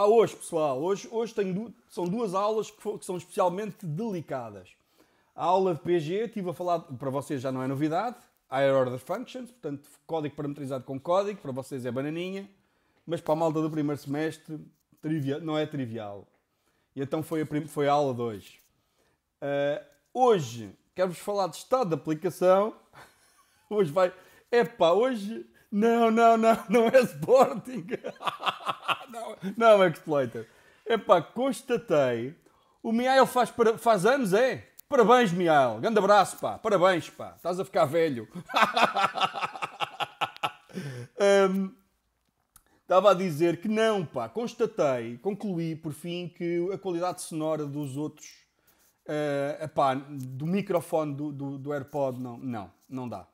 Pá, hoje, pessoal, hoje, hoje tenho são duas aulas que, que são especialmente delicadas. A aula de PG, estive a falar, para vocês já não é novidade, Higher Order Functions, portanto, código parametrizado com código, para vocês é bananinha, mas para a malta do primeiro semestre trivial, não é trivial. E então foi a, foi a aula 2. Uh, ah, hoje quero-vos falar de estado de aplicação. Hoje vai. Epá, hoje. Não, não, não, não é Sporting. não, não, é exploiter. Epá, constatei. O Miael faz, para, faz anos, é? Parabéns, Miael. Grande abraço, pá. Parabéns, pá. Estás a ficar velho. um, estava a dizer que não, pá. Constatei, concluí por fim que a qualidade sonora dos outros, uh, epá, do microfone do, do, do AirPod, não, não, não dá.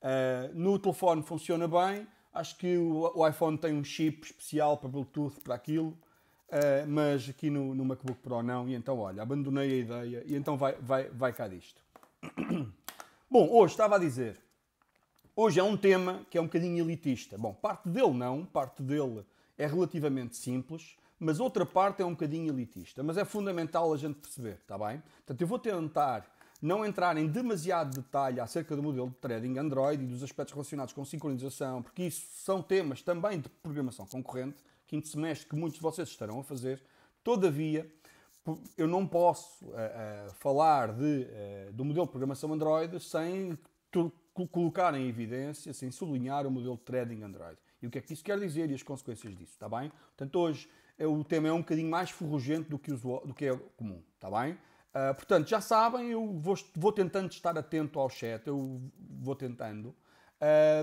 Uh, no telefone funciona bem Acho que o, iPhone tem um chip especial para Bluetooth, para aquilo, eh, mas aqui no, no MacBook Pro não, e então olha, abandonei a ideia, e então vai, vai, vai cá disto. Bom, hoje estava a dizer, hoje é um tema que é um bocadinho elitista. Bom, parte dele não, parte dele é relativamente simples, mas outra parte é um bocadinho elitista. Mas é fundamental a gente perceber, está bem? Portanto, eu vou tentar não entrar em demasiado detalhe acerca do modelo de trading Android e dos aspectos relacionados com sincronização, porque isso são temas também de programação concorrente, quinto semestre que muitos de vocês estarão a fazer. Todavia, eu não posso uh, uh, falar de, uh, do modelo de programação Android sem colocar em evidência, sem sublinhar o modelo de trading Android. E o que é que isso quer dizer e as consequências disso, está bem? Portanto, hoje o tema é um bocadinho mais forrugente do que, usual, do que é comum, está bem? Uh, portanto, já sabem, eu vou, vou, tentando estar atento ao chat, eu vou tentando. Uh,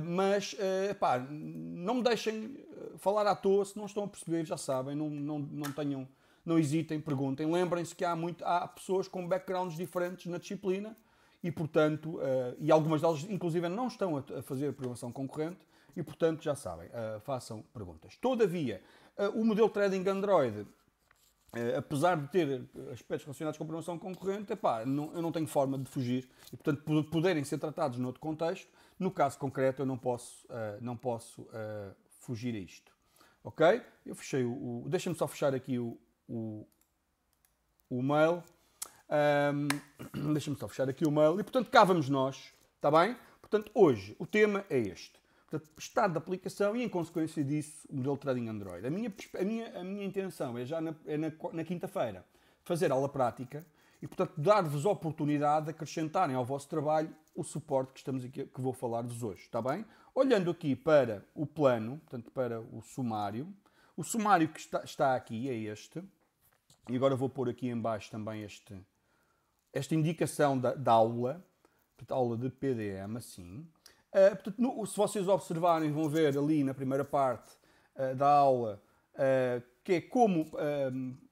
mas, uh, ah, pá, não me deixem falar à toa, se não estão a perceber, já sabem, não, não, não tenham, não hesitem, perguntem. Lembrem-se que há, muito, há pessoas com backgrounds diferentes na disciplina e, portanto, e algumas delas, inclusive, não estão a, a fazer programação concorrente e, portanto, já sabem, façam perguntas. Todavia, o modelo trading Android Uh, apesar de ter aspectos relacionados com a promoção concorrente, epá, não, eu não tenho forma de fugir e, portanto, poderem ser tratados noutro contexto. No caso concreto, eu não posso, uh, não posso uh, fugir a isto. Ok? Eu fechei o. o Deixa-me só fechar aqui o, o, o mail. Um, Deixa-me só fechar aqui o mail. E, portanto, cá vamos nós. Está bem? Portanto, hoje o tema é este. Portanto, estado da aplicação e, em consequência disso, o modelo de trading Android. A minha, a minha, a minha intenção é já na, é na, na quinta-feira fazer aula prática e, portanto, dar-vos a oportunidade de acrescentarem ao vosso trabalho o suporte que, estamos aqui, que vou falar-vos hoje, está bem? Olhando aqui para o plano, portanto, para o sumário, o sumário que está, está aqui é este, e agora vou pôr aqui embaixo também este, esta indicação da, da aula, portanto, aula de PDM, assim, Uh, portanto, no, se vocês observarem, vão ver ali na primeira parte uh, da aula uh, que é como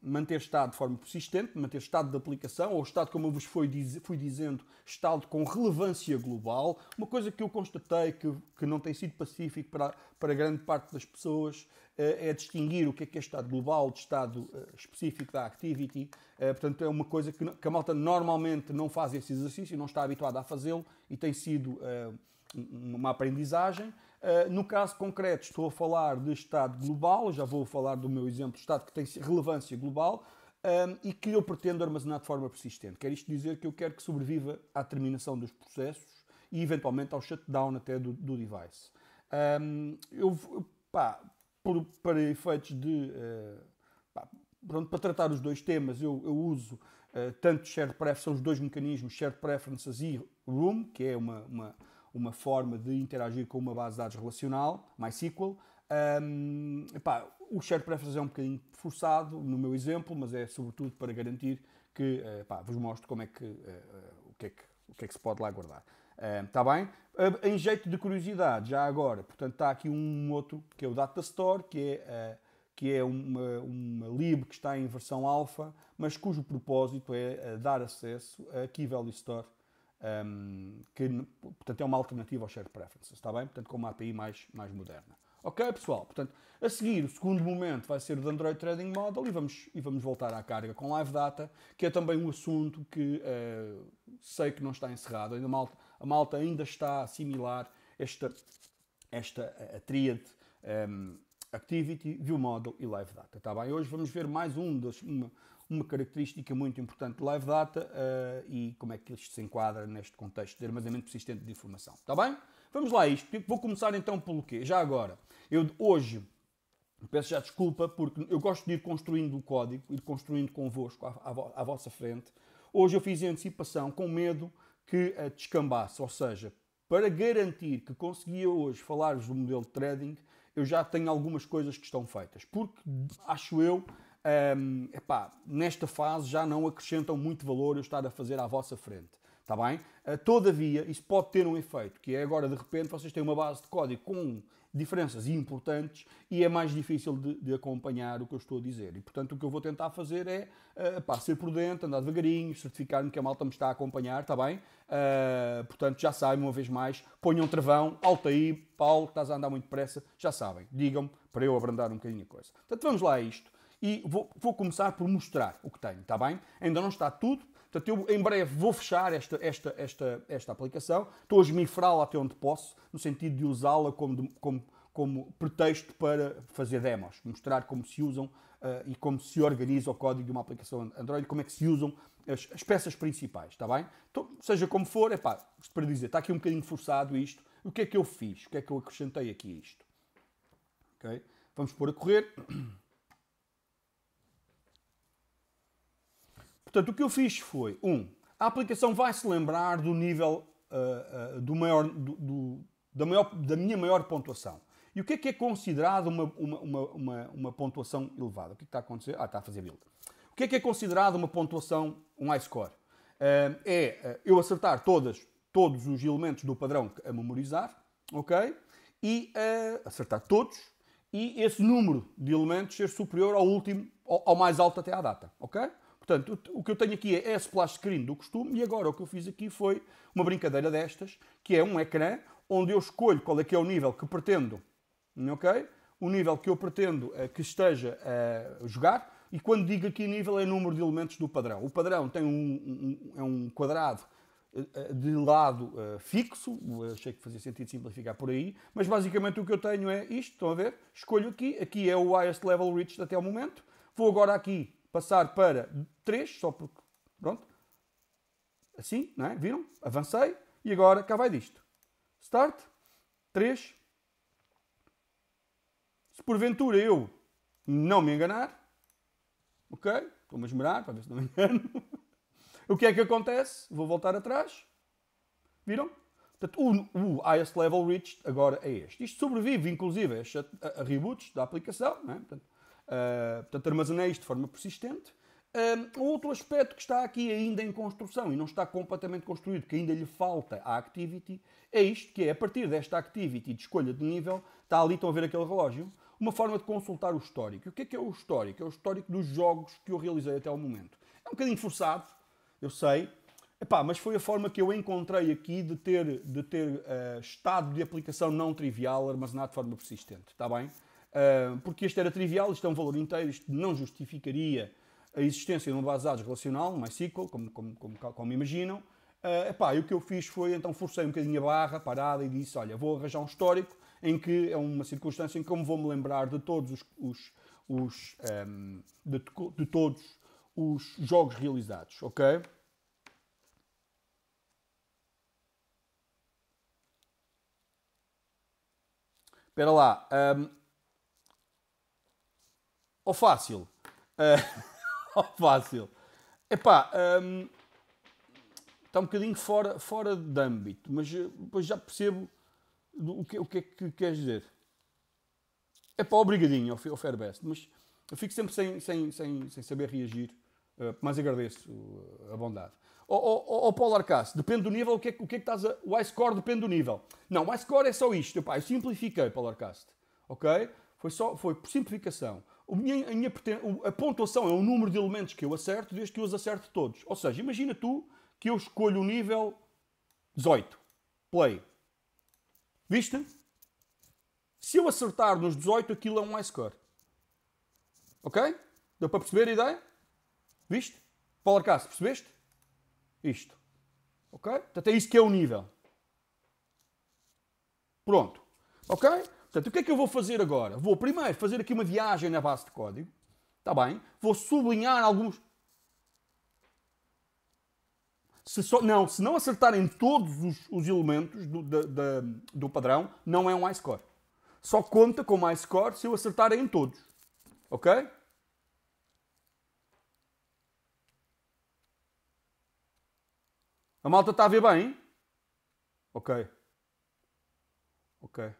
manter estado de forma persistente, manter estado de aplicação, ou estado, como eu vos fui, diz, fui dizendo, estado com relevância global. Uma coisa que eu constatei que, que não tem sido pacífico para, para grande parte das pessoas é distinguir o que é que é estado global de estado específico da activity. Portanto, é uma coisa que, que a malta normalmente não faz esse exercício, não está habituada a fazê-lo e tem sido uma aprendizagem. Eh, no caso concreto, estou a falar de Estado global, já vou falar do meu exemplo de Estado que tem relevância global ehm, e que eu pretendo armazenar de forma persistente. Quer isto dizer que eu quero que sobreviva à terminação dos processos e eventualmente ao shutdown até do, do device. Ehm, eu, pá, por, para efeitos de. Eh, pá, pronto, para tratar os dois temas, eu, eu uso eh, tanto shared preference, são os dois mecanismos, shared preferences e room, que é uma, uma uma forma de interagir com uma base de dados relacional, MySQL. Um, epá, o share é um bocadinho forçado no meu exemplo, mas é sobretudo para garantir que eh, epá, vos mostro como é que, uh, o que é que o que é que se pode lá guardar. Está uh, bem? Uh, em jeito de curiosidade, já agora, portanto, está aqui um outro que é o Data Store, que é, uh, que é uma, uma lib que está em versão alfa, mas cujo propósito é dar acesso a Key Value Store um, que portanto, é uma alternativa ao Share Preferences, está bem? Portanto, com uma API mais, mais moderna. Ok, pessoal? Portanto, a seguir, o segundo momento vai ser o do Android Trading Model e vamos, e vamos voltar à carga com Live Data, que é também um assunto que uh, sei que não está encerrado. Ainda a malta, a malta ainda está a assimilar esta, esta a, a tríade um, Activity, View Model e Live Data, está bem? Hoje vamos ver mais um dos, uma, uma característica muito importante de Live Data uh, e como é que isto se enquadra neste contexto de armazenamento persistente de informação. Está bem? Vamos lá a isto. Vou começar então pelo quê? Já agora. Eu hoje peço já desculpa porque eu gosto de ir construindo o código, ir construindo convosco à, à, à vossa frente. Hoje eu fiz em antecipação com medo que a descambasse, ou seja, para garantir que conseguia hoje falar-vos do modelo de trading, eu já tenho algumas coisas que estão feitas, porque acho eu um, epá, nesta fase já não acrescentam muito valor eu estar a fazer à vossa frente. Está bem? Uh, todavia, isso pode ter um efeito, que é agora de repente vocês têm uma base de código com diferenças importantes e é mais difícil de, de acompanhar o que eu estou a dizer. E portanto, o que eu vou tentar fazer é uh, ser prudente, andar devagarinho, certificar-me que a malta me está a acompanhar, está bem? Uh, portanto, já sabem, uma vez mais, ponham travão, alta aí, Paulo, estás a andar muito depressa, já sabem, digam-me para eu abrandar um bocadinho a coisa. Portanto, vamos lá a isto e vou, vou, começar por mostrar o que tenho, está bem? Ainda não está tudo, portanto eu em breve vou fechar esta, esta, esta, esta aplicação, estou a esmifrá-la até onde posso, no sentido de usá-la como, como, como pretexto para fazer demos, mostrar como se usam uh, e como se organiza o código de uma aplicação Android, como é que se usam as, as peças principais, está bem? Então, seja como for, é pá, para dizer, está aqui um bocadinho forçado isto, o que é que eu fiz? O que é que eu acrescentei aqui a isto? Okay? Vamos pôr a correr. Portanto, o que eu fiz foi, um, a aplicação vai se lembrar do nível uh, uh, do maior, do, do, da, maior, da minha maior pontuação. E o que é que é considerado uma, uma, uma, uma, pontuação elevada? O que, é que está a acontecer? Ah, está a fazer build. O que é que é considerado uma pontuação, um high score? Uh, é uh, eu acertar todas, todos os elementos do padrão a memorizar, ok? E uh, acertar todos, e esse número de elementos ser superior ao último, ao, ao mais alto até à data, ok? Portanto, o que eu tenho aqui é a splash screen do costume e agora o que eu fiz aqui foi uma brincadeira destas, que é um ecrã onde eu escolho qual é que é o nível que pretendo, ok? O nível que eu pretendo eh, que esteja eh, a jogar e quando digo aqui nível é número de elementos do padrão. O padrão tem um, um é um quadrado eh, de lado fixo, achei que fazia sentido simplificar por aí, mas basicamente o que eu tenho é isto, estão a ver? Escolho aqui, aqui é o highest level reached até o momento, vou agora aqui passar para 3, só porque, pronto, assim, não é? Viram? Avancei e agora cá vai disto. Start, 3. Se porventura eu não me enganar, ok? Estou-me a esmerar para ver se não me engano. o que é que acontece? Vou voltar atrás. Viram? Portanto, o, o highest level reached agora é este. Isto sobrevive, inclusive, a, a, a reboots da aplicação. Não é? Portanto, ah, portanto, portanto, isto de forma persistente. Ah, um, outro aspecto que está aqui ainda em construção e não está completamente construído, que ainda lhe falta a activity, é isto que é, a partir desta activity de escolha de nível, está ali, estão a ver aquele relógio, uma forma de consultar o histórico. E o que é que é o histórico? É o histórico dos jogos que eu realizei até o momento. É um bocadinho forçado, eu sei, Epá, mas foi a forma que eu encontrei aqui de ter, de ter uh, estado de aplicação não trivial armazenado de forma persistente, está bem? Ah, porque isto era trivial, isto é um valor inteiro, isto não justificaria a existência de uma base de dados relacional, um MySQL, como, como, como, como imaginam. Uh, epá, e o que eu fiz foi, então, forcei um bocadinho a barra, parada, e disse, olha, vou arranjar um histórico em que é uma circunstância em que eu me vou-me lembrar de todos os, os, os um, ehm, de, de todos os jogos realizados, ok? Espera lá, um, ehm, ou oh, fácil. Uh, oh, fácil. Epá, um, está um bocadinho fora, fora de âmbito, mas depois eh, já percebo o que, o que é que queres dizer. É pá, obrigadinho ao, ao Fairbest, mas eu fico sempre sem, sem, sem, sem saber reagir, uh, eh, mas agradeço a bondade. Ou oh, oh, oh, Paulo Arcasso, depende do nível, o que é, o que, é que estás a... O iScore depende do nível. Não, o score é só isto. Epá, eu simplifiquei, Paulo Arcasso, ok? Foi, só, foi por simplificação a minha, a, minha, a pontuação é o número de elementos que eu acerto desde que eu os acerte todos. Ou seja, imagina tu que eu escolho o nível 18. Play. Viste? Se eu acertar nos 18, aquilo é um score Ok? Deu para perceber a ideia? Viste? Paulo Arcasso, percebeste? Isto. Ok? Portanto, é isso que é o nível. Pronto. Ok? Portanto, o que é que eu vou fazer agora? Vou primeiro fazer aqui uma viagem na base de código. Está bem? Vou sublinhar alguns. Se só... Não, se não acertarem todos os, os elementos do, da, da, do padrão, não é um score. Só conta com como score se eu acertar em todos. Ok? A malta está a ver bem? Ok. Ok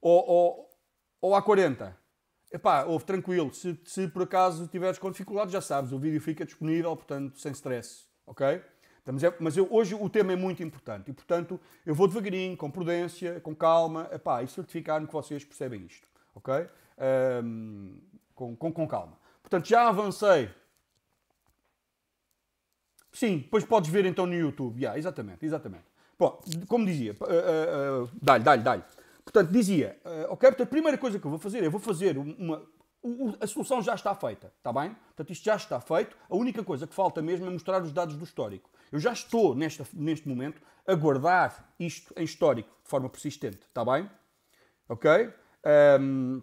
ou, ou, ou à 40. Epá, ouve, tranquilo, se, se por acaso tiveres com dificuldade, já sabes, o vídeo fica disponível, portanto, sem stress, ok? Estamos, mas eu, hoje o tema é muito importante e, portanto, eu vou devagarinho, com prudência, com calma, epá, e certificar-me que vocês percebem isto, ok? Um, com, com, com calma. Portanto, já avancei Sim, depois podes ver então no YouTube. Yeah, exatamente, exatamente. Bom, como dizia, uh, uh, uh, dá-lhe, dá-lhe, dá-lhe. Portanto, dizia, uh, ok, portanto, a primeira coisa que eu vou fazer é vou fazer uma. a solução já está feita, está bem? Portanto, isto já está feito. A única coisa que falta mesmo é mostrar os dados do histórico. Eu já estou, nesta, neste momento, a guardar isto em histórico, de forma persistente, está bem? Ok? Um,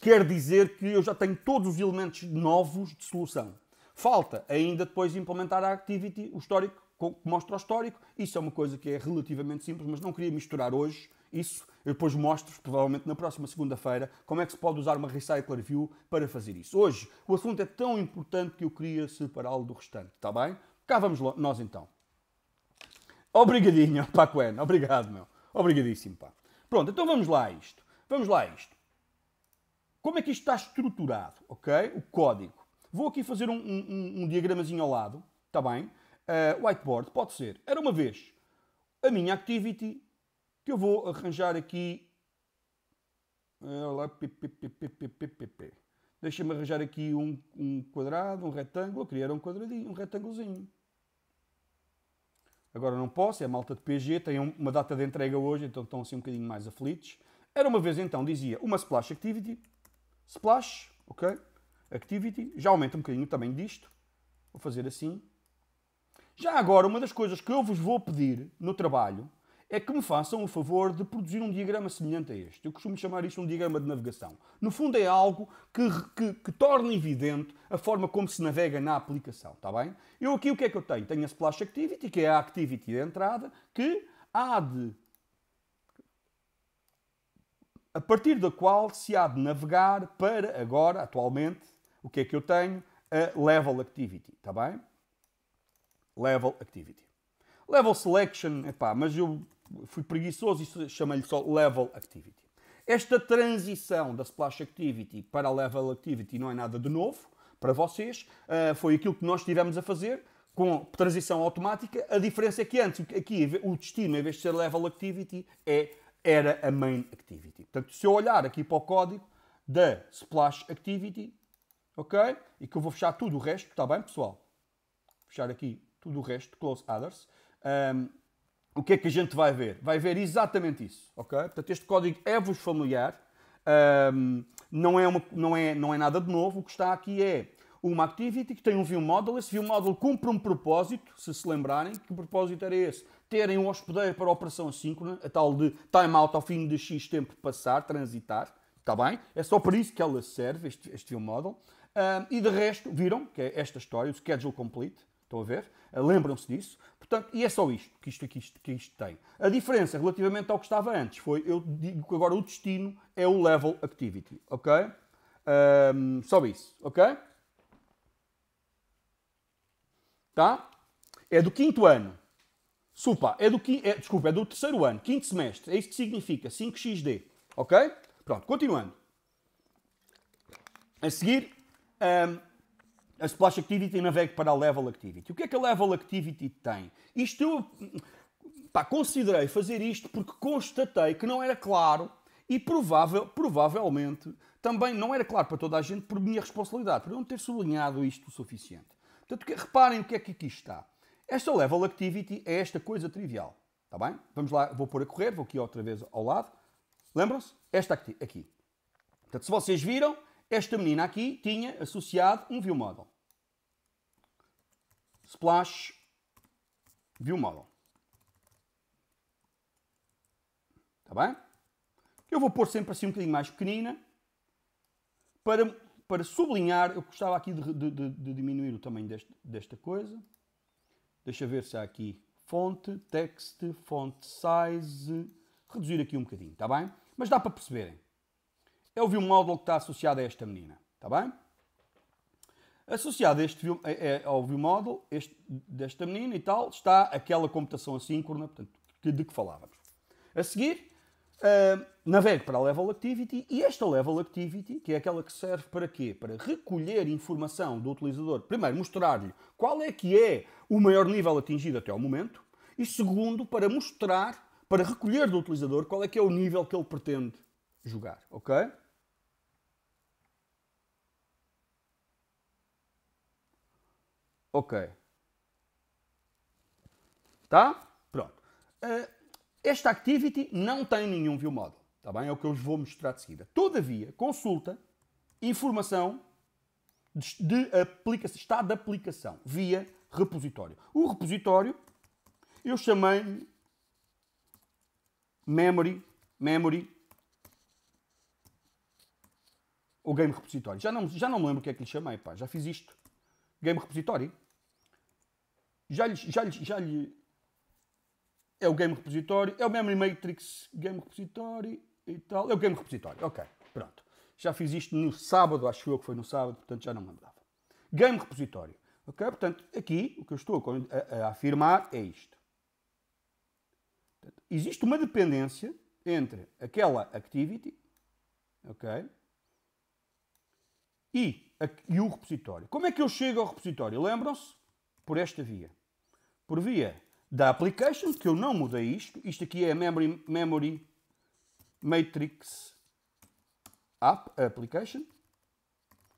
quer dizer que eu já tenho todos os elementos novos de solução. Falta ainda depois implementar a activity, o histórico, que mostra o histórico. Isso é uma coisa que é relativamente simples, mas não queria misturar hoje isso eu depois mostro-vos, provavelmente na próxima segunda-feira, como é que se pode usar uma Recycler View para fazer isso. Hoje, o assunto é tão importante que eu queria separá-lo do restante, está bem? Cá vamos nós então. Obrigadinho, Pacoen. Obrigado, meu. Obrigadíssimo, pá. Pronto, então vamos lá a isto. Vamos lá a isto. Como é que isto está estruturado, ok? O código. Vou aqui fazer um, um, um diagramazinho ao lado, está bem? Uh, whiteboard, pode ser. Era uma vez a minha activity que eu vou arranjar aqui. Deixa-me arranjar aqui um, um quadrado, um retângulo. Eu criar um quadradinho, um retângulozinho. Agora não posso, é malta de PG, tem uma data de entrega hoje, então estão assim um bocadinho mais aflitos. Era uma vez então, dizia, uma splash activity, splash, ok, activity, já aumenta um bocadinho o tamanho disto, vou fazer assim. Já agora, uma das coisas que eu vos vou pedir no trabalho é que me façam o favor de produzir um diagrama semelhante a este. Eu costumo chamar isto um diagrama de navegação. No fundo, é algo que, que, que torna evidente a forma como se navega na aplicação, está bem? Eu aqui, o que é que eu tenho? Tenho a Splash Activity, que é a Activity de entrada, que há de... A partir da qual se há de navegar para agora, atualmente, o que é que eu tenho? A Level Activity, está bem? Level Activity. Level Selection, epá, mas eu fui preguiçoso e chamei-lhe só Level Activity. Esta transição da Splash Activity para a Level Activity não é nada de novo para vocês, ah, foi aquilo que nós tivemos a fazer com transição automática. A diferença é que antes, aqui, o destino, em vez de ser Level Activity, é, era a Main Activity. Portanto, se eu olhar aqui para o código da Splash Activity, ok? E que eu vou fechar tudo o resto, está bem, pessoal? Fechar aqui tudo o resto, Close Others. Um, o que é que a gente vai ver? Vai ver exatamente isso, ok? Portanto, este código é-vos familiar, um, não, é uma, não, é, não é nada de novo, o que está aqui é uma activity que tem um view model, esse view model cumpre um propósito, se se lembrarem, que propósito era esse? Terem um hospedeiro para a operação assíncrona, a tal de timeout ao fim de X tempo passar, transitar, está bem? É só para isso que ela serve, este, este view model. Um, e de resto, viram que é esta história, o schedule complete, estão a ver? Ah, lembram-se disso? Portanto, e é só isto que isto, que isto que isto tem. A diferença relativamente ao que estava antes foi, eu digo que agora o destino é o level activity, ok? Um, só isso, ok? Tá? É do quinto ano. Supa, é do quinto, é, desculpa, é do terceiro ano, quinto semestre. É isso que significa 5xd, ok? Pronto, continuando. A seguir, um, a Splash Activity navega para a Level Activity. O que é que a Level Activity tem? Isto eu pá, considerei fazer isto porque constatei que não era claro e provável, provavelmente também não era claro para toda a gente por minha responsabilidade, por eu não ter sublinhado isto o suficiente. Portanto, reparem o que é que aqui está. Esta Level Activity é esta coisa trivial. Está bem? Vamos lá, vou pôr a correr, vou aqui outra vez ao lado. Lembram-se? Esta aqui. Portanto, se vocês viram, esta menina aqui tinha associado um viewModel. Splash viewModel. Está bem? Eu vou pôr sempre assim um bocadinho mais pequenina. Para, para sublinhar, eu gostava aqui de, de, de diminuir o tamanho deste, desta coisa. Deixa ver se há aqui fonte, text, font size. Reduzir aqui um bocadinho, está bem? Mas dá para perceberem é o Vilmódulo que está associado a esta menina. Está bem? Associado a este, é, ao Vilmódulo, este, desta menina e tal, está aquela computação assíncrona portanto, de que falávamos. A seguir, uh, eh, navego para a Level Activity e esta Level Activity, que é aquela que serve para quê? Para recolher informação do utilizador. Primeiro, mostrar-lhe qual é que é o maior nível atingido até ao momento e segundo, para mostrar, para recolher do utilizador qual é que é o nível que ele pretende jogar, ok? Ok. Tá? Pronto. Uh, eh, esta activity não tem nenhum view model. Tá bem? É o que eu vos vou mostrar de seguida. Todavia, consulta informação de aplicação, estado de aplicação via repositório. O repositório eu chamei memory, memory ou game repositório. Já não, já não me lembro o que é que lhe chamei, pá. Já fiz isto. Game repositório. Já lhe, já lhe, já lhe é o game repositório, é o memory matrix game repositório e tal, é o game repositório. OK, pronto. Já fiz isto no sábado, acho eu que foi no sábado, portanto já não me lembrava. Game repositório. OK? Portanto, aqui o que eu estou a, a, a afirmar é isto. Portanto, existe uma dependência entre aquela activity, OK? E, a, e o repositório. Como é que eu chego ao repositório? Lembram-se? Por esta via por via da application, que eu não mudei isto. Isto aqui é memory, memory matrix app application,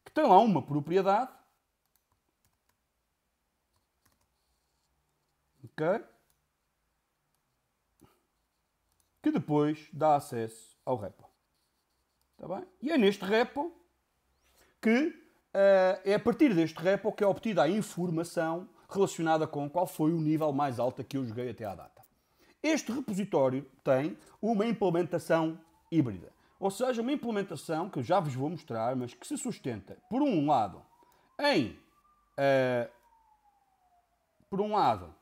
que tem lá uma propriedade. Ok? Que depois dá acesso ao repo. Está bem? E é neste repo que uh, é a partir deste repo que é obtida a informação relacionada com qual foi o nível mais alto que eu joguei até à data. Este repositório tem uma implementação híbrida, ou seja, uma implementação que eu já vos vou mostrar, mas que se sustenta, por um lado, em uh, por um lado,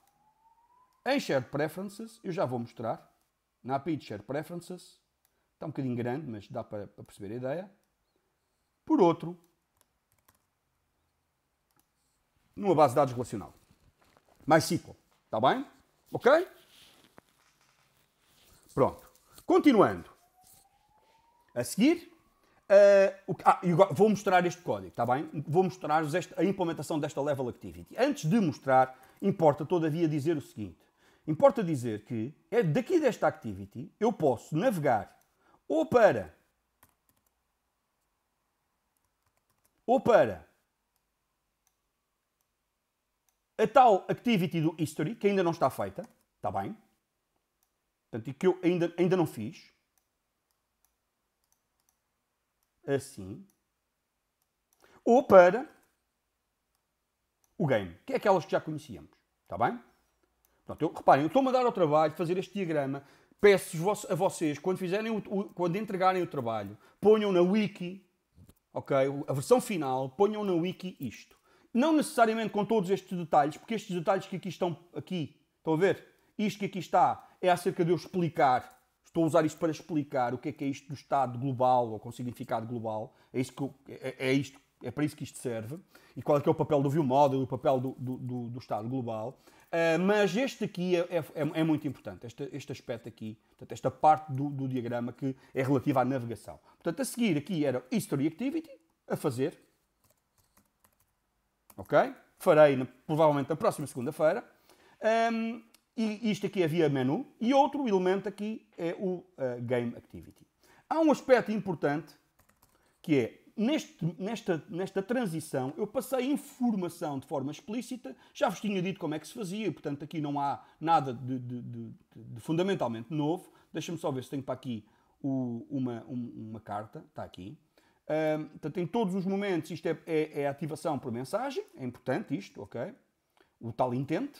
em Shared Preferences, eu já vou mostrar, na API de Shared Preferences, está um bocadinho grande, mas dá para, para perceber a ideia. Por outro, numa base de dados relacional. MySQL. Está bem? Ok? Pronto. Continuando. A seguir, uh, ah, vou mostrar este código, está bem? Vou mostrar-vos a implementação desta level activity. Antes de mostrar, importa todavia dizer o seguinte. Importa dizer que é daqui desta activity eu posso navegar ou para ou para a tal activity do history, que ainda não está feita, está bem? Portanto, e que eu ainda, ainda não fiz. Assim. Ou para o game, que é aquelas que já conhecíamos, está bem? Portanto, eu, reparem, eu estou a mandar ao trabalho fazer este diagrama. Peço a vocês, quando, fizerem o, o, quando entregarem o trabalho, ponham na wiki, ok? A versão final, ponham na wiki isto. Não necessariamente com todos estes detalhes, porque estes detalhes que aqui estão aqui, estão a ver? Isto que aqui está é acerca de eu explicar. Estou a usar isto para explicar o que é que é isto do estado global ou com significado global. É, isso que eu, é, é, é isto é para isso que isto serve e qual é que é o papel do view model o papel do, do, do, do Estado global. Uh, mas este aqui é, é, é, é muito importante, este, este, aspecto aqui, portanto, esta parte do, diagrama que é relativa à navegação. Portanto, a seguir aqui era History Activity, a fazer, ok? Farei na, provavelmente na próxima segunda-feira. Um, e isto aqui havia menu. E outro elemento aqui é o uh, Game Activity. Há um aspecto importante que é, neste, nesta, nesta transição, eu passei informação de forma explícita, já vos tinha dito como é que se fazia, portanto aqui não há nada de, de, de, de fundamentalmente novo. Deixa-me só ver se tenho para aqui o, uma, um, uma carta, está aqui portanto, em todos os momentos, isto é, é, é, ativação por mensagem, é importante isto, ok? O tal intento.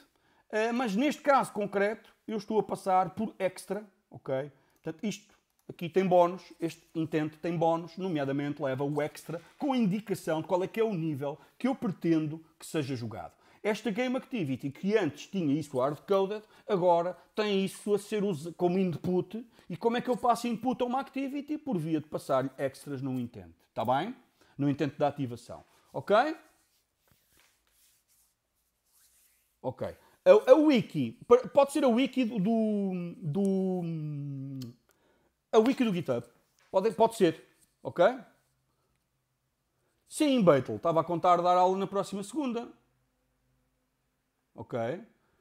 Uh, ah, mas neste caso concreto, eu estou a passar por extra, ok? Portanto, isto aqui tem bónus, este intento tem bónus, nomeadamente leva o extra com a indicação de qual é que é o nível que eu pretendo que seja jogado. Esta Game Activity, que antes tinha isso hard-coded, agora tem isso a ser usado como input. E como é que eu passo input a uma Activity? Por via de passar extras no intent. Está bem? No intent da ativação. Ok? Ok. A, a wiki. Pode ser a wiki do, do, a wiki do GitHub. Pode, pode ser. Ok? Sim, Beitel Estava a contar dar aula na próxima segunda ok?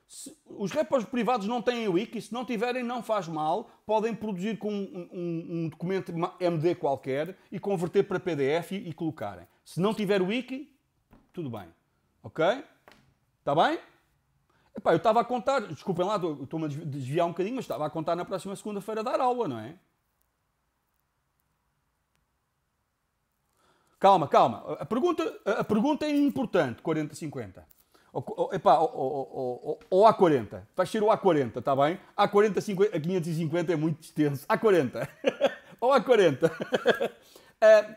Se, os rappers privados não têm wiki, se não tiverem, não faz mal. Podem produzir com um, um, um documento MD qualquer e converter para PDF e, e, colocarem. Se não tiver wiki, tudo bem. Ok? Está bem? Epá, eu estava a contar, desculpem lá, estou-me a desviar um bocadinho, mas estava a contar na próxima segunda-feira dar aula, não é? Calma, calma. A pergunta, a pergunta é importante, 40, 50. Epá, o, A40. Vais ser o A40, está bem? A40 50, a 550 é muito extenso. A40. ou A40. uh,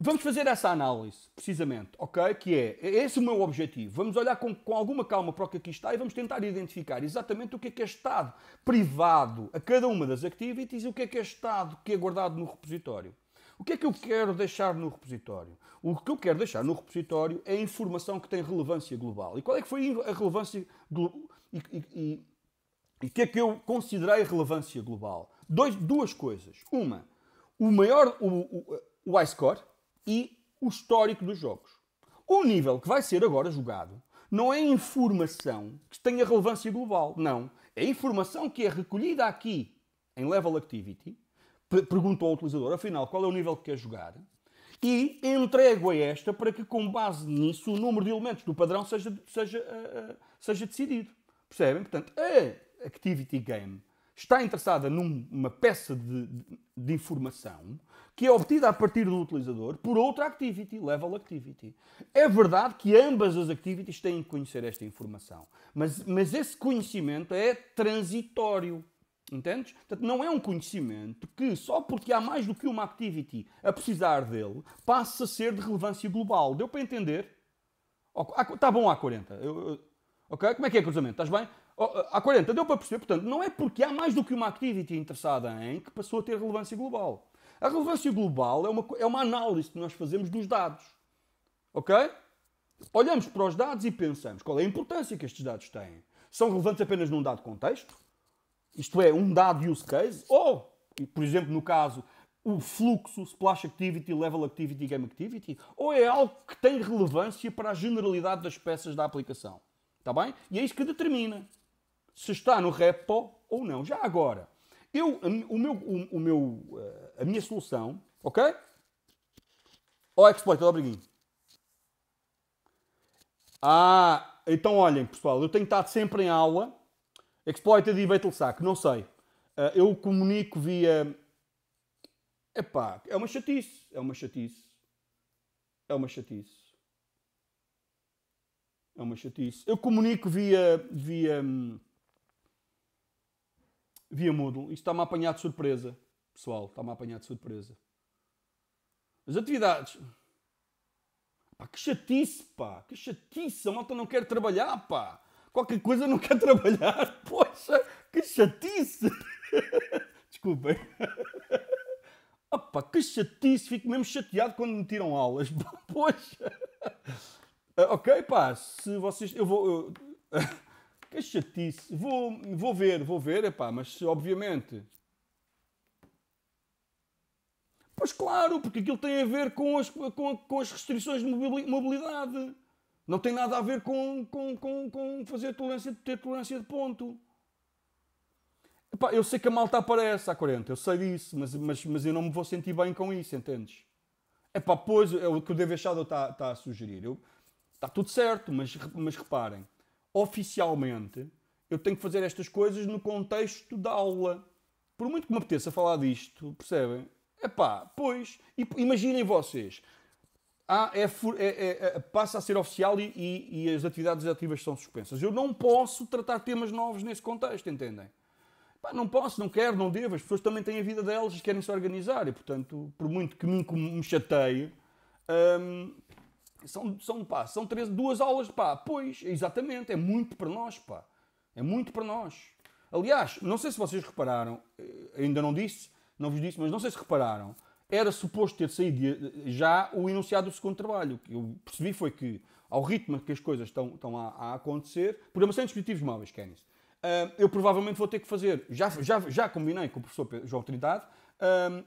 vamos fazer essa análise, precisamente, ok? Que é, é esse é o meu objetivo. Vamos olhar com, com alguma calma para o que aqui está e vamos tentar identificar exatamente o que é que é Estado privado a cada uma das activities e o que é que é Estado que é guardado no repositório. O que é que eu quero deixar no repositório? O que eu quero deixar no repositório é informação que tem relevância global. E qual é que foi a relevância e, e, e, e que é que eu considerei relevância global? Dois, duas coisas. Uma, o maior, o, o, o e o histórico dos jogos. O nível que vai ser agora jogado não é informação que tenha relevância global, não. É informação que é recolhida aqui em Level Activity pergunto ao utilizador, afinal, qual é o nível que quer jogar? E entrego a esta para que, com base nisso, o número de elementos do padrão seja, seja, uh, seja decidido. Percebem? Portanto, a Activity Game está interessada numa peça de, de, informação que é obtida a partir do utilizador por outra activity, level activity. É verdade que ambas as activities têm que conhecer esta informação, mas, mas esse conhecimento é transitório. Entendes? Portanto, não é um conhecimento que, só porque há mais do que uma activity a precisar dele, passa a ser de relevância global. Deu para entender? Está bom, há 40. Eu, eu, ok? Como é que é cruzamento? Estás bem? Eh, há 40. Deu para perceber? Portanto, não é porque há mais do que uma activity interessada em que passou a ter relevância global. A relevância global é uma, é uma análise que nós fazemos dos dados. Ok? Olhamos para os dados e pensamos qual é a importância que estes dados têm. São relevantes apenas num dado contexto? isto é, um dado use case, ou, por exemplo, no caso, o fluxo splash activity, level activity, game activity, ou é algo que tem relevância para a generalidade das peças da aplicação. Está bem? E é isso que determina se está no repo ou não. Já agora, eu, o meu, o, o meu, eh, a minha solução, ok? Ó, oh, exploit, obriguinho. Ah, então olhem, pessoal, eu tenho estado sempre em aula Exploited e Battlesack, não sei. Uh, eu comunico via. Epá, é uma chatice. É uma chatice. É uma chatice. É uma chatice. Eu comunico via. via. Hum, via Moodle. Isto está-me a apanhar de surpresa. Pessoal, está-me a apanhar de surpresa. As atividades. Pá, que chatice, pá. Que chatice. A malta não quer trabalhar, pá qualquer coisa não quer trabalhar. Poxa, que chatice! Desculpem. Opa, que chatice, fico mesmo chateado quando me tiram aulas. Poxa! Ah, ok, pá, se vocês. Eu vou. Que chatice. Vou, vou ver, vou ver, pá, mas obviamente. Pois claro, porque aquilo tem a ver com as, com, com as restrições de mobilidade. Não tem nada a ver com, com, com, com fazer tolerância, ter tolerância de ponto. Epá, eu sei que a malta aparece à 40, eu sei disso, mas, mas, mas eu não me vou sentir bem com isso, entendes? É pá, pois é o que o DV Shadow está tá a sugerir. Está tudo certo, mas, mas reparem, oficialmente eu tenho que fazer estas coisas no contexto da aula. Por muito que me apeteça falar disto, percebem? É pá, pois, imaginem vocês, ah, é, é, é, é, passa a ser oficial e, e, e, as atividades ativas são suspensas. Eu não posso tratar temas novos nesse contexto, entendem? Pá, não posso, não quero, não devo. As pessoas também têm a vida delas e querem se organizar. E, portanto, por muito que me, me chateie, hum, são, são, pá, são três, duas aulas de pá. Pois, exatamente, é muito para nós, pá. É muito para nós. Aliás, não sei se vocês repararam, eh, ainda não disse, não vos disse, mas não sei se repararam, era suposto ter saído eh, já o enunciado do segundo trabalho. O que eu percebi foi que, ao ritmo que as coisas estão, estão a, a acontecer, programação de dispositivos móveis, Kenneth, uh, eu provavelmente vou ter que fazer, já, já, já combinei com o professor João Trindade,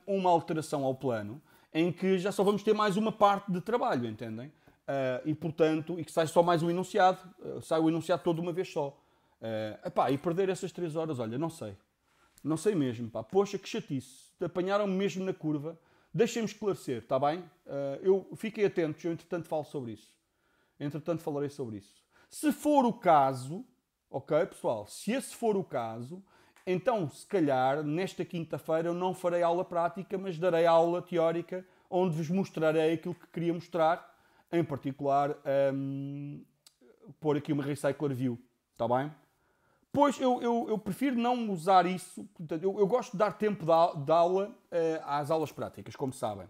uma alteração ao plano, em que já só vamos ter mais uma parte de trabalho, entendem? Uh, e, portanto, e que sai só mais um enunciado, uh, sai o enunciado todo uma vez só. Uh, epá, e perder essas três horas, olha, não sei. Não sei mesmo, pá. Poxa, que chatice. Apanharam-me mesmo na curva. Deixem-me esclarecer, está bem? Uh, eu fiquei atentos, eu entretanto falo sobre isso. Entretanto falarei sobre isso. Se for o caso, ok, pessoal? Se esse for o caso, então se calhar nesta quinta-feira eu não farei aula prática, mas darei aula teórica onde vos mostrarei aquilo que queria mostrar, em particular um, ehm, pôr aqui uma recycler view, está bem? Pois eu, eu, eu, prefiro não usar isso. Portanto, eu, eu gosto de dar tempo de, aula uh, às aulas práticas, como sabem.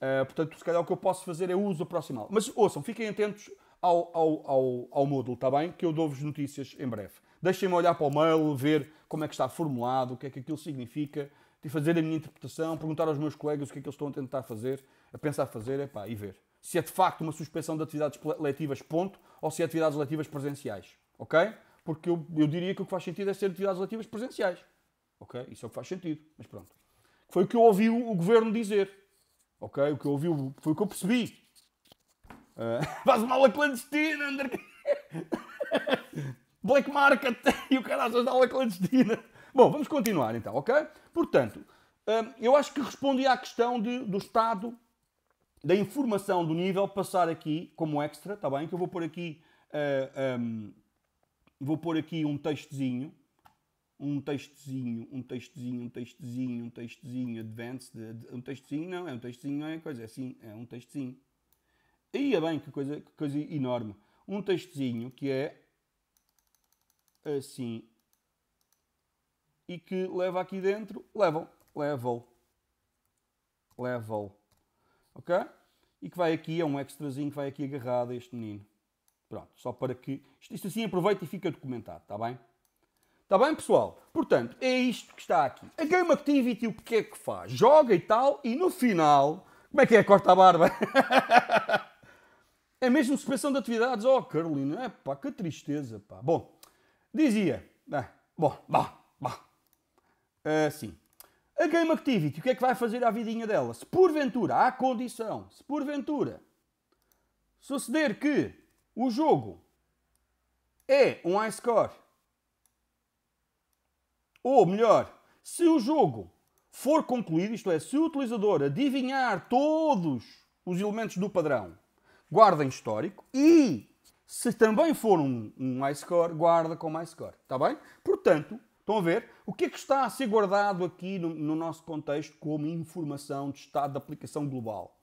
Uh, portanto, se calhar o que eu posso fazer é uso aproximado. Mas ouçam, fiquem atentos ao, ao, ao, ao está bem? Que eu dou-vos notícias em breve. Deixem-me olhar para o mail, ver como é que está formulado, o que é que aquilo significa, de fazer a minha interpretação, perguntar aos meus colegas o que é que eles estão a tentar fazer, a pensar fazer, epá, e ver. Se é de facto uma suspensão de atividades letivas, ponto, ou se é atividades letivas presenciais, ok? porque eu, eu diria que o que faz sentido é ser atividades relativas presenciais. Ok? Isso é o que faz sentido, mas pronto. Foi o que eu ouvi o, o governo dizer. Ok? O que eu ouvi, foi o que eu percebi. Uh, faz uma aula clandestina, André. Black Market e o cara da aula clandestina. Bom, vamos continuar então, ok? Portanto, ah, eu acho que respondi à questão de, do estado da informação do nível, passar aqui como extra, está bem? Que eu vou pôr aqui uh, ah, um, vou pôr aqui um textozinho, um textozinho, um textozinho, um textozinho, um textozinho, advanced, um textozinho, não, é um textozinho, não é coisa, é assim, é um textozinho. E é bem, que coisa, que coisa enorme. Um textozinho que é assim e que leva aqui dentro level, level, level, ok? E que vai aqui, é um extrazinho que vai aqui agarrado a este menino. Pronto, só para que. Isto, isto assim aproveita e fica documentado, está bem? Está bem, pessoal? Portanto, é isto que está aqui. A Game Activity, o que é que faz? Joga e tal, e no final. Como é que é? Corta a barba. é mesmo suspensão de atividades? Oh, Carolina, é pá, que tristeza, pá. Bom, dizia. Ah, bom, vá vá é Assim. A Game Activity, o que é que vai fazer à vidinha dela? Se porventura, há condição, se porventura suceder que o jogo é um ice score. Ou melhor, se o jogo for concluído, isto é, se o utilizador adivinhar todos os elementos do padrão, guarda em histórico e se também for um, um score, guarda com ice score. Está bem? Portanto, estão a ver o que é que está a ser guardado aqui no, no nosso contexto como informação de estado de aplicação global?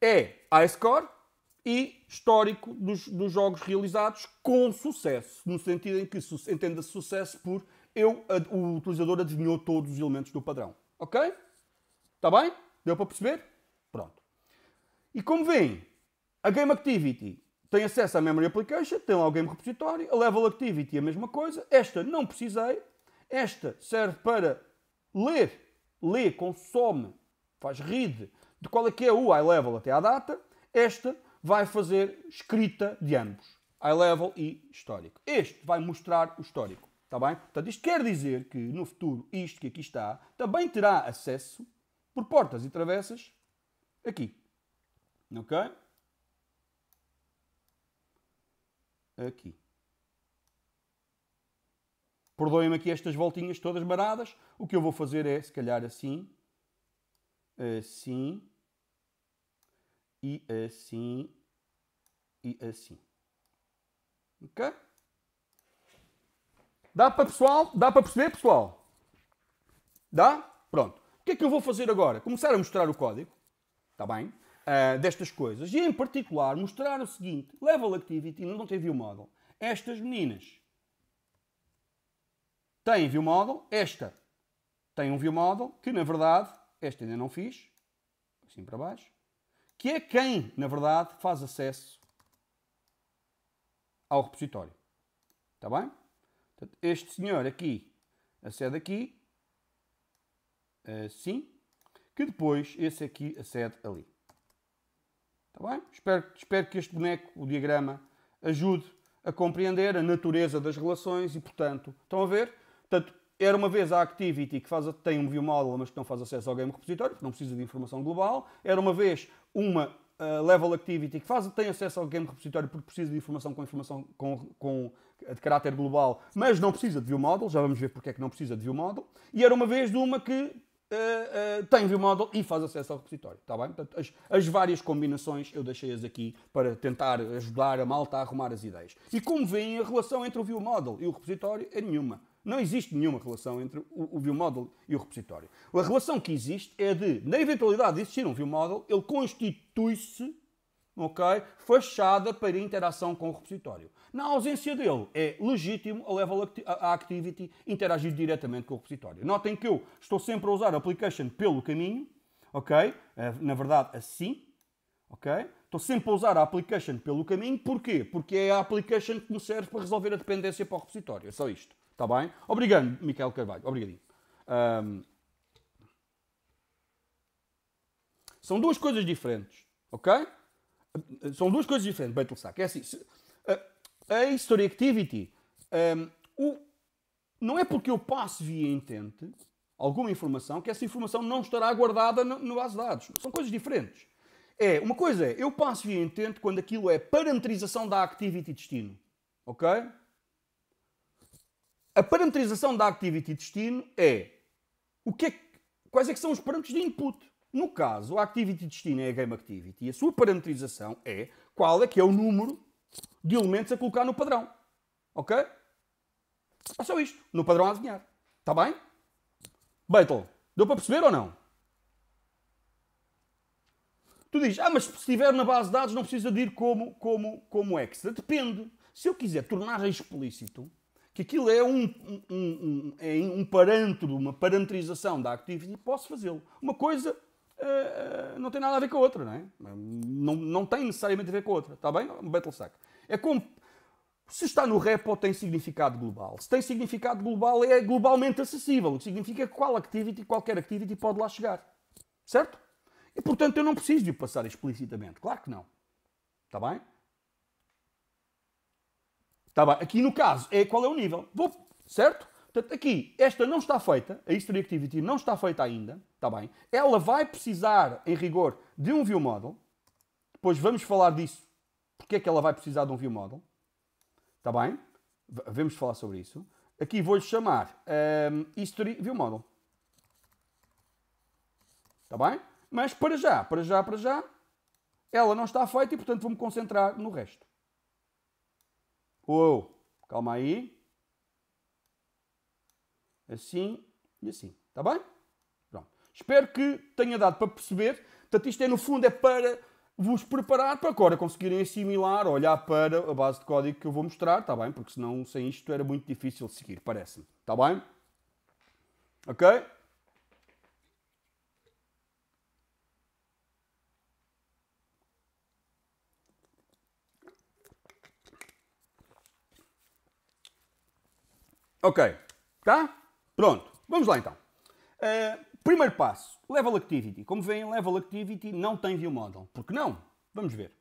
É ice score, e histórico dos, dos jogos realizados com sucesso, no sentido em que entenda-se sucesso por eu, a, o utilizador adivinhou todos os elementos do padrão. Ok? Está bem? Deu para perceber? Pronto. E como veem, a Game Activity tem acesso à Memory Application, tem lá o Game Repositório, a Level Activity a mesma coisa, esta não precisei, esta serve para ler, lê, consome, faz read de qual é que é o high level até à data, esta vai fazer escrita de ambos, high level e histórico. Este vai mostrar o histórico, está bem? Portanto, isto quer dizer que no futuro isto que aqui está também terá acesso por portas e travessas aqui. OK? Aqui. Perdoem-me aqui estas voltinhas todas baradas. O que eu vou fazer é, se calhar assim, assim, e assim e assim. Ok? Dá para pessoal? Dá para perceber, pessoal? Dá? Pronto. O que é que eu vou fazer agora? Começar a mostrar o código, está bem? Uh, destas coisas. E em particular, mostrar o seguinte: Level Activity não tem view model. Estas meninas têm view model. Esta tem um view model que, na verdade, esta ainda não fiz. Assim para baixo que é quem, na verdade, faz acesso ao repositório. Está bem? Este senhor aqui acede aqui, assim, que depois esse aqui acede ali. Está bem? Espero, espero que este boneco, o diagrama, ajude a compreender a natureza das relações e, portanto, estão a ver? Portanto, era uma vez a Activity que faz, tem um view model, mas que não faz acesso ao game repositório, porque não precisa de informação global. Era uma vez uma uh, Level Activity que faz, tem acesso ao game repositório porque precisa de informação com informação com, com, de caráter global, mas não precisa de view model. Já vamos ver porque é que não precisa de view model. E era uma vez de uma que Uh, uh, tem view model e faz acesso ao repositório. está bem? Portanto, as, as, várias combinações eu deixei-as aqui para tentar ajudar a malta a arrumar as ideias. E como veem, a relação entre o view model e o repositório é nenhuma. Não existe nenhuma relação entre o, o e o repositório. A relação que existe é de, na eventualidade de existir um ViewModel, ele constitui-se fachada para interação com o repositório. Na ausência dele, é legítimo a level acti a activity interagir diretamente com o repositório. Notem que eu estou sempre a usar a application pelo caminho, ok? É, na verdade, assim, ok? Estou sempre a usar a application pelo caminho, porquê? Porque é a application que me serve para resolver a dependência para o repositório, é só isto. Está bem? Obrigado, Miquel Carvalho. Obrigadinho. Um, são duas coisas diferentes, ok? São duas coisas diferentes, bem saco. É assim, se, a, a History Activity, um, o, não é porque eu passo via intente alguma informação que essa informação não estará guardada no, no base de dados. São coisas diferentes. É, uma coisa é, eu passo via intente quando aquilo é parametrização da activity destino, ok? A parametrização da activity destino é, o que, é quais é que são os parâmetros de input. No caso, a activity destino é a game activity e a sua parametrização é qual é que é o número de elementos a colocar no padrão. Ok? É só isto, no padrão a adivinhar. Está bem? Beetle, deu para perceber ou não? Tu dizes, ah, mas se estiver na base de dados não precisa de ir como, como, como extra. Depende. Se eu quiser tornar explícito, que aquilo é um, um, um, é um parâmetro, uma parametrização da Activity, posso fazê-lo. Uma coisa uh, não tem nada a ver com a outra, não é? Não, não tem necessariamente a ver com a outra, está bem? Um Battlesack. É como, se está no repo tem significado global. Se tem significado global é globalmente acessível, o que significa que qual Activity, qualquer Activity pode lá chegar. Certo? E portanto eu não preciso de o passar explicitamente, claro que não. Está bem? Está bem. Aqui no caso é qual é o nível. Vou, certo? Portanto, aqui, esta não está feita, a History Activity não está feita ainda, está bem? Ela vai precisar, em rigor, de um ViewModel. Depois vamos falar disso, porquê é que ela vai precisar de um ViewModel. Está bem? Vamos falar sobre isso. Aqui vou-lhe chamar um, ehm, History ViewModel. Está bem? Mas para já, para já, para já, ela não está feita e, portanto, vou-me concentrar no resto. Ou, calma aí. Assim e assim. É está bem? Pronto. Espero que tenha dado para perceber. Portanto, isto é, no fundo, é para vos preparar para agora conseguirem assimilar, olhar para a base de código que eu vou mostrar, está bem? Porque senão, sem isto, era muito difícil de seguir, parece-me. Está bem? Ok? Ok, tá? Pronto, vamos lá então. Uh, primeiro passo, Level Activity. Como veem, Level Activity não tem ViewModel. Por que não? Vamos ver.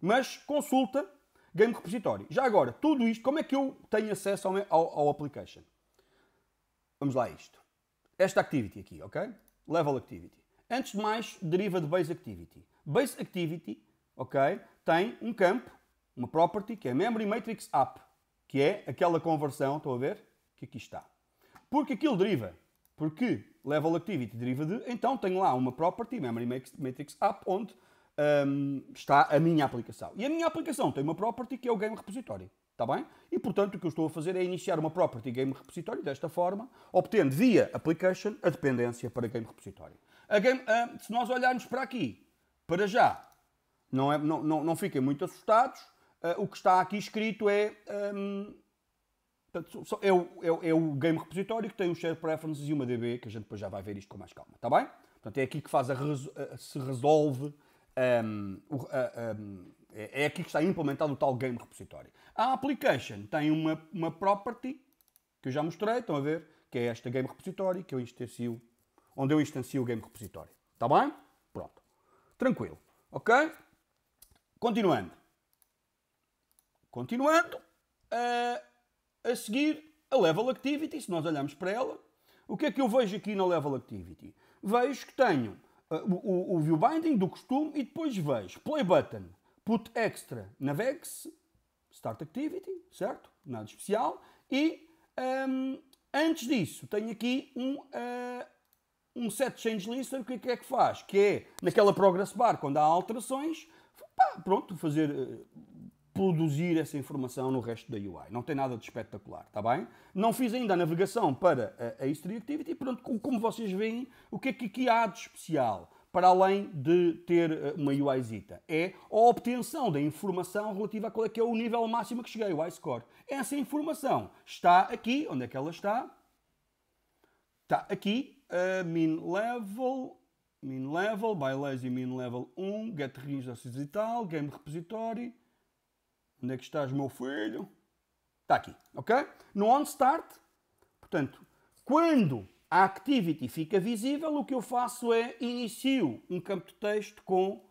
Mas consulta Game Repository. Já agora, tudo isto, como é que eu tenho acesso ao, ao, ao application? Vamos lá a isto. Esta Activity aqui, ok? Level Activity. Antes de mais, deriva de Base Activity. Base Activity, ok, tem um campo, uma property, que é Memory Matrix App que é aquela conversão, estão a ver? Que aqui está. Porque aquilo deriva, porque level activity deriva de, então tenho lá uma property, memory matrix app, onde um, está a minha aplicação. E a minha aplicação tem uma property que é o game repository. Está bem? E portanto o que eu estou a fazer é iniciar uma property game repository desta forma, obtendo via application a dependência para game repository. A game, hum, se nós olharmos para aqui, para já, não, é, não, não, não fiquem muito assustados, Uh, o que está aqui escrito é, um, ehm, é, o, é, é, o game repositório que tem o share preferences e uma DB, que a gente depois já vai ver isto com mais calma, está bem? Portanto, é aqui que faz a reso, a, se resolve, um, ehm, a, ehm, é, é aqui que está implementado o tal game repositório. A application tem uma, uma property, que eu já mostrei, estão a ver, que é esta game repositório, que eu instancio, onde eu instancio o game repositório, está bem? Pronto, tranquilo, ok? Continuando. Continuando, a, eh, a seguir, a Level Activity, se nós olharmos para ela, o que é que eu vejo aqui na Level Activity? Vejo que tenho eh, o, o, o viewbinding do costume e depois vejo Play Button, Put Extra na VEX, Start Activity, certo? Nada especial. E um, ehm, antes disso, tenho aqui um, uh, um Set Change Lister, o que é, que é que faz? Que é, naquela Progress Bar, quando há alterações, pá, pronto, fazer... Uh, produzir essa informação no resto da UI. Não tem nada de espetacular, está bem? Não fiz ainda a navegação para a, History Activity, pronto, como vocês veem, o que é que aqui há de especial? Para além de ter eh, uma UIzita, é a obtenção da informação relativa a qual é que é o nível máximo que cheguei, o I-score. Essa informação está aqui, onde é que ela está? Está aqui, a min level, min level, by lazy min level 1, get range e tal, game repository, Onde é que estás, meu filho? Está aqui, ok? No onStart, portanto, quando a activity fica visível, o que eu faço é inicio um campo de texto com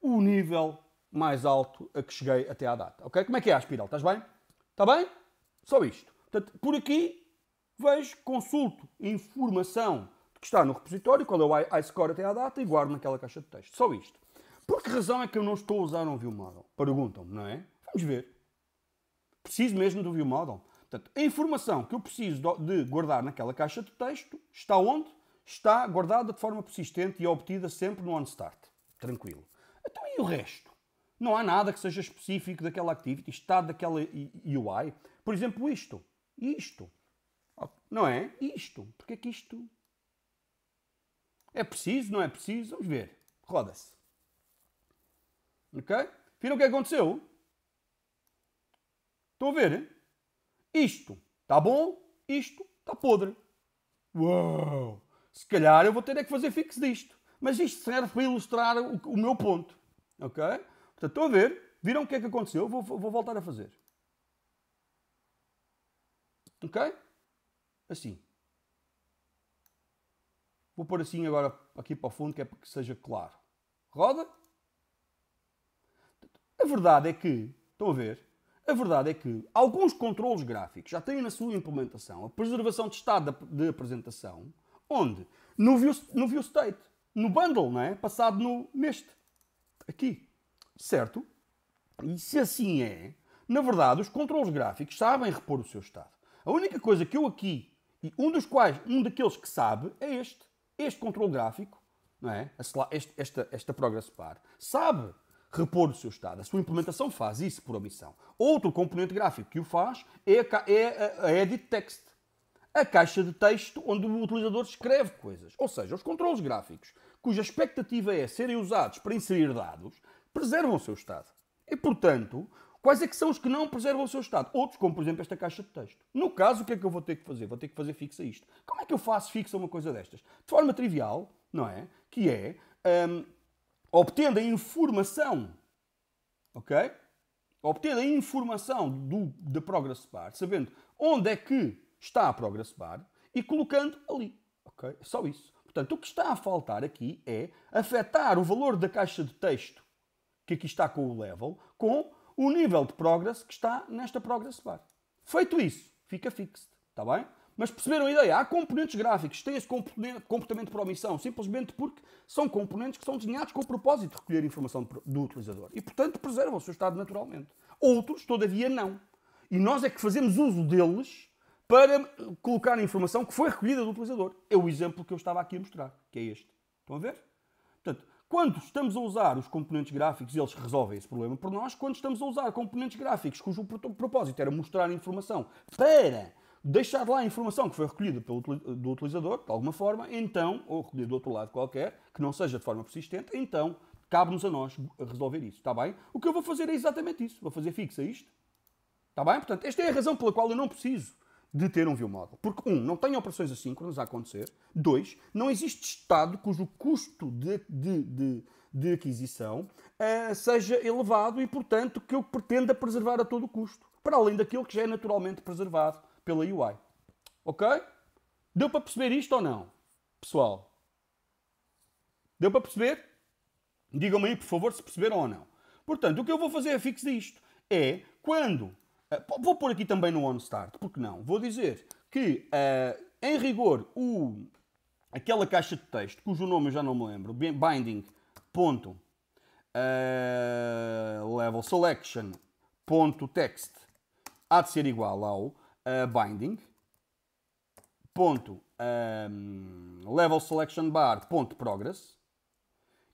o nível mais alto a que cheguei até à data. Ok? Como é que é a espiral? Estás bem? Está bem? Só isto. Portanto, por aqui vejo, consulto informação que está no repositório, qual é o iScore até à data e guardo naquela caixa de texto. Só isto. Por que razão é que eu não estou a usar um view model? Perguntam-me, não é? Vamos ver. Preciso mesmo do Viewmodel. Portanto, a informação que eu preciso de guardar naquela caixa de texto está onde? Está guardada de forma persistente e obtida sempre no OnStart. Tranquilo. Então e o resto? Não há nada que seja específico daquela activity, estado daquela UI. Por exemplo, isto. Isto. Não é? Isto. Porquê é que isto? É preciso, não é preciso? Vamos ver. Roda-se. Ok? Viram o que é aconteceu? Estão a ver? Hein? Isto está bom, isto está podre. Uau! Se calhar eu vou ter é que fazer fixo disto. Mas isto serve para ilustrar o, o meu ponto. Ok? Portanto, estão a ver? Viram o que é que aconteceu? Vou, vou voltar a fazer. Ok? Assim. Vou pôr assim agora aqui para o fundo, que é para que seja claro. Roda. A verdade é que, estão a ver, a verdade é que alguns controlos gráficos já têm na sua implementação a preservação de estado de apresentação, onde? No view, no view state, no bundle, não é? passado no, neste, aqui, certo? E se assim é, na verdade, os controles gráficos sabem repor o seu estado. A única coisa que eu aqui, e um dos quais, um daqueles que sabe, é este. Este controle gráfico, não é? Este, esta, esta progress bar, sabe repor o seu estado. A sua implementação faz isso por omissão. Outro componente gráfico que o faz é a, é a edit text, a caixa de texto onde o utilizador escreve coisas. Ou seja, os controles gráficos, cuja expectativa é serem usados para inserir dados, preservam o seu estado. E, portanto, quais é que são os que não preservam o seu estado? Outros, como, por exemplo, esta caixa de texto. No caso, o que é que eu vou ter que fazer? Vou ter que fazer fixa isto. Como é que eu faço fixa uma coisa destas? De forma trivial, não é? Que é... Hum, obtendo a informação, ok? Obtendo a informação do, da Progress Bar, sabendo onde é que está a Progress Bar e colocando ali, ok? É só isso. Portanto, o que está a faltar aqui é afetar o valor da caixa de texto que aqui está com o level com o nível de progress que está nesta progress bar. Feito isso, fica fixed, está bem? Mas perceberam a ideia? Há componentes gráficos que têm esse comportamento por omissão, simplesmente porque são componentes que são desenhados com o propósito de recolher informação do utilizador e, portanto, preservam o seu estado naturalmente. Outros, todavia, não. E nós é que fazemos uso deles para colocar a informação que foi recolhida do utilizador. É o exemplo que eu estava aqui a mostrar, que é este. Estão a ver? Portanto, quando estamos a usar os componentes gráficos, eles resolvem esse problema por nós. Quando estamos a usar componentes gráficos cujo propósito era mostrar informação para deixar lá a informação que foi recolhida pelo, do utilizador, de alguma forma, então, ou recolhida do outro lado qualquer, que não seja de forma persistente, então cabe-nos a nós resolver isso, está bem? O que eu vou fazer é exatamente isso. Vou fazer fixa isto. Está bem? Portanto, esta é a razão pela qual eu não preciso de ter um ViewModel Porque, um, não tenho operações assíncronas a acontecer. Dois, não existe estado cujo custo de, de, de, de aquisição uh, seja elevado e, portanto, que eu pretenda preservar a todo custo, para além daquilo que já é naturalmente preservado pela UI. Ok? Deu para perceber isto ou não, pessoal? Deu para perceber? Digam-me aí, por favor, se perceberam ou não. Portanto, o que eu vou fazer é fixo disto. É quando. Eh, vou pôr aqui também no OnStart, porque não? Vou dizer que, uh, em rigor, o, aquela caixa de texto, cujo nome eu já não me lembro, binding. Ponto, uh, level selection ponto text há de ser igual ao uh, binding, ponto, um, level selection bar, ponto progress.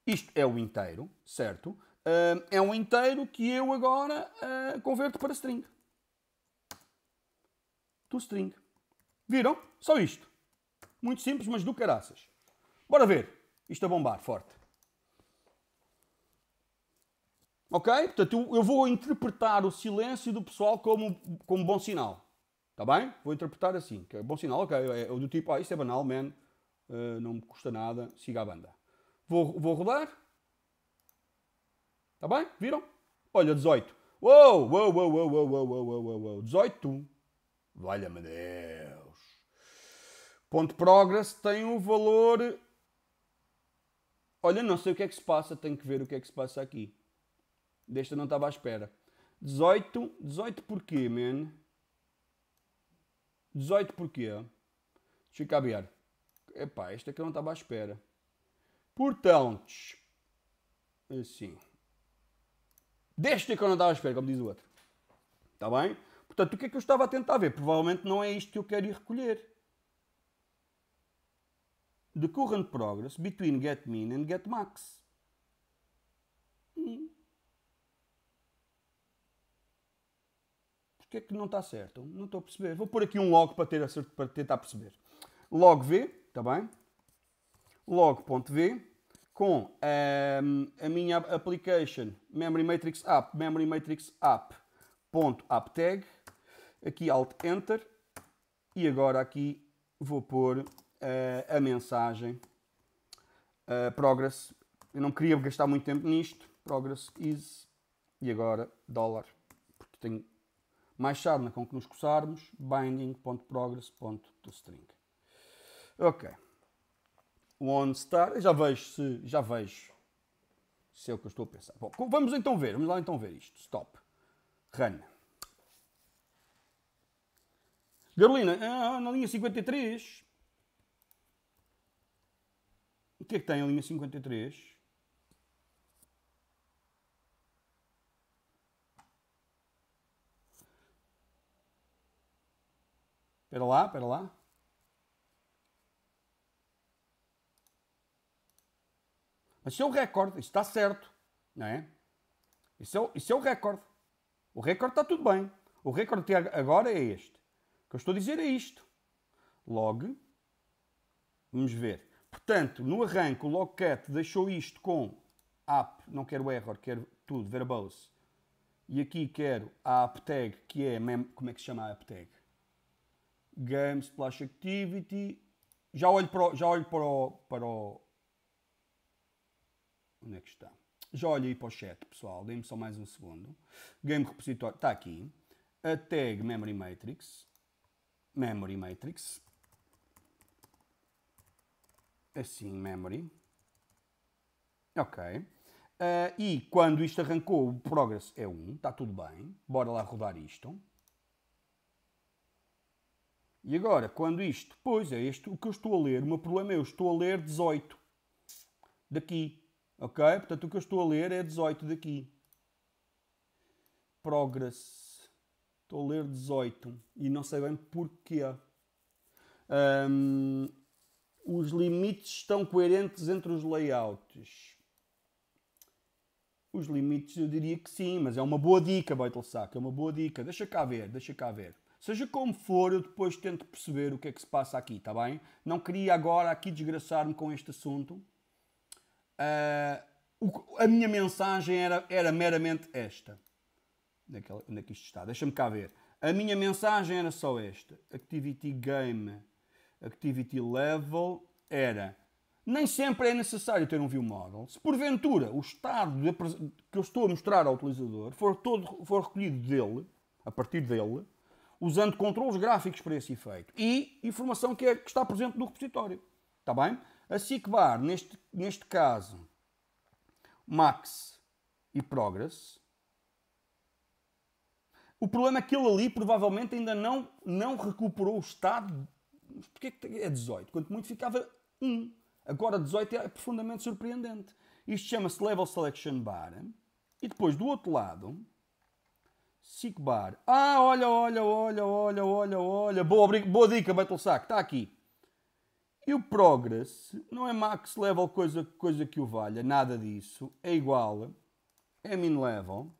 Isto é o inteiro, certo? Uh, é um inteiro que eu agora uh, converto para string. To string. Viram? Só isto. Muito simples, mas do caraças. Bora ver. Isto a é bombar, forte. Ok? Portanto, eu vou interpretar o silêncio do pessoal como, como bom sinal. Está bem? Vou interpretar assim, que é bom sinal, ok? É, é, é, do tipo, ah, isto é banal, man, uh, não me custa nada, siga a banda. Vou, vou rodar. Está bem? Viram? Olha, 18. Uou, uou, uou, uou, uou, uou, uou, uou, uou, 18. Valha-me Deus. Ponto progress tem um valor... Olha, não sei o que é que se passa, tenho que ver o que é que se passa aqui. Desta não estava à espera. 18, 18 porquê, man? 18 porquê? Deixa eu cá ver. Epá, esta que eu não estava à espera. Portanto, assim. Deste que eu não estava à espera, como diz o outro. Está bem? Portanto, o que é que eu estava a tentar ver? Provavelmente não é isto que eu quero ir recolher. The current progress between get min and get max. Hum. que é que não está certo? Não estou a perceber. Vou pôr aqui um log para, ter para tentar perceber. Log V, está bem? Log.v com um, ehm, a minha application memory matrix app, memory matrix app ponto app tag, aqui alt enter e agora aqui vou pôr uh, a mensagem uh, progress. Eu não queria gastar muito tempo nisto. Progress is e agora dólar, porque tenho mais charna com que nos coçarmos, binding.progress.toString. Ok. O OnStar, já vejo se, já vejo se é o que eu estou a pensar. Bom, vamos então ver, vamos lá então ver isto. Stop. Run. Carolina, ah, na linha 53. O que é que tem a linha 53? Espera lá, espera lá. Mas isso é o recorde, isso está certo, não é? Isso é, isso é o recorde. O recorde está tudo bem. O recorde até agora é este. O que eu estou a dizer é isto. Log, vamos ver. Portanto, no arranque, o logcat deixou isto com app, não quero error, quero tudo, verbose. E aqui quero a app tag, que é, como é que se chama a app tag? Game, Splash Activity. Já olho para o, já olho para o, para o... Onde é que está? Já olho aí para o chat, pessoal. Deem-me só mais um segundo. Game repositório. Está aqui. A tag Memory Matrix. Memory Matrix. Assim, Memory. Ok. Uh, e quando isto arrancou, o progress é 1, está tudo bem. Bora lá rodar isto. E agora, quando isto? Pois é, isto o que eu estou a ler, o meu problema é eu estou a ler 18 daqui. Ok? Portanto, o que eu estou a ler é 18 daqui. Progress. Estou a ler 18 e não sei bem porquê. Um, os limites estão coerentes entre os layouts. Os limites eu diria que sim, mas é uma boa dica, Beitelsack, é uma boa dica. Deixa cá ver, deixa cá ver. Seja como for, eu depois tento perceber o que é que se passa aqui, está bem? Não queria agora aqui desgraçar-me com este assunto. Uh, o, a minha mensagem era, era meramente esta. Naquela, é onde é que isto está? Deixa-me cá ver. A minha mensagem era só esta. Activity Game, Activity Level era. Nem sempre é necessário ter um view model. Se porventura o estado que eu estou a mostrar ao utilizador for, todo, for recolhido dele, a partir dele, usando controles gráficos para esse efeito e informação que, é, que está presente no repositório. Está bem? A SICBAR, neste, neste caso, Max e Progress. O problema é que ele ali provavelmente ainda não, não recuperou o estado. Porquê é que é 18? Quanto muito ficava 1. Agora 18 é profundamente surpreendente. Isto chama-se Level Selection Bar. E depois, do outro lado, Sick Bar. Ah, olha, olha, olha, olha, olha, olha. Boa, boa dica, saco, está aqui. E o Progress não é max level coisa, coisa que o valha, nada disso. É igual, é min level.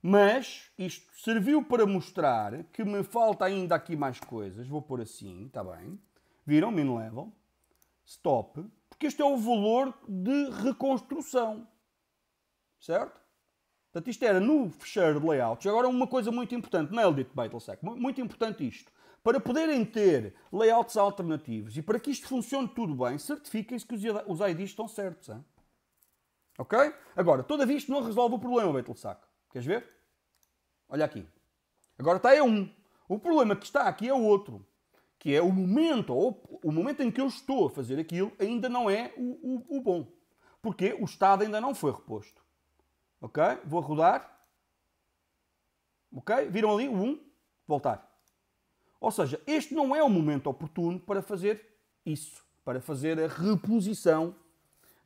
Mas isto serviu para mostrar que me falta ainda aqui mais coisas. Vou pôr assim, está bem. Viram? Min level. Stop. Porque este é o valor de reconstrução. Certo? Portanto, isto era no fecheiro de layouts. Agora, uma coisa muito importante, nailed é, it, Battlesec, muito importante isto. Para poderem ter layouts alternativos e para que isto funcione tudo bem, certifiquem-se que os IDs estão certos. Hein? Ok? Agora, todavia isto não resolve o problema, Battlesec. Queres ver? Olha aqui. Agora está é um. O problema que está aqui é outro. Que é o momento, ou o momento em que eu estou a fazer aquilo ainda não é o, o, o bom. Porque o estado ainda não foi reposto. Ok? Vou rodar. Ok? Viram ali? O 1. Voltar. Ou seja, este não é o momento oportuno para fazer isso. Para fazer a reposição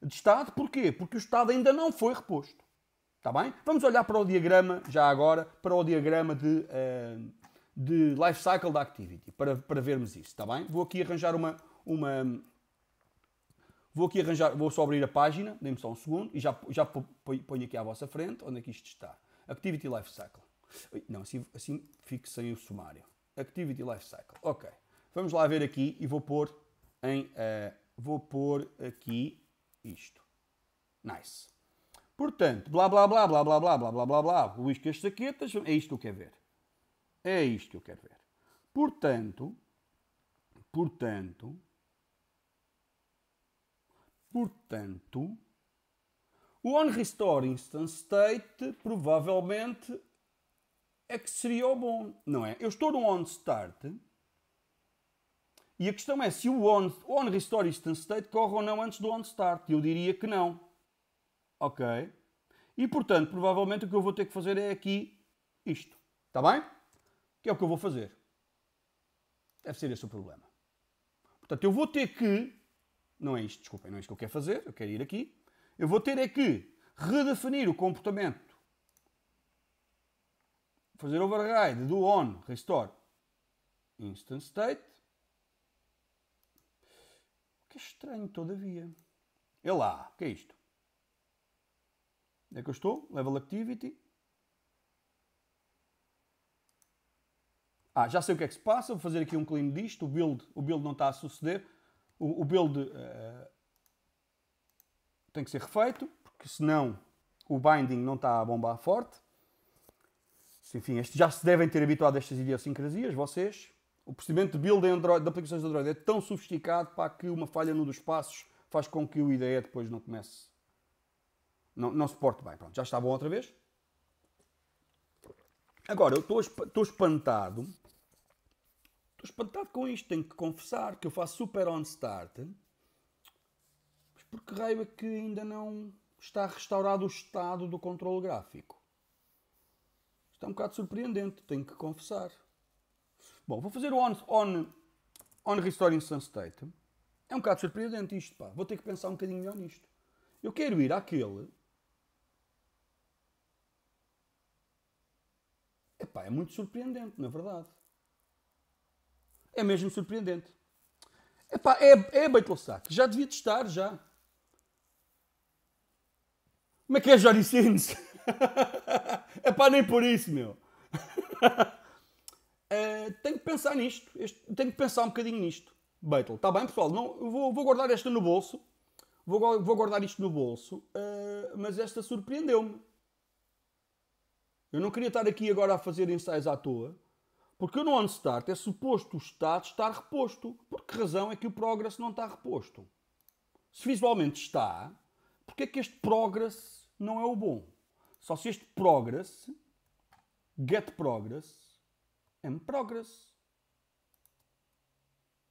de Estado. Porquê? Porque o Estado ainda não foi reposto. Está bem? Vamos olhar para o diagrama, já agora, para o diagrama de, eh, de Life Cycle da Activity, para, para vermos isso. Está bem? Vou aqui arranjar uma, uma, Vou aqui arranjar, vou só abrir a página, dê-me só um segundo e já, já ponho aqui à vossa frente onde é que isto está. Activity Lifecycle. Não, assim, assim fico sem o sumário. Activity Lifecycle. Ok. Vamos lá ver aqui e vou pôr em. Uh, vou pôr aqui isto. Nice. Portanto, blá blá blá blá blá blá blá blá blá blá. as saquetas? é isto que eu quero ver. É isto que eu quero ver. Portanto, portanto, Portanto, o on-restore instance state provavelmente é que seria o bom, não é? Eu estou no on-start e a questão é se o on-restore on instance state corre ou não antes do on-start. Eu diria que não. Ok? E, portanto, provavelmente o que eu vou ter que fazer é aqui isto. Está bem? Que é o que eu vou fazer. Deve ser esse o problema. Portanto, eu vou ter que não é isto, desculpem, não é isto que eu quero fazer, eu quero ir aqui. Eu vou ter é que redefinir o comportamento, fazer override do on restore instance state, que é estranho todavia. É lá, o que é isto? Onde é que eu estou? Level activity. Ah, já sei o que é que se passa, vou fazer aqui um clean disto, o build, o build não está a suceder, o, build uh, tem que ser refeito, porque senão o binding não está a bombar forte. Enfim, este, já se devem ter habituado a estas idiosincrasias, vocês. O procedimento de build Android, de aplicações de Android é tão sofisticado para que uma falha num dos passos faz com que o IDE depois não comece. Não, não suporte bem. Pronto, já está bom outra vez. Agora, eu estou espantado Estou espantado com isto, tenho que confessar que eu faço super on start. Mas porque raiva que ainda não está restaurado o estado do controle gráfico? Está é um bocado surpreendente, tenho que confessar. Bom, vou fazer o on, on, on restore in state. É um bocado surpreendente isto, pá. Vou ter que pensar um bocadinho melhor nisto. Eu quero ir àquele Epá, é muito surpreendente, na verdade é mesmo surpreendente. Epá, é, é Beitlosac, já devia testar, já. Como é que é Jordi É pá, nem por isso, meu. uh, tenho que pensar nisto, este, tenho que pensar um bocadinho nisto. Beitel, está bem, pessoal? Não, vou, vou guardar esta no bolso. Vou, vou guardar isto no bolso, uh, mas esta surpreendeu-me. Eu não queria estar aqui agora a fazer ensaios à toa. Porque no OnStart é suposto o estado estar reposto. Por que razão é que o progress não está reposto? Se visualmente está, porque é que este progress não é o bom? Só se este progress, get progress, em progress.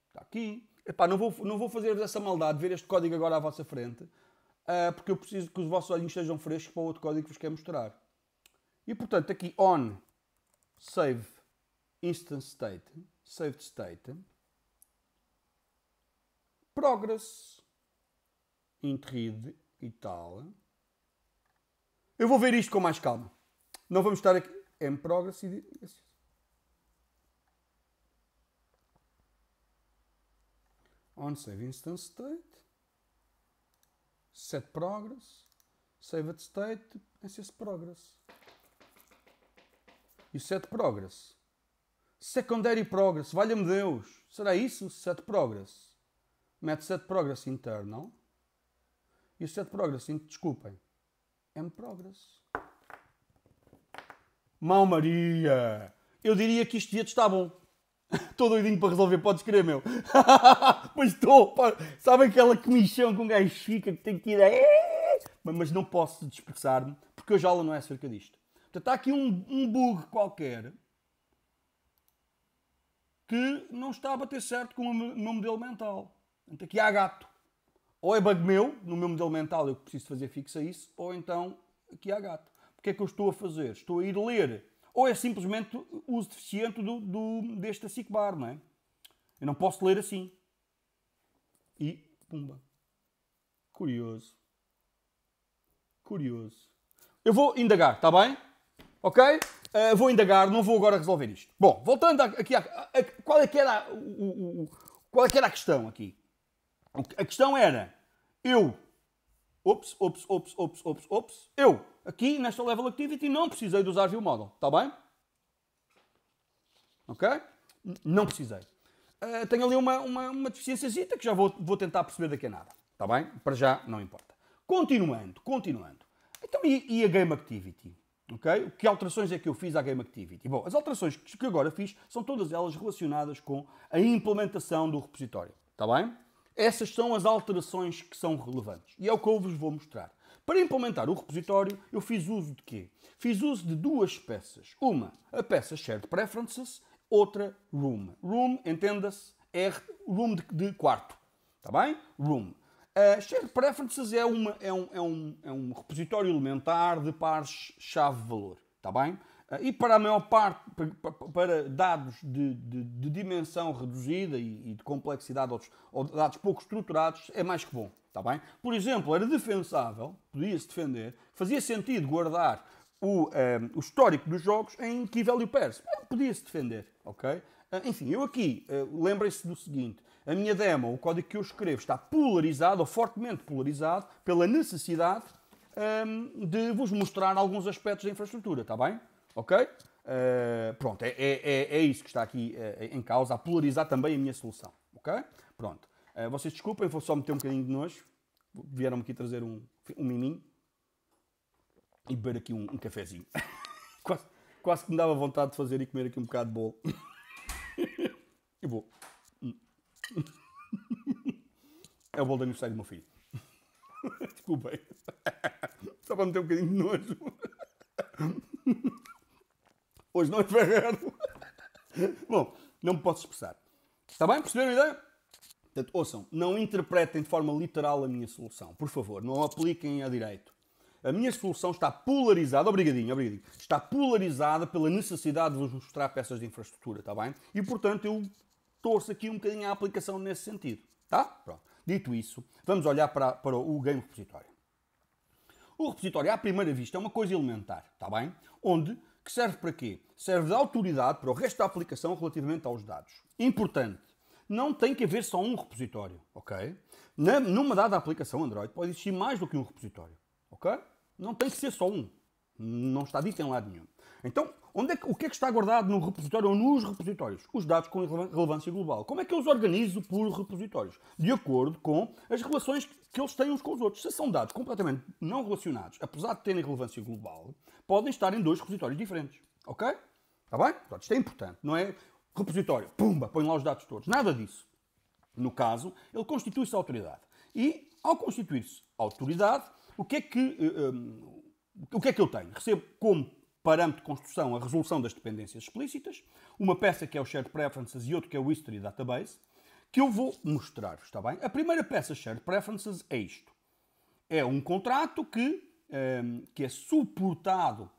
Está aqui. Epá, não vou, não vou fazer-vos essa maldade, ver este código agora à vossa frente, uh, porque eu preciso que os vossos olhinhos estejam frescos para o outro código que vos quero mostrar. E portanto, aqui on save Instant State, Saved State, Progress, Intread e tal. Eu vou ver isto com mais calma. Não vamos estar aqui. em Progress e. On Save Instance State, Set Progress, Saved State, SS é Progress. E Set Progress Secondary Progress, valha-me Deus! Será isso? Set Progress. Mete Set Progress Internal. E o Set Progress, desculpem, M Progress. Mão Maria! Eu diria que isto dia está bom. Estou doidinho para resolver, podes crer, meu. pois estou. Sabe aquela comichão com um gajo fica que tem que ir a... Mas não posso dispersar-me, porque hoje a aula não é acerca disto. Portanto, aqui um, um bug qualquer que não está a bater certo com o meu modelo mental. Então aqui há gato. Ou é bug meu, no meu modelo mental eu preciso fazer fixa isso, ou então aqui há gato. O que é que eu estou a fazer? Estou a ir ler. Ou é simplesmente uso deficiente do, do, deste ASIC não é? Eu não posso ler assim. E, pumba. Curioso. Curioso. Eu vou indagar, está bem? Ok? Uh, vou indagar, não vou agora resolver isto. Bom, voltando aqui, a, a, a, qual, é que era o, o, qual é que era a questão aqui? A questão era, eu, ops, ops, ops, ops, ops, ops, eu, aqui nesta Level Activity, não precisei de usar View Model, está bem? Ok? não precisei. Uh, tenho ali uma, uma, uma deficiênciazita que já vou, vou tentar perceber daqui a nada, está bem? Para já, não importa. Continuando, continuando. Então, e, e a Game Activity? O Que alterações é que eu fiz à Game Activity? Bom, as alterações que agora fiz são todas elas relacionadas com a implementação do repositório. Está bem? Essas são as alterações que são relevantes. E é o que eu vos vou mostrar. Para implementar o repositório, eu fiz uso de quê? Fiz uso de duas peças. Uma, a peça Shared Preferences, outra, Room. Room, entenda-se, é Room de, de quarto. Está bem? Room. Uh, shared preferences é, uma, é, um, é, um, é um repositório elementar de pares-chave de valor, está bem? Uh, e para a maior parte, para, para dados de, de, de, dimensão reduzida e, e de complexidade ou, ou dados pouco estruturados, é mais que bom, está bem? Por exemplo, era defensável, podia-se defender, fazia sentido guardar o, um, ah, o histórico dos jogos em key value pairs. Podia-se defender, ok? Uh, enfim, eu aqui, uh, lembrem-se do seguinte, a minha demo, o código que eu escrevo, está polarizado, ou fortemente polarizado, pela necessidade um, de vos mostrar alguns aspectos da infraestrutura, está bem? Ok? Uh, pronto, é, é, é, é, isso que está aqui uh, em causa, a polarizar também a minha solução, ok? Pronto. Uh, vocês desculpem, vou só meter um bocadinho de nojo. Vieram-me aqui trazer um, um miminho e beber aqui um, um cafezinho. quase, quase que me dava vontade de fazer e comer aqui um bocado de bolo. e vou. É o bolo de aniversário do meu filho. Desculpem. Só para meter um bocadinho de nojo. Hoje não é ferrado. Bom, não me posso expressar. Está bem? Perceberam a ideia? Portanto, ouçam, não interpretem de forma literal a minha solução. Por favor, não apliquem a direito. A minha solução está polarizada, obrigadinho, obrigadinho, está polarizada pela necessidade de vos mostrar peças de infraestrutura, está bem? E, portanto, eu torço aqui um bocadinho a aplicação nesse sentido. Tá? Pronto. Dito isso, vamos olhar para, para o game repositório. O repositório, à primeira vista, é uma coisa elementar, está bem? Onde, que serve para quê? Serve de autoridade para o resto da aplicação relativamente aos dados. Importante, não tem que haver só um repositório, ok? Na, numa dada aplicação Android pode existir mais do que um repositório, ok? Não tem que ser só um. Não está dito em lado nenhum. Então, Onde é que, o que é que está guardado no repositório ou nos repositórios? Os dados com relevância global. Como é que eu os organizo por repositórios? De acordo com as relações que eles têm uns com os outros. Se são dados completamente não relacionados, apesar de terem relevância global, podem estar em dois repositórios diferentes. Ok? Está bem? Portanto, isto é importante. Não é repositório, pumba, põe lá os dados todos. Nada disso. No caso, ele constitui-se autoridade. E, ao constituir-se autoridade, o que é que, um, eh, eh, o que, é que eu tenho? Recebo como parâmetro de construção a resolução das dependências explícitas, uma peça que é o Shared Preferences e outra que é o History Database, que eu vou mostrar-vos, está bem? A primeira peça Shared Preferences é isto. É um contrato que, um, ehm, que é suportado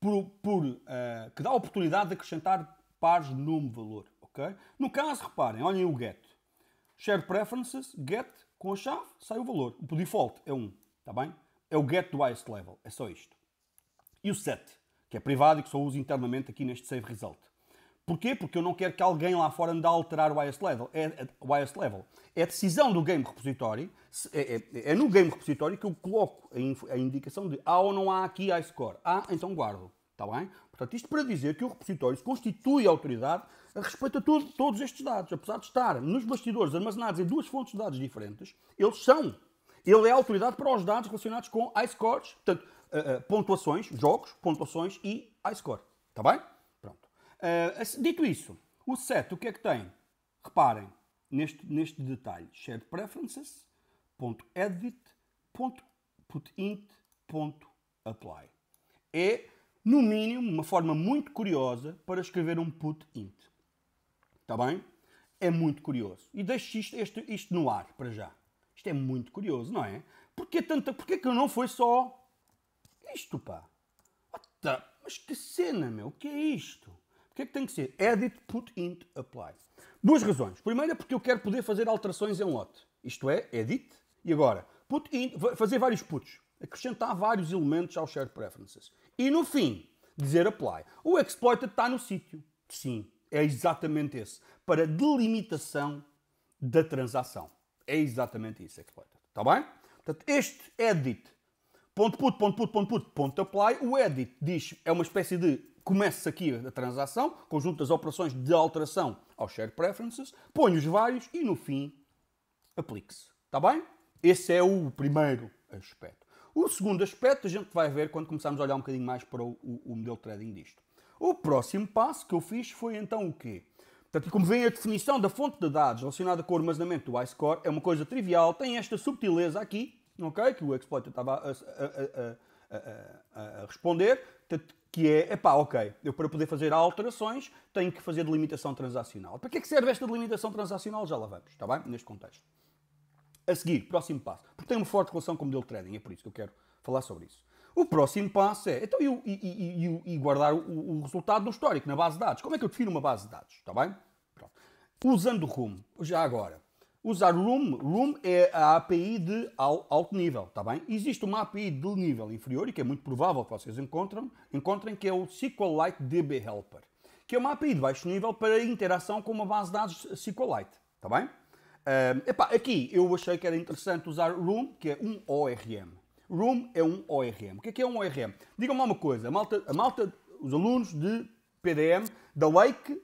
por, por uh, que dá a oportunidade de acrescentar pares de nome-valor, ok? No caso, reparem, olhem o get. Shared Preferences, get, com a chave, sai o valor. O default é 1, está bem? É o get do highest level, é só isto. E o set? que é privado e que só uso internamente aqui neste Save Result. Porquê? Porque eu não quero que alguém lá fora ande a alterar o highest level. É, é o highest level. é a decisão do Game Repository, é, é, é no Game Repository que eu coloco a, a, indicação de há ou não há aqui score. Há, ah, então guardo. Está bem? Portanto, isto para dizer que o repositório se constitui a autoridade a respeito de todos estes dados. Apesar de estar nos bastidores armazenados em duas fontes de dados diferentes, eles são. Ele é a autoridade para os dados relacionados com iScores. Portanto, uh, pontuações, jogos, pontuações e high score. Está bem? Pronto. Uh, dito isso, o set o que é que tem? Reparem neste, neste detalhe: shared preferences, ponto edit, ponto int ponto apply. É, no mínimo, uma forma muito curiosa para escrever um put int. Está bem? É muito curioso. E deixo isto, isto, isto no ar para já. Isto é muito curioso, não é? Porquê tanta. Porquê que não foi só isto, pá? What the? Mas que cena, meu? O que é isto? que é que tem que ser edit, put, int, apply? Duas razões. Primeira, porque eu quero poder fazer alterações em lote. Isto é, edit. E agora, put, in, fazer vários puts. Acrescentar vários elementos ao shared preferences. E no fim, dizer apply. O exploited está no sítio. Sim, é exatamente esse. Para delimitação da transação. É exatamente isso, exploited. Está bem? Portanto, este edit ponto put, ponto put, ponto put, ponto apply. O edit diz, é uma espécie de começa aqui a transação, conjunto das operações de alteração ao share preferences, põe os vários e no fim aplique-se. Está bem? Esse é o primeiro aspecto. O segundo aspecto a gente vai ver quando começarmos a olhar um bocadinho mais para o, o, o modelo de trading disto. O próximo passo que eu fiz foi então o quê? Portanto, como vem a definição da fonte de dados relacionada com o armazenamento do iScore, é uma coisa trivial, tem esta subtileza aqui, que o exploit estava a, a, a, a, responder, que é, epá, ok, eu para poder fazer alterações tenho que fazer delimitação transacional. Para que é que serve esta delimitação transacional? Já lá vamos, está bem? Neste contexto. A seguir, próximo passo. Porque tem uma forte relação com o modelo de trading, é por isso que eu quero falar sobre isso. O próximo passo é, então, eu, e, e, e guardar o, o, resultado no histórico, na base de dados. Como é que eu defino uma base de dados? Está bem? Pronto. Usando o rumo, já agora, usar Room Room é a API de alto nível, está bem? Existe uma API de nível inferior e que é muito provável que vocês encontrem, encontrem que é o SQLite DB Helper, que é uma API de baixo nível para interação com uma base de dados SQLite, está bem? Um, ehm, epá, aqui eu achei que era interessante usar Room, que é um ORM. Room é um ORM. O que é que é um ORM? Digam-me uma coisa, a malta, a malta, os alunos de PDM, da Wake,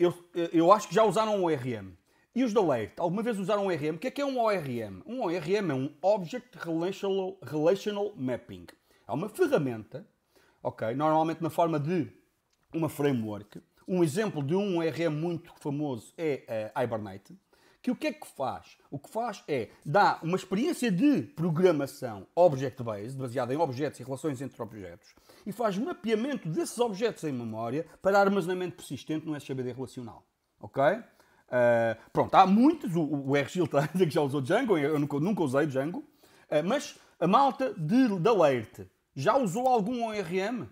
eu, eu acho que já usaram um ORM. E os da Leite, alguma vez usaram um ORM? O que é que é um ORM? Um ORM é um Object Relational, Relational Mapping. É uma ferramenta, ok, normalmente na forma de uma framework. Um exemplo de um ORM muito famoso é a Hibernate, que o que é que faz? O que faz é dar uma experiência de programação object-based, baseada em objetos e relações entre objetos, e faz mapeamento desses objetos em memória para armazenamento persistente no SGBD relacional. Ok? Uh, pronto, há muitos, o, o R. Gil tá que já usou Django, eu nunca, nunca usei Django, uh, mas a malta de, da Leite já usou algum ORM?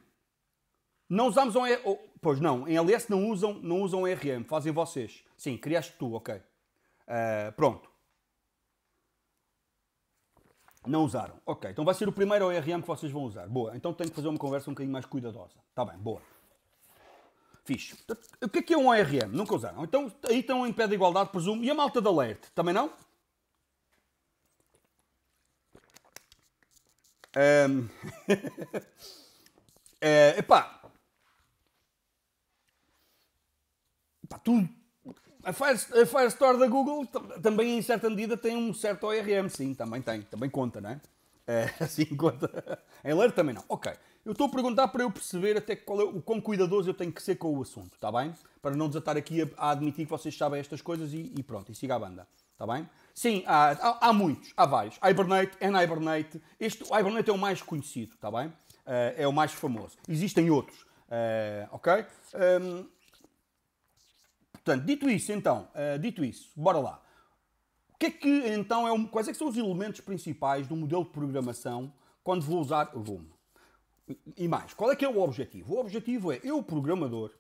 Não usamos ORM? Oh, pois não, em LS não usam, não usam ORM, fazem vocês. Sim, criaste tu, ok. Uh, pronto. Não usaram. Ok, então vai ser o primeiro ORM que vocês vão usar. Boa, então tenho que fazer uma conversa um bocadinho mais cuidadosa. Está bem, boa. Fixo. O que é que é um ORM? Nunca usaram. Então, aí estão em pé de igualdade, presumo. E a malta da Alert Também não? Um... é, eh, epá. epá tudo. A, Fire, a Firestore da Google também, em certa medida, tem um certo ORM, sim, também tem, também conta, não é? É, assim, enquanto... em ler também não. Ok. Eu estou a perguntar para eu perceber até qual é, o quão cuidadoso eu tenho que ser com o assunto, está bem? Para não desatar aqui a, a, admitir que vocês sabem estas coisas e, e pronto, e siga a banda, está bem? Sim, há, há, há, muitos, há vários. Hibernate, é Anhibernate. Este, o Hibernate é o mais conhecido, está bem? Uh, é o mais famoso. Existem outros, uh, ok? Um, ehm, portanto, dito isso, então, eh, dito isso, bora lá que é que então é um, quais é que são os elementos principais do modelo de programação quando vou usar Vim? E mais, qual é que é o objetivo? O objetivo é eu, programador,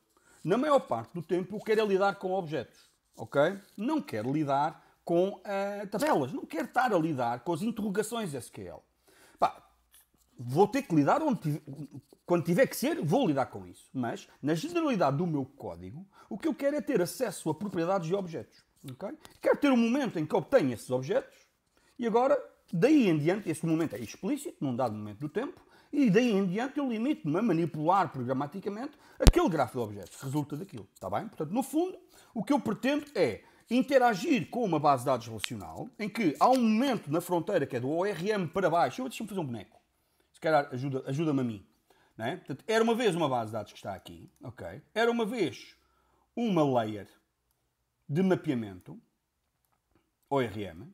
na maior parte do tempo, quero é lidar com objetos, ok? Não quero lidar com uh, tabelas, não quero estar a lidar com as interrogações SQL. Pá, vou ter que lidar tiver, quando tiver que ser, vou lidar com isso. Mas, na generalidade do meu código, o que eu quero é ter acesso a propriedades de objetos. Okay? Quero ter um momento em que obtenho esses objetos e agora, daí em diante, esse momento é explícito, num dado momento do tempo, e daí em diante eu limito-me a manipular programaticamente aquele grafo de objetos. Resulta daquilo, está bem? Portanto, no fundo, o que eu pretendo é interagir com uma base de dados relacional em que há um momento na fronteira que é do ORM para baixo. Eu deixa-me fazer um boneco. Se calhar ajuda-me ajuda a mim. É? Portanto, era uma vez uma base de dados que está aqui, ok? Era uma vez uma layer de mapeamento, ORM.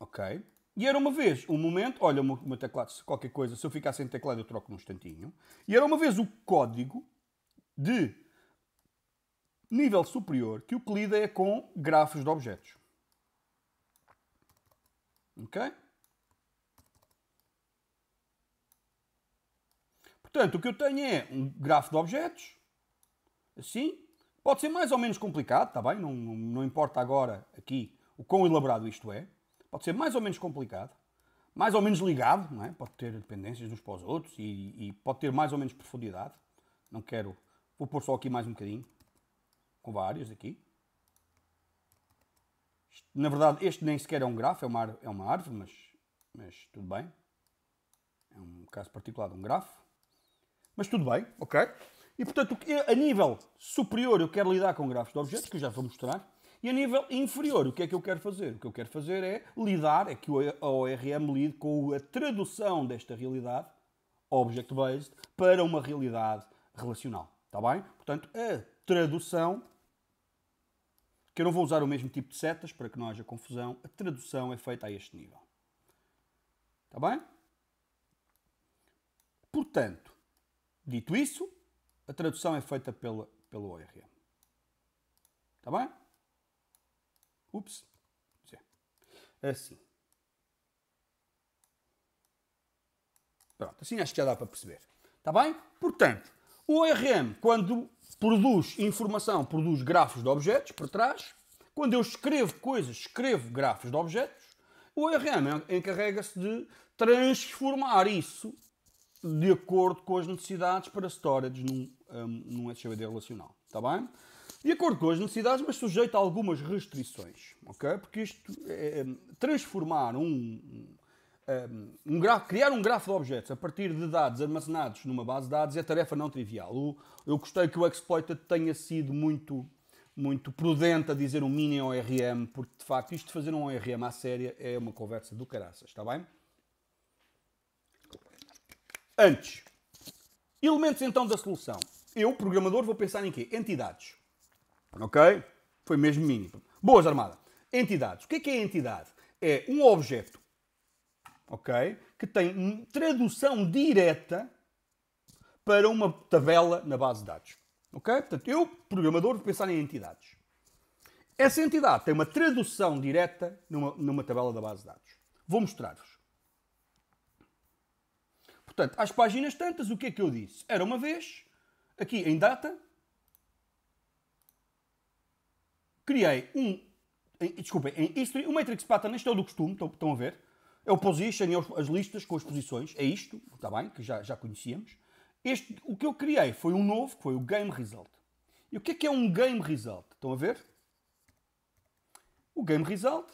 Ok. E era uma vez, um momento, olha, o meu teclado, se qualquer coisa, se eu ficar sem teclado eu troco num instantinho. E era uma vez o código de nível superior que o que lida é com grafos de objetos. Ok? Portanto, o que eu tenho é um grafo de objetos, assim, Pode ser mais ou menos complicado, está bem? Não, não, não, importa agora aqui o quão elaborado isto é. Pode ser mais ou menos complicado, mais ou menos ligado, não é? pode ter dependências uns para os outros e, e pode ter mais ou menos profundidade. Não quero. Vou pôr só aqui mais um bocadinho, com várias aqui. Na verdade, este nem sequer é um grafo, é uma, é uma árvore, mas, mas tudo bem. É um caso particular de um grafo. Mas tudo bem, ok? E portanto, a nível superior eu quero lidar com gráficos de objetos, que eu já vou mostrar, e a nível inferior, o que é que eu quero fazer? O que eu quero fazer é lidar, é que a ORM lide com a tradução desta realidade, object-based, para uma realidade relacional. Está bem? Portanto, a tradução, que eu não vou usar o mesmo tipo de setas para que não haja confusão, a tradução é feita a este nível. Está bem? Portanto, dito isso, a tradução é feita pelo pelo ORM. Está bem? Ups. É assim. Pronto, assim acho que já dá para perceber. Está bem? Portanto, o ORM, quando produz informação, produz grafos de objetos por trás. Quando eu escrevo coisas, escrevo grafos de objetos. O ORM encarrega-se de transformar isso de acordo com as necessidades para storage num hum, num SGBD relacional. Está bem? De acordo com as necessidades, mas sujeito a algumas restrições. ok? Porque isto é, é transformar um. Hum, hum, um, um grafo, criar um grafo de objetos a partir de dados armazenados numa base de dados é tarefa não trivial. O, eu gostei que o exploiter tenha sido muito, muito prudente a dizer um mini ORM, porque de facto isto de fazer um ORM à séria é uma conversa do caraças, está bem? Antes, elementos então da solução eu, programador, vou pensar em quê? Entidades. Ok? Foi mesmo mínimo. Boas, Armada. Entidades. O que é que é entidade? É um objeto, ok? Que tem tradução direta para uma tabela na base de dados. Ok? Portanto, eu, programador, vou pensar em entidades. Essa entidade tem uma tradução direta numa, numa tabela da base de dados. Vou mostrar-vos. Portanto, às páginas tantas, o que é que eu disse? Era uma vez aqui em data, criei um, em, desculpem, em history, o matrix pattern, este é o do costume, estão, estão a ver? É o position, é as listas com as posições, é isto, está bem, que já, já conhecíamos. Este, o que eu criei foi um novo, que foi o game result. E o que é que é um game result? Estão a ver? O game result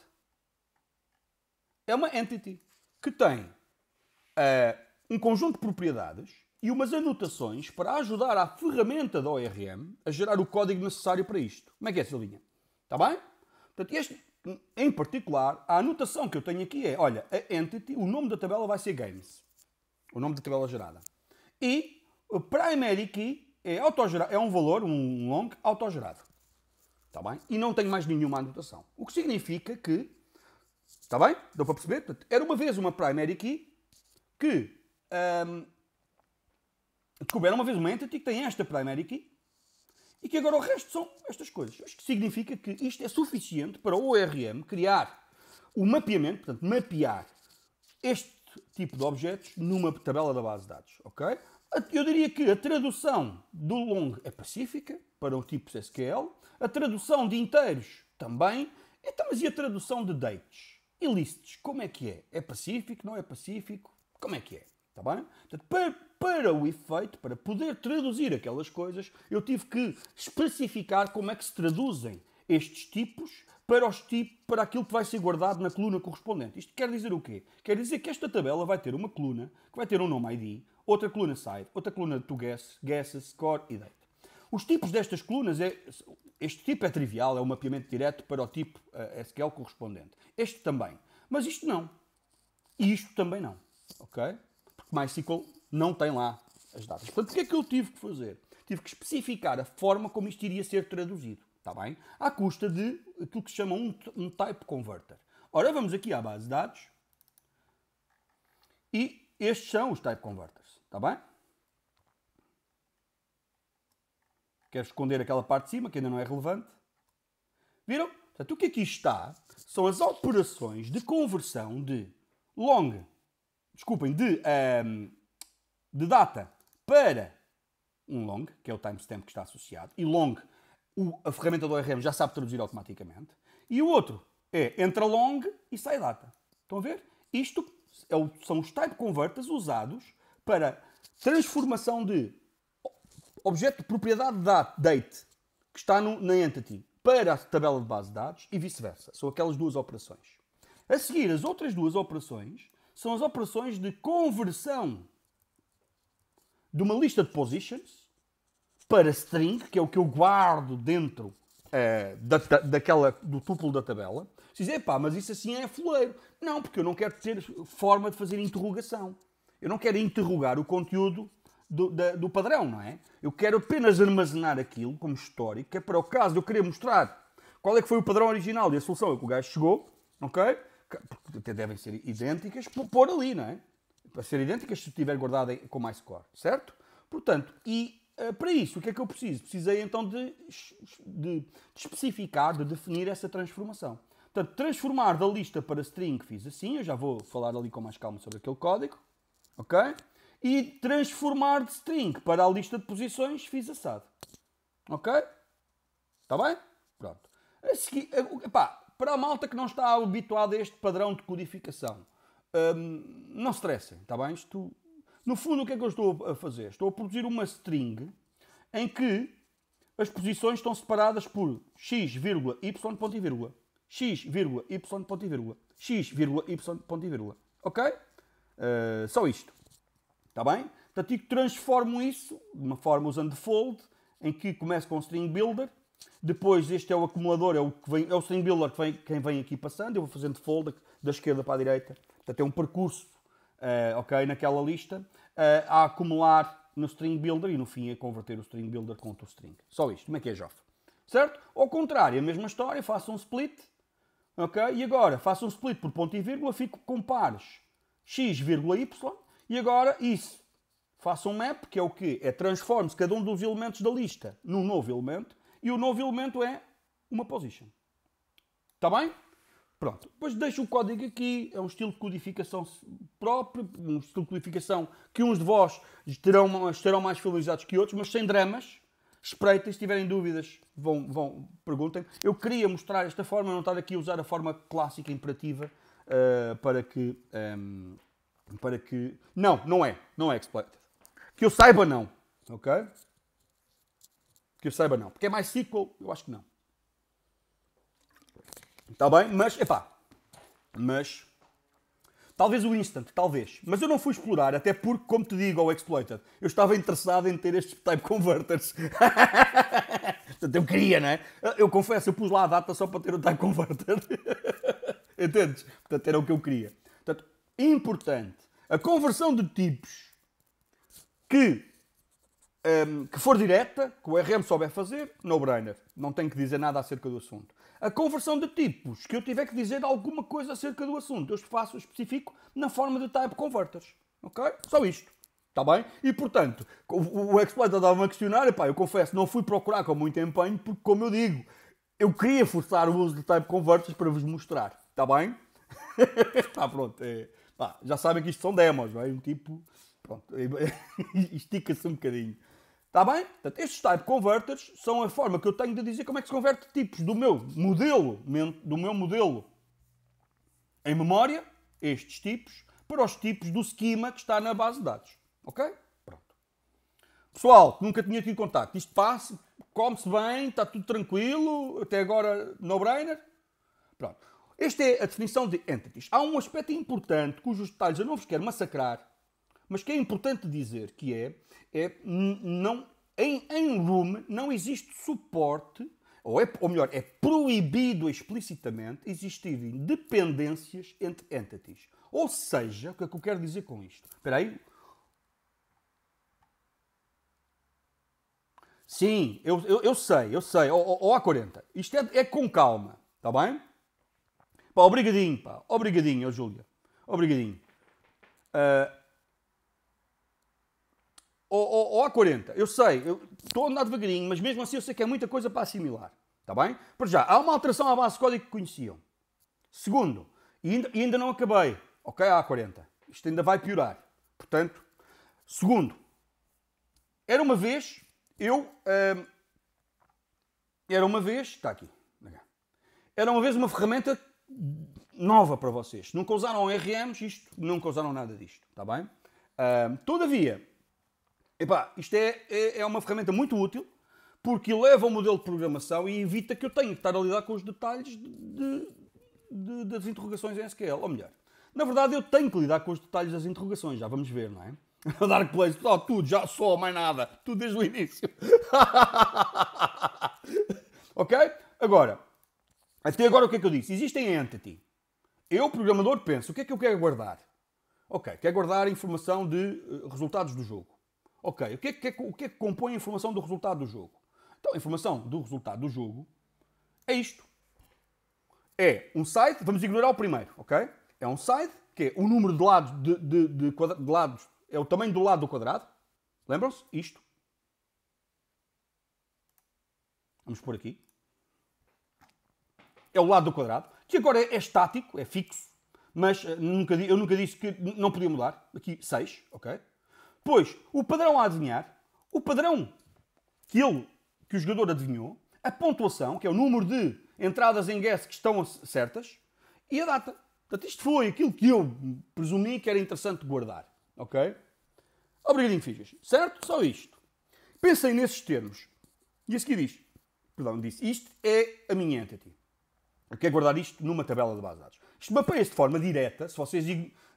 é uma entity que tem uh, um conjunto de propriedades e umas anotações para ajudar a ferramenta da ORM a gerar o código necessário para isto. Como é que é, Silvinha? Está bem? Portanto, este, em particular, a anotação que eu tenho aqui é, olha, a entity, o nome da tabela vai ser games. O nome da tabela gerada. E o primary key é, é um valor, um long, autogerado. Está bem? E não tenho mais nenhuma anotação. O que significa que, está bem? dá para perceber? Portanto, era uma vez uma primary key que hum, descobriram uma vez uma entity que tem esta primary key e que agora o resto são estas coisas. que significa que isto é suficiente para o ORM criar o mapeamento, portanto, mapear este tipo de objetos numa tabela da base de dados, ok? Eu diria que a tradução do long é pacífica para o tipo SQL, a tradução de inteiros também, então, mas e a tradução de dates e lists? Como é que é? É pacífico? Não é pacífico? Como é que é? Está bem? Portanto, para, para o efeito, para poder traduzir aquelas coisas, eu tive que especificar como é que se traduzem estes tipos para, os tipos, para aquilo que vai ser guardado na coluna correspondente. Isto quer dizer o quê? Quer dizer que esta tabela vai ter uma coluna que vai ter um nome ID, outra coluna side, outra coluna to guess, guesses, score e date. Os tipos destas colunas, é, este tipo é trivial, é um mapeamento direto para o tipo uh, eh, SQL correspondente. Este também. Mas isto não. E isto também não. Ok? MySQL não tem lá as datas. Portanto, o que é que eu tive que fazer? Tive que especificar a forma como isto iria ser traduzido, está bem? À custa de aquilo que se chama um, um type converter. Ora, vamos aqui à base de dados e estes são os type converters, está bem? Quero esconder aquela parte de cima que ainda não é relevante. Viram? Portanto, o que aqui é está são as operações de conversão de long desculpem, de, um, ehm, de data para um long, que é o timestamp que está associado, e long, o, a ferramenta do ORM já sabe traduzir automaticamente, e o outro é entra long e sai data. Estão a ver? Isto é o, são os type converters usados para transformação de objeto de propriedade date, date que está no, na entity para a tabela de base de dados e vice-versa. São aquelas duas operações. A seguir, as outras duas operações são as operações de conversão de uma lista de positions para string, que é o que eu guardo dentro é, da, daquela, do tuplo da tabela. Se dizer, pá, mas isso assim é fuleiro. Não, porque eu não quero ter forma de fazer interrogação. Eu não quero interrogar o conteúdo do, da, do padrão, não é? Eu quero apenas armazenar aquilo como histórico, que é para o caso de eu querer mostrar qual é que foi o padrão original e a solução é que o gajo chegou, ok? até devem ser idênticas, por pôr ali, não é? Para ser idênticas se estiver guardada com mais score, certo? Portanto, e eh, para isso, o que é que eu preciso? Precisei então de, de, de especificar, de definir essa transformação. Portanto, transformar da lista para string fiz assim, eu já vou falar ali com mais calma sobre aquele código, ok? E transformar de string para a lista de posições fiz assado, ok? Está bem? Pronto. A seguir, epá, para a malta que não está habituada a este padrão de codificação, hum, não se stressem, está bem? Isto, no fundo, o que é que eu estou a fazer? Estou a produzir uma string em que as posições estão separadas por x, vírgula, y, ponto e vírgula. x, vírgula, y, ponto e vírgula. x, vírgula, y, ponto e vírgula. Ok? Uh, só isto. Está bem? Portanto, transformo isso de uma forma usando fold, em que começo com string builder, depois, este é o acumulador, é o, que vem, é o string builder que vem, quem vem aqui passando. Eu vou fazendo fold da esquerda para a direita. Portanto, é um percurso uh, okay, naquela lista uh, a acumular no string builder e no fim a converter o string builder contra o string. Só isto. Como é que é, Joff? Certo? Ao contrário, a mesma história. Faço um split. Ok? E agora, faço um split por ponto e vírgula. Fico com pares x, y. E agora, isso. Faço um map, que é o que É transforme-se cada um dos elementos da lista num novo elemento e o novo elemento é uma position. Está bem? Pronto. Depois deixo o código aqui, é um estilo de codificação próprio, um estilo de codificação que uns de vós terão, estarão mais familiarizados que outros, mas sem dramas. Espreitem, se tiverem dúvidas, vão, vão, perguntem. Eu queria mostrar esta forma, não estar aqui a usar a forma clássica imperativa uh, para que. Um, ehm, para que. Não, não é. Não é exploited. Que eu saiba, não. Ok? Que eu saiba, não. Porque é mais sequel, eu acho que não. Está bem? Mas, epá. Mas. Talvez o Instant, talvez. Mas eu não fui explorar, até porque, como te digo, ao Exploited, eu estava interessado em ter estes type converters. Portanto, eu queria, não é? Eu confesso, eu pus lá a data só para ter o type converter. Entendes? Portanto, era o que eu queria. Portanto, importante. A conversão de tipos que um, ehm, que for direta, que o RM souber fazer, no-brainer. Não tenho que dizer nada acerca do assunto. A conversão de tipos, que eu tiver que dizer alguma coisa acerca do assunto, eu faço específico na forma de type converters. Ok? Só isto. Está bem? E portanto, o, o exploit me a questionar, eu confesso, não fui procurar com muito empenho, porque, como eu digo, eu queria forçar o uso de type converters para vos mostrar. Está bem? Está pronto. É, pá, já sabem que isto são demos, não é? Um tipo. Pronto, estica-se um bocadinho. Está bem? Portanto, estes type converters são a forma que eu tenho de dizer como é que se converte tipos do meu modelo, do meu modelo em memória, estes tipos, para os tipos do esquema que está na base de dados. Ok? Pronto. Pessoal, nunca tinha tido contacto. Isto passa, come-se bem, está tudo tranquilo, até agora no-brainer. Pronto. Esta é a definição de entities. Há um aspecto importante cujos detalhes eu não vos quero massacrar, mas que é importante dizer que é, é não, em, em Room não existe suporte, ou, é, ou melhor, é proibido explicitamente existirem dependências entre entities. Ou seja, o que é que eu quero dizer com isto? Espera aí. Sim, eu, eu, eu sei, eu sei. ou A40, isto é, é com calma, está bem? Pá, obrigadinho, pá. Obrigadinho, Júlia. Obrigadinho. Uh, ou, ou, A40. Eu sei, eu estou a andar devagarinho, mas mesmo assim eu sei que é muita coisa para assimilar. Está bem? Por já, há uma alteração à base de código que conheciam. Segundo, e ainda, ainda não acabei. Ok, A40. Isto ainda vai piorar. Portanto, segundo, era uma vez, eu. Hum, era uma vez. Está aqui. Era uma vez uma ferramenta nova para vocês. Nunca usaram RMs, isto, nunca usaram nada disto. Está bem? Hum, todavia, Epá, isto é, é, é uma ferramenta muito útil porque leva o modelo de programação e evita que eu tenha que estar a lidar com os detalhes de, de, das interrogações em SQL. Ou melhor, na verdade eu tenho que lidar com os detalhes das interrogações, já vamos ver, não é? A Dark Place, oh, tudo, já só, mais nada, tudo desde o início. ok? Agora, até agora o que é que eu disse? Existem entity. Eu, programador, penso, o que é que eu quero guardar? Ok, quero guardar informação de eh, resultados do jogo. Ok, o que, é, que, o que é que compõe a informação do resultado do jogo? Então, a informação do resultado do jogo é isto. É um side. vamos ignorar o primeiro, ok? É um side que é o número de lados, de, de, de, de lados é o tamanho do lado do quadrado. Lembram-se? Isto. Vamos por aqui. É o lado do quadrado, que agora é, é estático, é fixo, mas eh, nunca, eu nunca disse que não podia mudar. Aqui 6, ok? pois o padrão a adivinhar, o padrão que ele, que o jogador adivinhou, a pontuação, que é o número de entradas em guess que estão certas, e a data. Portanto, isto foi aquilo que eu presumi que era interessante guardar. Ok? Obrigadinho, Fijas. Certo? Só isto. Pensei nesses termos. E a seguir diz, perdão, disse, isto é a minha entity. Eu quero guardar isto numa tabela de base de dados. Isto mapeia-se de forma direta, se vocês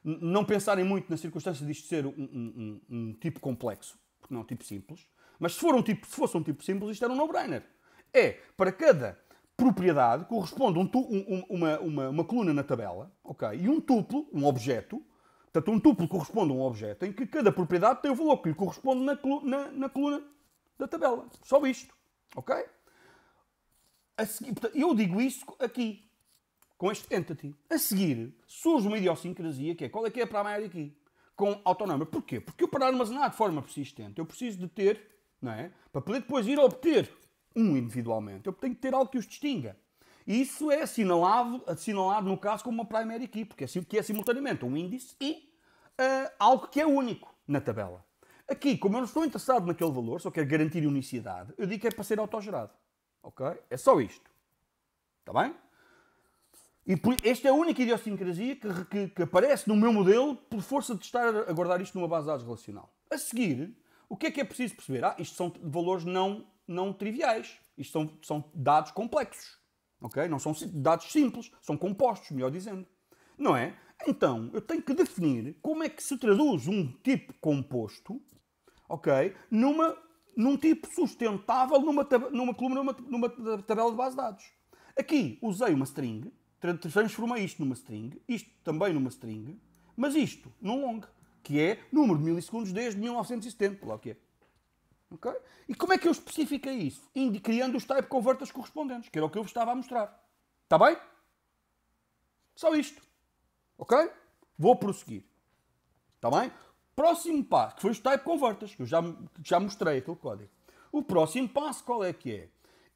não pensarem muito na circunstância disto ser um, um, um, tipo complexo, porque não é um tipo simples, mas se, for um tipo, se fosse um tipo simples, isto era um no-brainer. É, para cada propriedade corresponde tu, uma, uma, uma, coluna na tabela, ok? E um tuplo, um objeto, portanto, um tuplo corresponde a um objeto em que cada propriedade tem o valor que lhe corresponde na, na, na coluna da tabela. Só isto, ok? Seguir, portanto, eu digo isso aqui, com este entity. A seguir, surge uma idiosincrasia que é qual é que é para a maior aqui? Com autonoma. Porquê? Porque eu para armazenar de forma persistente, eu preciso de ter, não é? Para poder depois ir obter um individualmente, eu tenho que ter algo que os distinga. E isso é assinalado, assinalado no caso como uma primary key, porque é, que é simultaneamente um índice e uh, algo que é único na tabela. Aqui, como eu não estou interessado naquele valor, só quero garantir unicidade, eu digo que é para ser autogerado. Ok? É só isto. Está bem? E esta é a única idiosincrasia que, que, que, aparece no meu modelo por força de estar a guardar isto numa base de dados relacional. A seguir, o que é que é preciso perceber? Ah, isto são valores não, não triviais. Isto são, são dados complexos. ok? Não são dados simples, são compostos, melhor dizendo. Não é? Então, eu tenho que definir como é que se traduz um tipo composto ok? numa, num tipo sustentável numa, numa coluna, numa, numa tabela de base de dados. Aqui usei uma string transformei isto numa string, isto também numa string, mas isto num long, que é número de milissegundos desde 1970, lá o que é. Okay? E como é que eu especifiquei isso? Indi criando os type converters correspondentes, que era o que eu vos estava a mostrar. Está bem? Só isto. Ok? Vou prosseguir. Está bem? Próximo passo, que foi os type converters, que eu já, já mostrei aquele código. O próximo passo qual é que é?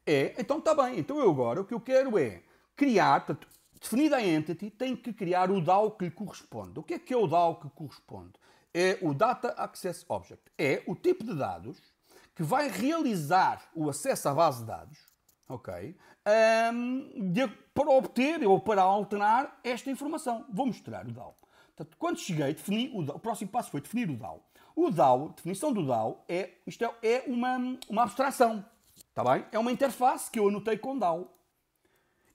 É, então está bem, então eu agora o que eu quero é criar, portanto, definida a entity, tem que criar o DAO que lhe corresponde. O que é que é o DAO que corresponde? É o Data Access Object. É o tipo de dados que vai realizar o acesso à base de dados, ok? Um, de, para obter ou para alterar esta informação. Vou mostrar o DAO. Portanto, quando cheguei, defini o DAO. O próximo passo foi definir o DAO. O DAO, definição do DAO, é, isto é, é uma, uma abstração. Está bem? É uma interface que eu anotei com DAO.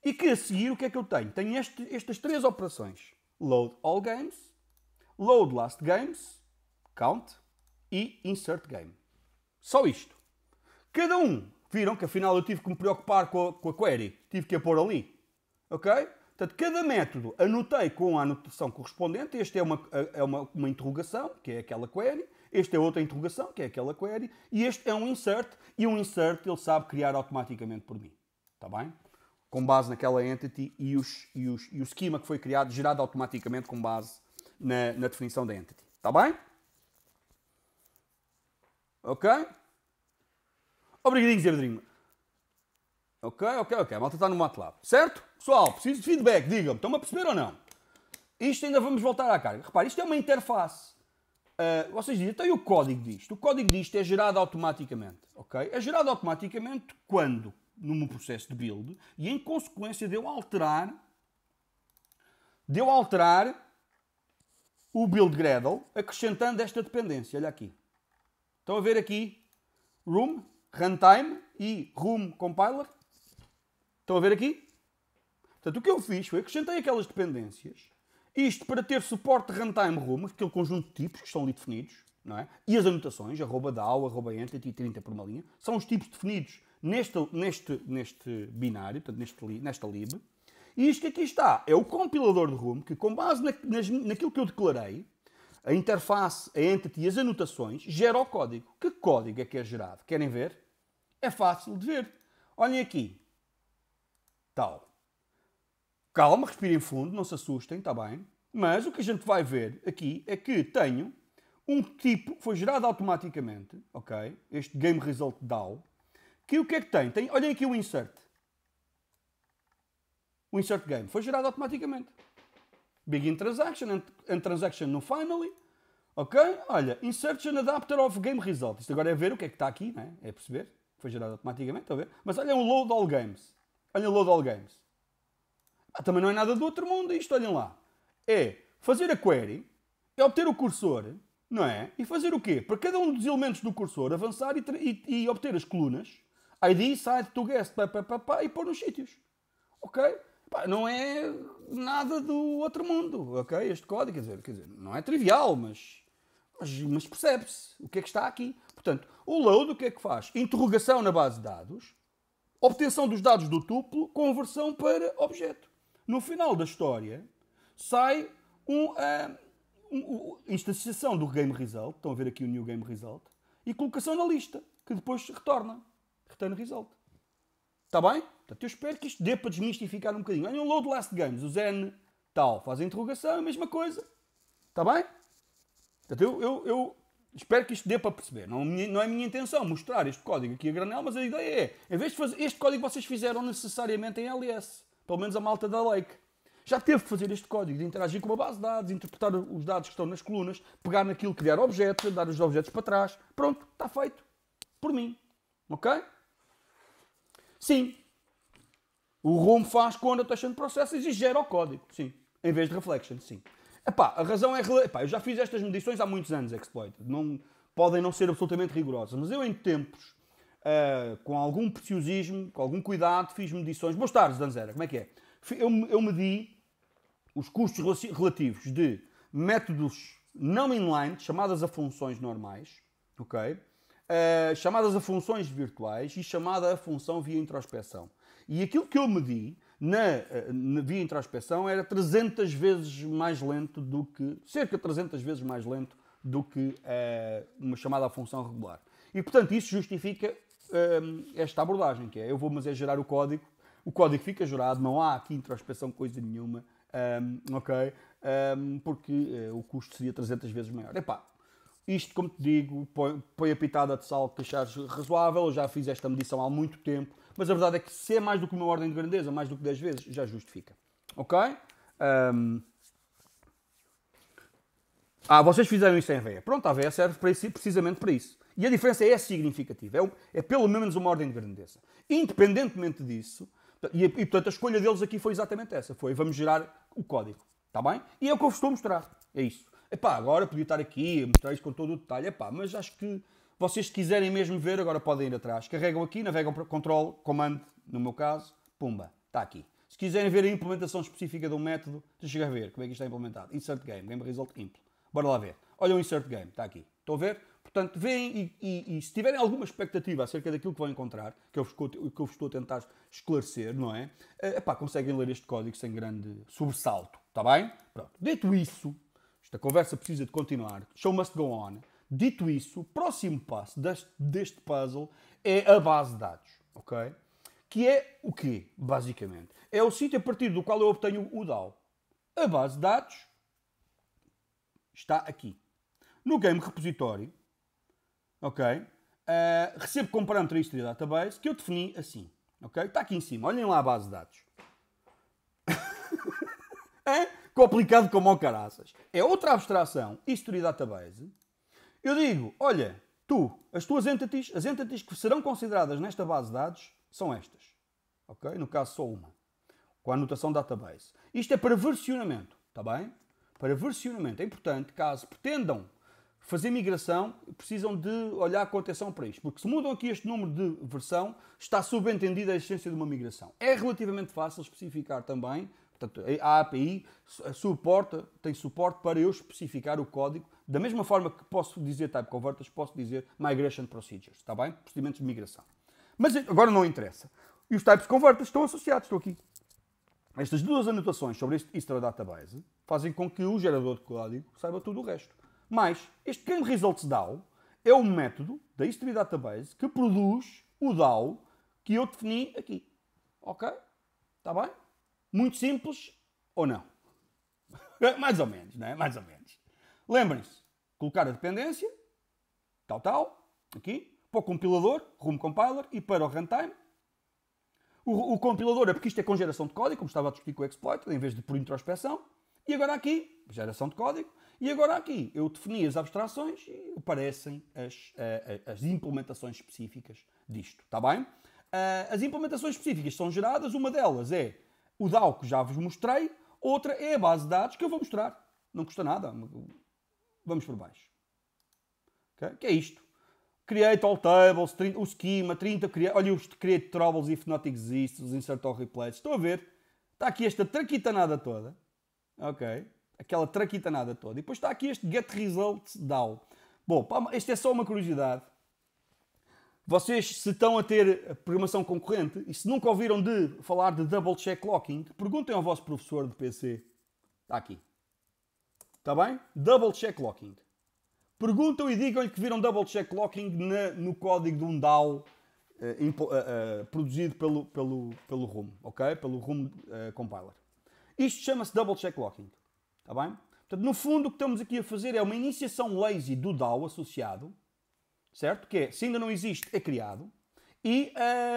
E que a seguir, o que é que eu tenho? Tenho este, estas três operações. Load all games, load last games, count e insert game. Só isto. Cada um. Viram que afinal eu tive que me preocupar com a, com a query. Tive que a pôr ali. Ok? Portanto, cada método anotei com a anotação correspondente. Este é uma, é uma, uma interrogação, que é aquela query. Este é outra interrogação, que é aquela query. E este é um insert. E um insert ele sabe criar automaticamente por mim. Está bem? com base naquela entity e, os, e, os, e o esquema que foi criado, gerado automaticamente com base na, na definição da entity. Está bem? Ok? Obrigadinho, Zé Bedrinho. Ok, ok, ok. A malta está no MATLAB. Certo? Pessoal, preciso de feedback. Digam-me, estão-me a perceber ou não? Isto ainda vamos voltar à carga. Repare, isto é uma interface. Uh, vocês dizem, então o código disto? O código disto é gerado automaticamente. Ok? É gerado automaticamente quando? num processo de build e em consequência deu alterar deu alterar o build Gradle acrescentando esta dependência. Olha aqui. Estão a ver aqui room, runtime e room compiler? Estão a ver aqui? Portanto, o que eu fiz foi acrescentei aquelas dependências. Isto para ter suporte runtime room, aquele conjunto de tipos que estão ali definidos, não é? E as anotações, arroba DAO, arroba entity, 30 por uma linha, são os tipos definidos neste, neste, neste binário, portanto, neste, nesta lib. E isto que aqui está é o compilador de Room, que com base na, nas, naquilo que eu declarei, a interface, a entity e as anotações, gera o código. Que código é que é gerado? Querem ver? É fácil de ver. Olhem aqui. Tal. Calma, respirem fundo, não se assustem, está bem? Mas o que a gente vai ver aqui é que tenho um tipo que foi gerado automaticamente, ok? Este game result DAO, que o que é que tem? tem olhem aqui o insert. O insert game foi gerado automaticamente. Begin transaction and, transaction no finally. Ok? Olha, insertion adapter of game result. Isto agora é ver o que é que está aqui, né? é perceber. Foi gerado automaticamente, a ver? Mas olhem o load all games. Olhem o load all games. Ah, também não é nada do outro mundo isto, olhem lá. É fazer a query, é obter o cursor, não é? E fazer o quê? Para cada um dos elementos do cursor avançar e, e, e obter as colunas ID, site, to guest, pá, pá, pá, pá, e pôr nos sítios. Ok? Pá, não é nada do outro mundo, ok? Este código, quer dizer, quer dizer não é trivial, mas, mas, mas percebe-se o que é que está aqui. Portanto, o load o que é que faz? Interrogação na base de dados, obtenção dos dados do tuplo, conversão para objeto. No final da história, sai um, uh, um, instanciação do game result, estão a ver aqui o new game result, e colocação na lista, que depois retorna return result. Está bem? Portanto, eu espero que isto dê para desmistificar um bocadinho. Olha um load last games, o Zen tal, faz a interrogação, a mesma coisa. Está bem? Portanto, eu, eu, eu espero que isto dê para perceber. Não, não é minha intenção mostrar este código aqui a granel, mas a ideia é, em vez de fazer este código vocês fizeram necessariamente em LS, pelo menos a malta da Lake. Já teve que fazer este código de interagir com uma base de dados, interpretar os dados que estão nas colunas, pegar naquilo, criar objetos, dar os objetos para trás. Pronto, está feito. Por mim. Ok? Sim. O ROM faz quando annotation processes e gera o código. Sim. Em vez de reflection, sim. Epá, a razão é... Epá, eu já fiz estas medições há muitos anos, exploit. Não, podem não ser absolutamente rigorosas, mas eu em tempos, uh, com algum preciosismo, com algum cuidado, fiz medições. Boas tardes, Danzera. Como é que é? Eu, eu medi os custos relativos de métodos não inline, chamadas a funções normais, ok? uh, chamadas a funções virtuais e chamada a função via introspeção. E aquilo que eu medi na, eh, na, via introspeção era 300 vezes mais lento do que, cerca de 300 vezes mais lento do que uh, uma chamada à função regular. E, portanto, isso justifica uh, esta abordagem, que é, eu vou, mas é gerar o código, o código fica gerado, não há aqui introspeção coisa nenhuma, um, ok? Um, porque uh, o custo seria 300 vezes maior. Epá, isto, como te digo, põe, põe a pitada de sal que achares razoável. Eu já fiz esta medição há muito tempo, mas a verdade é que se é mais do que uma ordem de grandeza, mais do que 10 vezes, já justifica. Ok? Um... Ah, vocês fizeram isso em veia. Pronto, a veia serve para isso, precisamente para isso. E a diferença é significativa. É, um, é pelo menos uma ordem de grandeza. Independentemente disso, e, e portanto a escolha deles aqui foi exatamente essa. Foi, vamos gerar o código. Está bem? E é o que eu vos estou a mostrar. É isso. Epá, agora podia estar aqui, mostrar isto com todo o detalhe, epá, mas acho que vocês se quiserem mesmo ver, agora podem ir atrás. Carregam aqui, navegam para control, comando, no meu caso, pumba, está aqui. Se quiserem ver a implementação específica de um método, deixa eu ver como é que isto é implementado. Insert game, game result impl. Bora lá ver. Olha o insert game, está aqui. Estão a ver? Portanto, veem e, e, e, se tiverem alguma expectativa acerca daquilo que vão encontrar, que eu vos, que eu vos estou a tentar esclarecer, não é? Eh, epá, conseguem ler este código sem grande sobressalto, está bem? Pronto. Dito isso, esta conversa precisa de continuar. Show must go on. Dito isso, o próximo passo deste, deste puzzle é a base de dados, ok? Que é o quê, basicamente? É o sítio a partir do qual eu obtenho o DAO. A base de dados está aqui. No Game Repository, ok? Uh, recebo como parâmetro a history database que eu defini assim, ok? Está aqui em cima. Olhem lá a base de dados. complicado como o caraças. É outra abstração, history database. Eu digo, olha, tu, as tuas entities, as entities que serão consideradas nesta base de dados são estas. Ok? No caso, só uma. Com a anotação database. Isto é para versionamento, está bem? Para versionamento. É importante, caso pretendam fazer migração, precisam de olhar com atenção para isto. Porque se mudam aqui este número de versão, está subentendida a existência de uma migração. É relativamente fácil especificar também Portanto, a API suporta, tem suporte para eu especificar o código, da mesma forma que posso dizer type converters, posso dizer migration procedures, está bem? Procedimentos de migração. Mas agora não interessa. E os types converters estão associados, estão aqui. Estas duas anotações sobre este Istra Database fazem com que o gerador de código saiba tudo o resto. Mas este game results DAO é um método da History Database que produz o DAO que eu defini aqui. Ok? Está bem? Muito simples ou não? Mais ou menos, não é? Mais ou menos. Lembrem-se, colocar a dependência, tal, tal, aqui, para o compilador, rumo compiler, e para o runtime. O, o compilador é porque isto é com geração de código, como estava a discutir com o exploit, em vez de por introspecção. E agora aqui, geração de código. E agora aqui, eu defini as abstrações e aparecem as, as, as implementações específicas disto, está bem? Ah, as implementações específicas são geradas, uma delas é o DAO que já vos mostrei, outra é a base de dados que eu vou mostrar. Não custa nada. Vamos por baixo. Okay? Que é isto. Create all tables, o schema, 30, olha os create troubles if not exists, os insert all replays. Estão a ver? Está aqui esta traquitanada toda. Ok? Aquela traquitanada toda. E depois está aqui este get results DAO. Bom, isto é só uma curiosidade. Vocês, se estão a ter programação concorrente e se nunca ouviram de falar de double check locking, perguntem ao vosso professor de PC. Está aqui. Está bem? Double check locking. Perguntam e digam-lhe que viram double check locking na, no código de um DAO uh, impo, uh, uh, produzido pelo, pelo, pelo RUM, ok? Pelo RUM compiler. Isto chama-se double check locking. Está bem? Portanto, no fundo, o que estamos aqui a fazer é uma iniciação lazy do DAO associado certo? Que é, se ainda não existe, é criado, e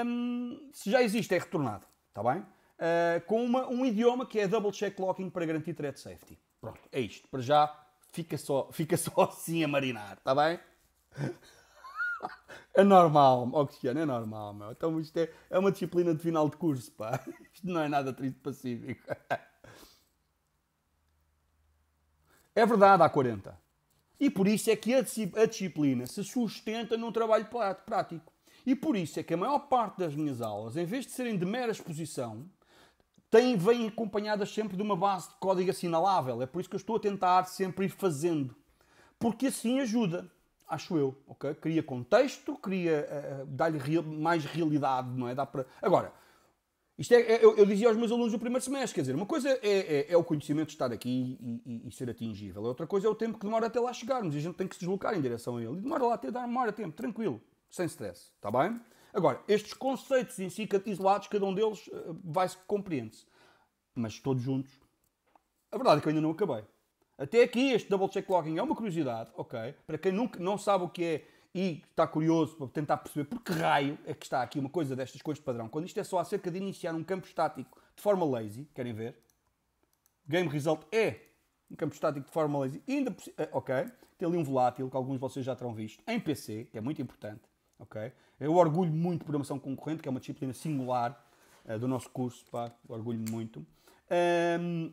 um, se já existe, é retornado, está bem? Uh, com uma, um idioma que é double check locking para garantir thread safety. Pronto, é isto. Para já fica só, fica só assim a marinar, está bem? É normal, ó é normal, meu. Então isto é, é uma disciplina de final de curso, pá. Isto não é nada triste pacífico. É verdade, há 40. E por isso é que a disciplina se sustenta num trabalho prático. E por isso é que a maior parte das minhas aulas, em vez de serem de mera exposição, têm, vêm acompanhadas sempre de uma base de código assinalável. É por isso que eu estou a tentar sempre ir fazendo. Porque assim ajuda, acho eu. Okay? Cria contexto, cria uh, dá-lhe real, mais realidade, não é? Dá para... Agora, isto é, é eu, eu, dizia aos meus alunos no primeiro semestre, quer dizer, uma coisa é, é, é o conhecimento estar aqui e, e, e, ser atingível, outra coisa é o tempo que demora até lá chegarmos e a gente tem que se deslocar em direção a ele. E demora lá até dar tempo, tranquilo, sem stress, está bem? Agora, estes conceitos em si, isolados, cada um deles eh, vai-se, compreende-se. Mas todos juntos, a verdade é que eu ainda não acabei. Até aqui, este double check logging é uma curiosidade, ok? Para quem nunca, não sabe o que é e está curioso para tentar perceber por que raio é que está aqui uma coisa destas cores de padrão, quando isto é só acerca de iniciar um campo estático de forma lazy, querem ver? Game result é um campo estático de forma lazy, ainda eh, ok, tem ali um volátil que alguns de vocês já terão visto, em PC, que é muito importante, ok? Eu orgulho muito de programação concorrente, que é uma disciplina singular uh, do nosso curso, pá, orgulho muito. Um,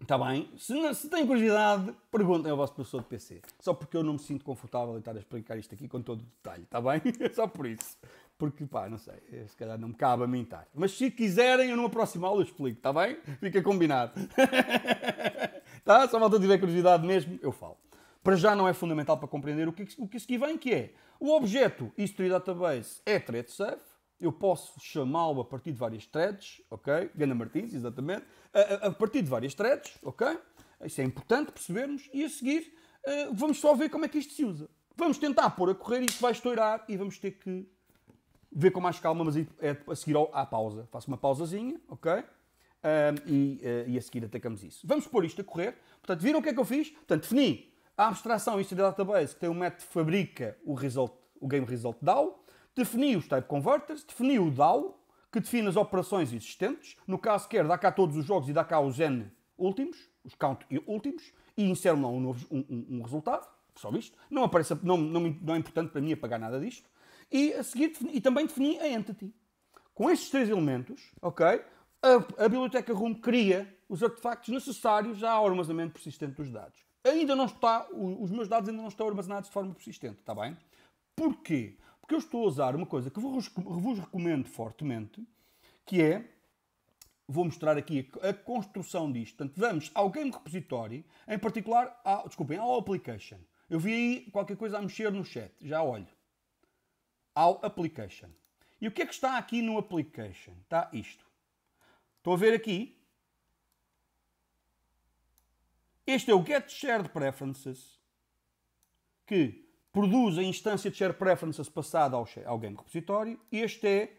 Está bem? Se, não, se têm curiosidade, perguntem ao vosso professor de PC. Só porque eu não me sinto confortável em estar a explicar isto aqui com todo o detalhe, está bem? Só por isso. Porque, pá, não sei, eh, se calhar não me cabe a mim estar. Mas se quiserem, eu numa próxima aula eu explico, está bem? Fica combinado. tá? só a malta tiver curiosidade mesmo, eu falo. Para já não é fundamental para compreender o que, o que isso aqui vem, que é o objeto History Database é thread eu posso chamá-lo a partir de várias threads, ok? Gana Martins, exatamente. A, a, partir de várias threads, ok? Isso é importante percebermos. E a seguir, uh, vamos só ver como é que isto se usa. Vamos tentar pôr a correr, isto vai estourar e vamos ter que ver com mais calma, mas é a seguir ao, à pausa. Faço uma pausazinha, ok? Um, e, uh, e, a seguir atacamos isso. Vamos pôr isto a correr. Portanto, viram o que é que eu fiz? Portanto, defini a abstração, isto é database, que tem um método que fabrica o, result, o game result DAO defini os type converters, defini o DAO, que define as operações existentes. No caso, quer dá cá todos os jogos e dá cá os N últimos, os count últimos, e insere lá um, novo, um, um, um resultado, só isto. Não, aparece, não, não, não é importante para mim apagar nada disto. E a seguir, defini, e também defini a entity. Com estes três elementos, ok, a, a biblioteca Room cria os artefactos necessários ao armazenamento persistente dos dados. Ainda não está, os meus dados ainda não estão armazenados de forma persistente, está bem? Porquê? Porque eu estou a usar uma coisa que vos, recomendo fortemente, que é vou mostrar aqui a construção disto. Portanto, vamos ao Game Repository, em particular, ao, desculpem, ao Application. Eu vi aí qualquer coisa a mexer no chat, já olho. Ao Application. E o que é que está aqui no Application? Está isto. Estou a ver aqui. Este é o Get Shared Preferences, que produz a instância de share preferences passada ao, ao game repositório. Este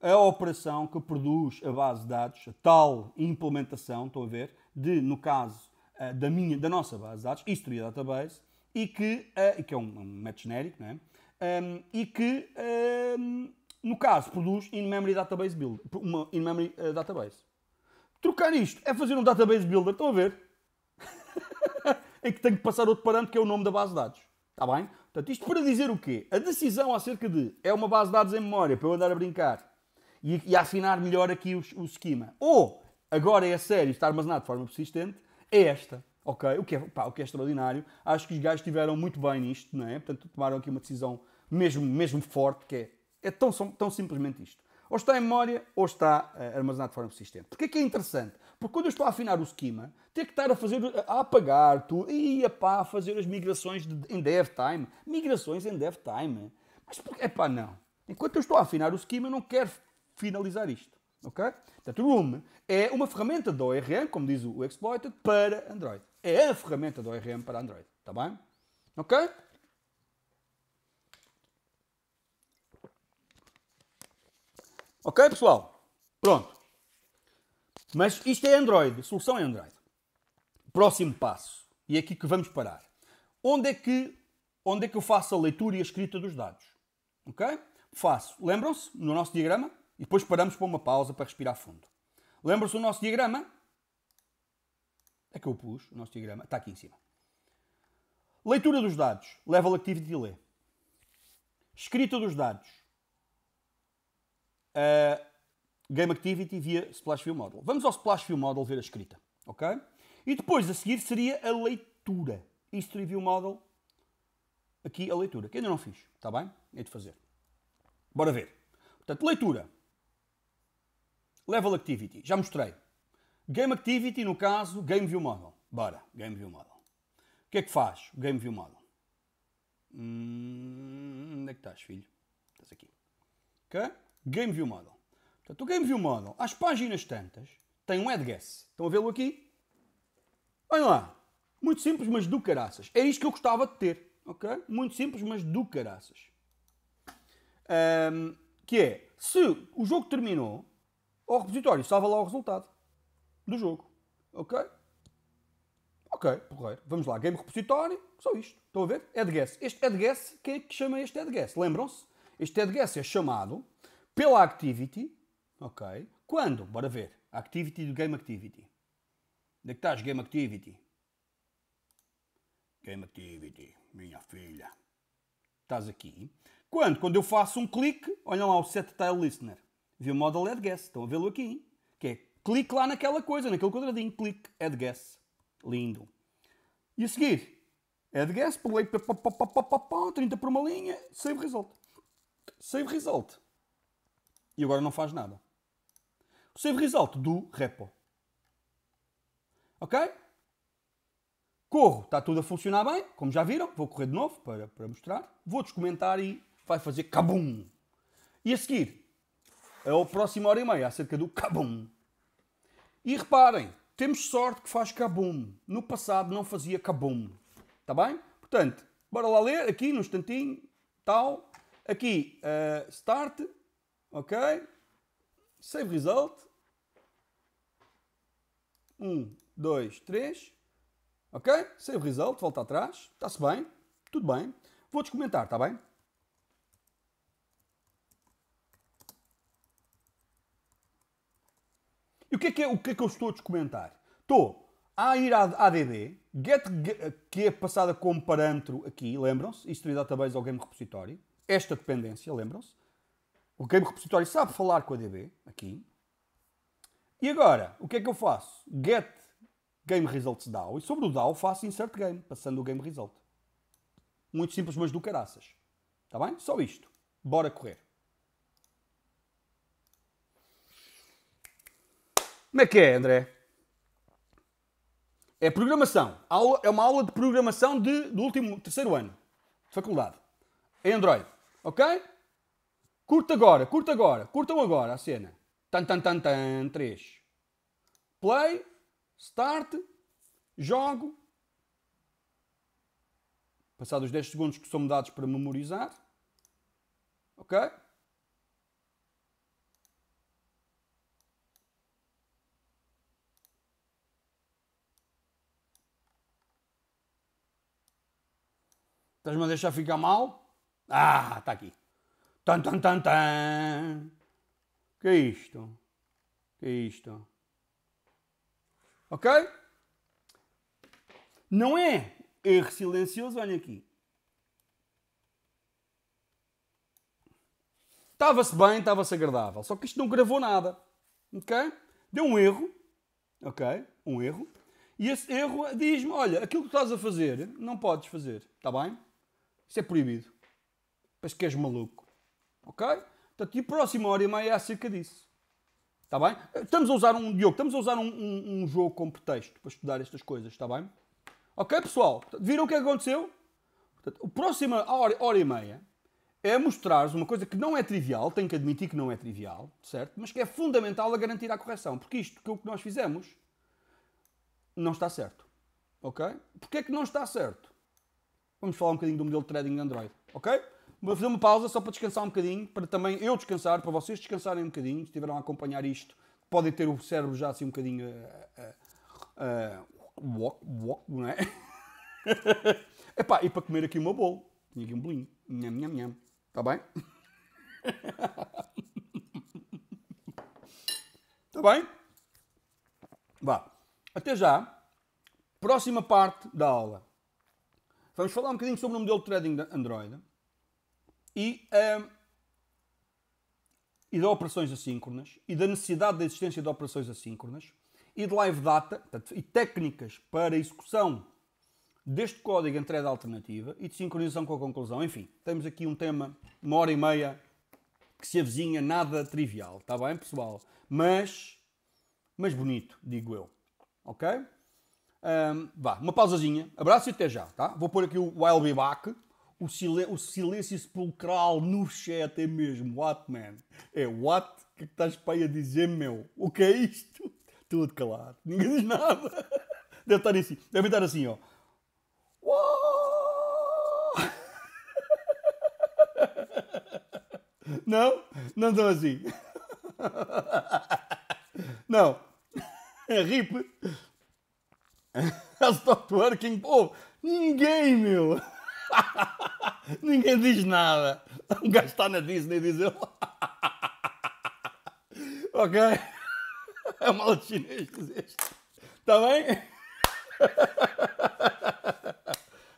é a operação que produz a base de dados, a tal implementação, estou a ver, de, no caso eh, da, minha, da nossa base de dados, History Database, e que, uh, que é um, um método genérico, não é? Um, ehm, e que, um, ehm, no caso, produz in-memory database build, uma in-memory uh, database. Trocar isto é fazer um database builder, estão a ver? em que tenho que passar outro parâmetro que é o nome da base de dados. Está bem? Portanto, isto para dizer o quê? A decisão acerca de é uma base de dados em memória para eu andar a brincar e, e afinar melhor aqui o, o esquema. Ou, agora é a sério, está armazenado de forma persistente, é esta. Ok? O que é, pá, o que é extraordinário. Acho que os gajos estiveram muito bem nisto, não é? Portanto, tomaram aqui uma decisão mesmo, mesmo forte, que é, é tão, tão simplesmente isto. Ou está em memória, ou está uh, armazenado de forma persistente. Porquê é que é interessante? Porque quando eu estou a afinar o esquema, ter que estar a fazer, a apagar tudo, e a pá, fazer as migrações de, em dev time. Migrações em dev time. Mas, é pá, não. Enquanto eu estou a afinar o esquema, eu não quero finalizar isto. Ok? Portanto, o Room é uma ferramenta da ORM, como diz o Exploited, para Android. É a ferramenta da ORM para Android. Está bem? Ok? Ok, pessoal? Pronto. Mas isto é Android, a solução é Android. Próximo passo, e é aqui que vamos parar. Onde é que, onde é que eu faço a leitura e a escrita dos dados? Ok? Faço, lembram-se, no nosso diagrama, e depois paramos para uma pausa para respirar fundo. Lembram-se do nosso diagrama? É que eu pus o nosso diagrama, está aqui em cima. Leitura dos dados, level activity lê. Escrita dos dados, uh, Game Activity via Splash View Model. Vamos ao Splash View Model ver a escrita, ok? E depois a seguir seria a leitura. History View Model, aqui a leitura, que ainda não fiz, está bem? É de fazer. Bora ver. Portanto, leitura. Level Activity, já mostrei. Game Activity, no caso, Game View Model. Bora, Game View Model. O que é que faz o Game View Model? Hum, onde é que estás, filho? Estás aqui. Ok? Game View Model. Portanto, o Game View Model, às páginas tantas, tem um headguess. Estão a vê-lo aqui? Olhem lá. Muito simples, mas do caraças. É isto que eu gostava de ter. ok? Muito simples, mas do caraças. Um, que é, se o jogo terminou, o repositório salva lá o resultado do jogo. Ok? Ok, porreiro. Vamos lá, game repositório, só isto. Estão a ver? AdGuess. Este AdGuess, quem é que chama este AdGuess? Lembram-se? Este AdGuess é chamado pela Activity Ok. Quando? Bora ver. Activity do Game Activity. Onde é que estás, Game Activity? Game Activity, minha filha. Estás aqui. Quando? Quando eu faço um clique, olham lá o Set Tile Listener. Viu o modo add guess. Estão a vê-lo aqui. Que é clique lá naquela coisa, naquele quadradinho. Clique, add guess. Lindo. E a seguir, add guess, pulei 30 por uma linha, save result. Save result. E agora não faz nada. Save result do repo. Ok? Corro, está tudo a funcionar bem, como já viram. Vou correr de novo para, para mostrar. Vou descomentar e vai fazer cabum. E a seguir, a é próxima hora e meia, acerca do cabum. E reparem, temos sorte que faz cabum. No passado não fazia cabum. Está bem? Portanto, bora lá ler aqui num instantinho. Tal. Aqui, uh, start. Ok. Save result. Um, dois, três. Ok? Save result, volta atrás. Está-se bem. Tudo bem. Vou descomentar, está bem? E o que é que, é, o que, é que eu estou a descomentar? Estou a ir à ADD, get, get, que é passada como parâmetro aqui, lembram-se? History Database ao Game Repository. Esta dependência, lembram-se? O Game Repository sabe falar com a DB, aqui. E agora, o que é que eu faço? Get Game Results DAO e sobre o DAO faço Insert Game, passando o Game Result. Muito simples, mas do caraças. Está bem? Só isto. Bora correr. Como é que é, André? É programação. Aula, é uma aula de programação de, do último, terceiro ano de faculdade. Em é Android. Ok? Curta agora, curta agora, curtam agora a cena. Tan, tan, tan, tan, 3. Play, start, jogo. Passados os 10 segundos que são dados para memorizar. Ok? Estás-me a deixar ficar mal? Ah, está aqui. Tan, tan, tan, tan. Que isto? Que isto? Ok? Não é erro silencioso, olha aqui. Estava-se bem, estava-se agradável. Só que isto não gravou nada. Ok? Deu um erro. Ok? Um erro. E esse erro diz-me: olha, aquilo que estás a fazer não podes fazer. Está bem? Isso é proibido. Parece que és maluco. Ok? Portanto, e a próxima hora e meia é acerca disso. Está bem? Estamos a usar um Diogo, estamos a usar um, um, um jogo como pretexto para estudar estas coisas, está bem? Ok, pessoal? Viram o que é aconteceu? Portanto, a próxima hora, hora e meia é mostrar vos uma coisa que não é trivial, tenho que admitir que não é trivial, certo? Mas que é fundamental a garantir a correção, porque isto que, é o que nós fizemos não está certo. Ok? Porquê é que não está certo? Vamos falar um bocadinho do modelo de trading Android, ok? Vou fazer uma pausa só para descansar um bocadinho, para também eu descansar, para vocês descansarem um bocadinho, estiveram a acompanhar isto, podem ter o cérebro já assim um bocadinho. Uh, uh, walk, não é? Epá, e para comer aqui o meu bolo. Tinha aqui um bolinho. Nham, nham, nham. Está bem? Está bem? Vá. Até já. Próxima parte da aula. Vamos falar um bocadinho sobre o modelo de trading da Android e, um, ehm, e de operações assíncronas, e da necessidade da existência de operações assíncronas, e de live data, portanto, e técnicas para execução deste código de thread alternativa e de sincronização com a conclusão. Enfim, temos aqui um tema, uma hora e meia, que se avizinha nada trivial, está bem, pessoal? Mas, mas bonito, digo eu, ok? Um, ehm, vá, uma pausazinha, abraço e até já, tá? Vou pôr aqui o I'll Be Back o, silêncio, o silêncio sepulcral no chat é mesmo. What, man? É what? O que, é estás para aí a dizer, meu? O que é isto? Tudo calado. Ninguém diz nada. Deve estar assim. Deve estar assim, ó. Não? Não estão assim. Não. É RIP. Stop working. Pô, oh, ninguém, meu. Ninguém diz nada. Um gajo está na Disney, diz eu. ok? É mal de chinês dizer isto. Está tá bem?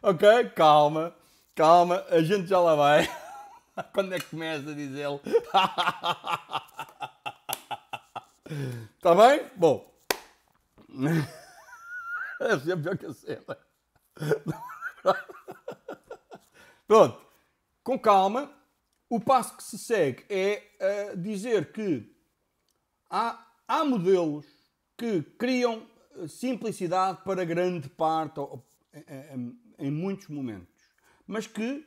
ok? Calma, calma, a gente já lá vai. Quando é que começa, diz ele. Está bem? Bom. Deve ser pior que a cena. Pronto, com calma. O passo que se segue é uh, dizer que há, há modelos que criam eh, simplicidade para grande parte, ou, eh, em, em muitos momentos, mas que,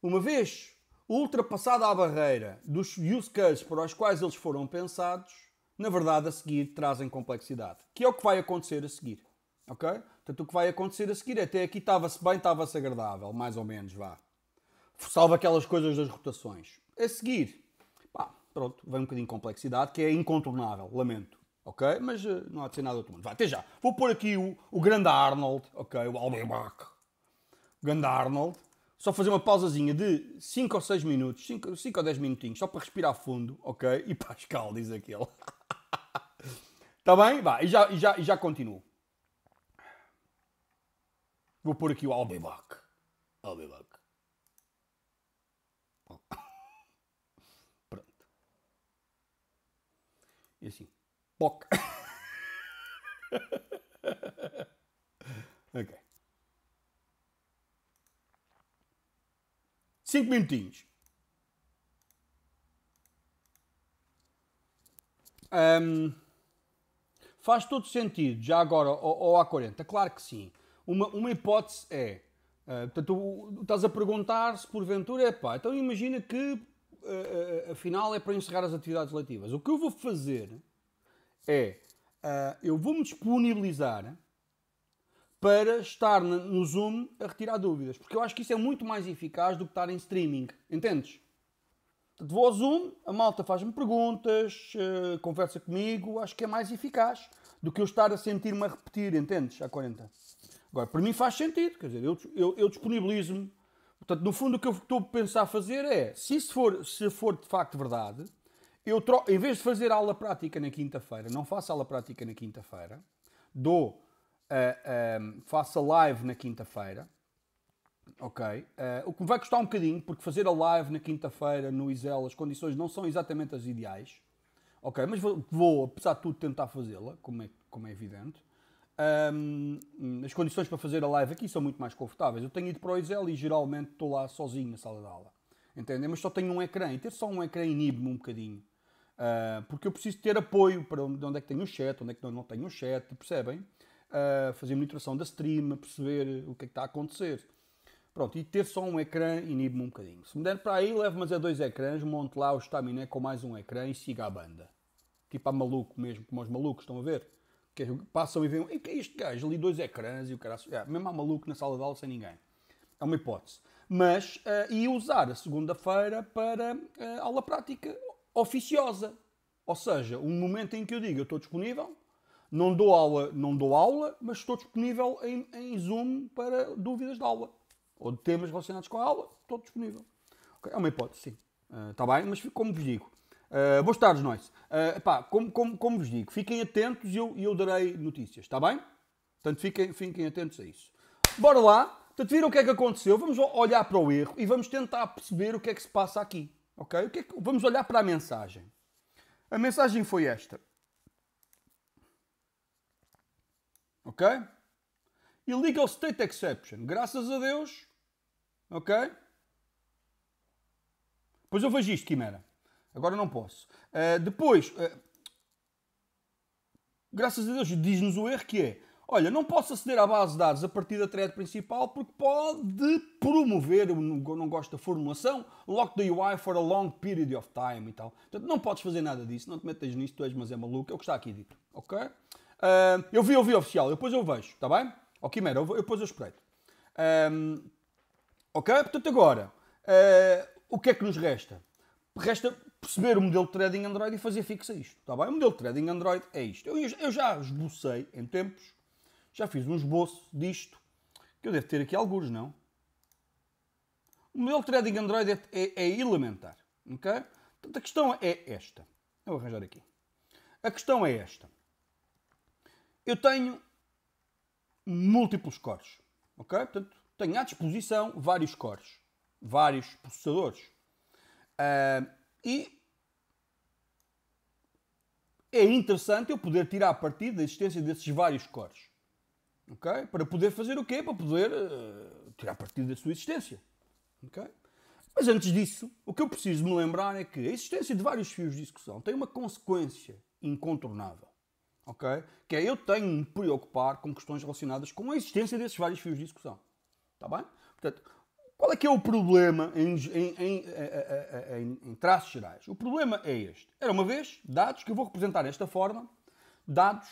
uma vez ultrapassada a barreira dos use cases para os quais eles foram pensados, na verdade, a seguir trazem complexidade, que é o que vai acontecer a seguir. Ok? Portanto, o que vai acontecer a seguir, é até aqui estava-se bem, estava-se agradável, mais ou menos, vá salva aquelas coisas das rotações. A seguir, pá, pronto, vem um bocadinho de complexidade, que é incontornável, lamento. Ok? Mas uh, não há de ser nada do mundo. Vai, até já. Vou pôr aqui o, o grande Arnold, ok? O Alberbach. O grande Arnold. Só fazer uma pausazinha de 5 ou 6 minutos, 5, ou 10 minutinhos, só para respirar fundo, ok? E Pascal, diz aquele. Está bem? Vá, e já, e já, e já continuo. Vou pôr aqui o Alberbach. Alberbach. E assim, POC. ok. Cinco minutinhos. Um, faz todo sentido, já agora, ou A40? Claro que sim. Uma, uma hipótese é. Uh, portanto, estás a perguntar se porventura é pá. Então imagina que eh, eh, afinal é para encerrar as atividades letivas. O que eu vou fazer é, uh, eu vou-me disponibilizar para estar no Zoom a retirar dúvidas, porque eu acho que isso é muito mais eficaz do que estar em streaming, entendes? Portanto, vou ao Zoom, a malta faz-me perguntas, uh, conversa comigo, acho que é mais eficaz do que eu estar a sentir-me a repetir, entendes? Há 40. Agora, para mim faz sentido, quer dizer, eu, eu, eu disponibilizo-me Portanto, no fundo, o que eu estou a pensar fazer é, se isso for, se for de facto verdade, eu troco, em vez de fazer aula prática na quinta-feira, não faço aula prática na quinta-feira, dou, uh, uh, faço a live na quinta-feira, ok? Uh, o que me vai custar um bocadinho, porque fazer a live na quinta-feira no Isel, as condições não são exatamente as ideais, ok? Mas vou, vou apesar de tudo, tentar fazê-la, como é, como é evidente. Um, as condições para fazer a live aqui são muito mais confortáveis. Eu tenho ido para o Excel e geralmente estou lá sozinho na sala de aula. Entendem? Mas só tenho um ecrã e ter só um ecrã inibe-me um bocadinho. Uh, porque eu preciso ter apoio para onde é que tenho o chat, onde é que não, tenho o chat, percebem? Uh, fazer monitoração da stream, perceber o que é que está a acontecer. Pronto, e ter só um ecrã inibe-me um bocadinho. Se me der para aí, levo mas a dois ecrãs, monto lá o estaminé com mais um ecrã e siga a banda. Tipo a maluco mesmo, como os malucos, estão a ver? Que passam e veem, o que é este gajo? Ali dois ecrãs e o cara... É, mesmo há maluco na sala de aula sem ninguém. É uma hipótese. Mas, uh, e usar a segunda-feira para uh, aula prática oficiosa. Ou seja, um momento em que eu digo, eu estou disponível, não dou aula, não dou aula, mas estou disponível em, em Zoom para dúvidas de aula. Ou de temas relacionados com a aula, estou disponível. Okay, é uma hipótese, sim. Está eh, uh, bem? Mas como vos digo, Uh, boas tardes, nós. Uh, eh, pá, como, como, como vos digo, fiquem atentos e eu, eu darei notícias, está bem? Portanto, fiquem, fiquem atentos a isso. Bora lá. Portanto, viram o que é que aconteceu? Vamos olhar para o erro e vamos tentar perceber o que é que se passa aqui. Ok? O que, é que Vamos olhar para a mensagem. A mensagem foi esta. Ok? Illegal State Exception. Graças a Deus. Ok? Pois eu vejo isto, Quimera. Agora não posso. Uh, depois, uh, graças a Deus, diz-nos o erro que é: olha, não posso aceder à base de dados a partir da thread principal porque pode promover, eu não, não gosto da formulação, lock the UI for a long period of time e tal. Portanto, não podes fazer nada disso, não te metas nisso, tu és, mas é maluco, é o que está aqui dito, ok? Uh, eu vi, eu vi oficial, depois eu vejo, está bem? Ó, okay, eu, depois eu espreito. Um, ehm, ok? Portanto, agora, uh, o que é que nos resta? Resta perceber o modelo de trading Android e fazer fixa a isto. Tá bem? O modelo de trading Android é isto. Eu, eu já esbocei em tempos, já fiz um esboço disto, que eu devo ter aqui alguns, não? O modelo de trading Android é, é, é elementar. Ok? Portanto, a questão é esta. Eu vou arranjar aqui. A questão é esta. Eu tenho múltiplos cores. Ok? Portanto, tenho à disposição vários cores, vários processadores. Uh, e é interessante eu poder tirar partido da existência desses vários cores. Okay? Para poder fazer o quê? Para poder uh, tirar partido da sua existência. Okay? Mas antes disso, o que eu preciso me lembrar é que a existência de vários fios de discussão tem uma consequência incontornável. Okay? Que é eu tenho de me preocupar com questões relacionadas com a existência desses vários fios de discussão. Está bem? Portanto, qual é que é o problema em, em, eh, eh, eh, em, em, traços gerais? O problema é este. Era uma vez, dados que eu vou representar desta forma, dados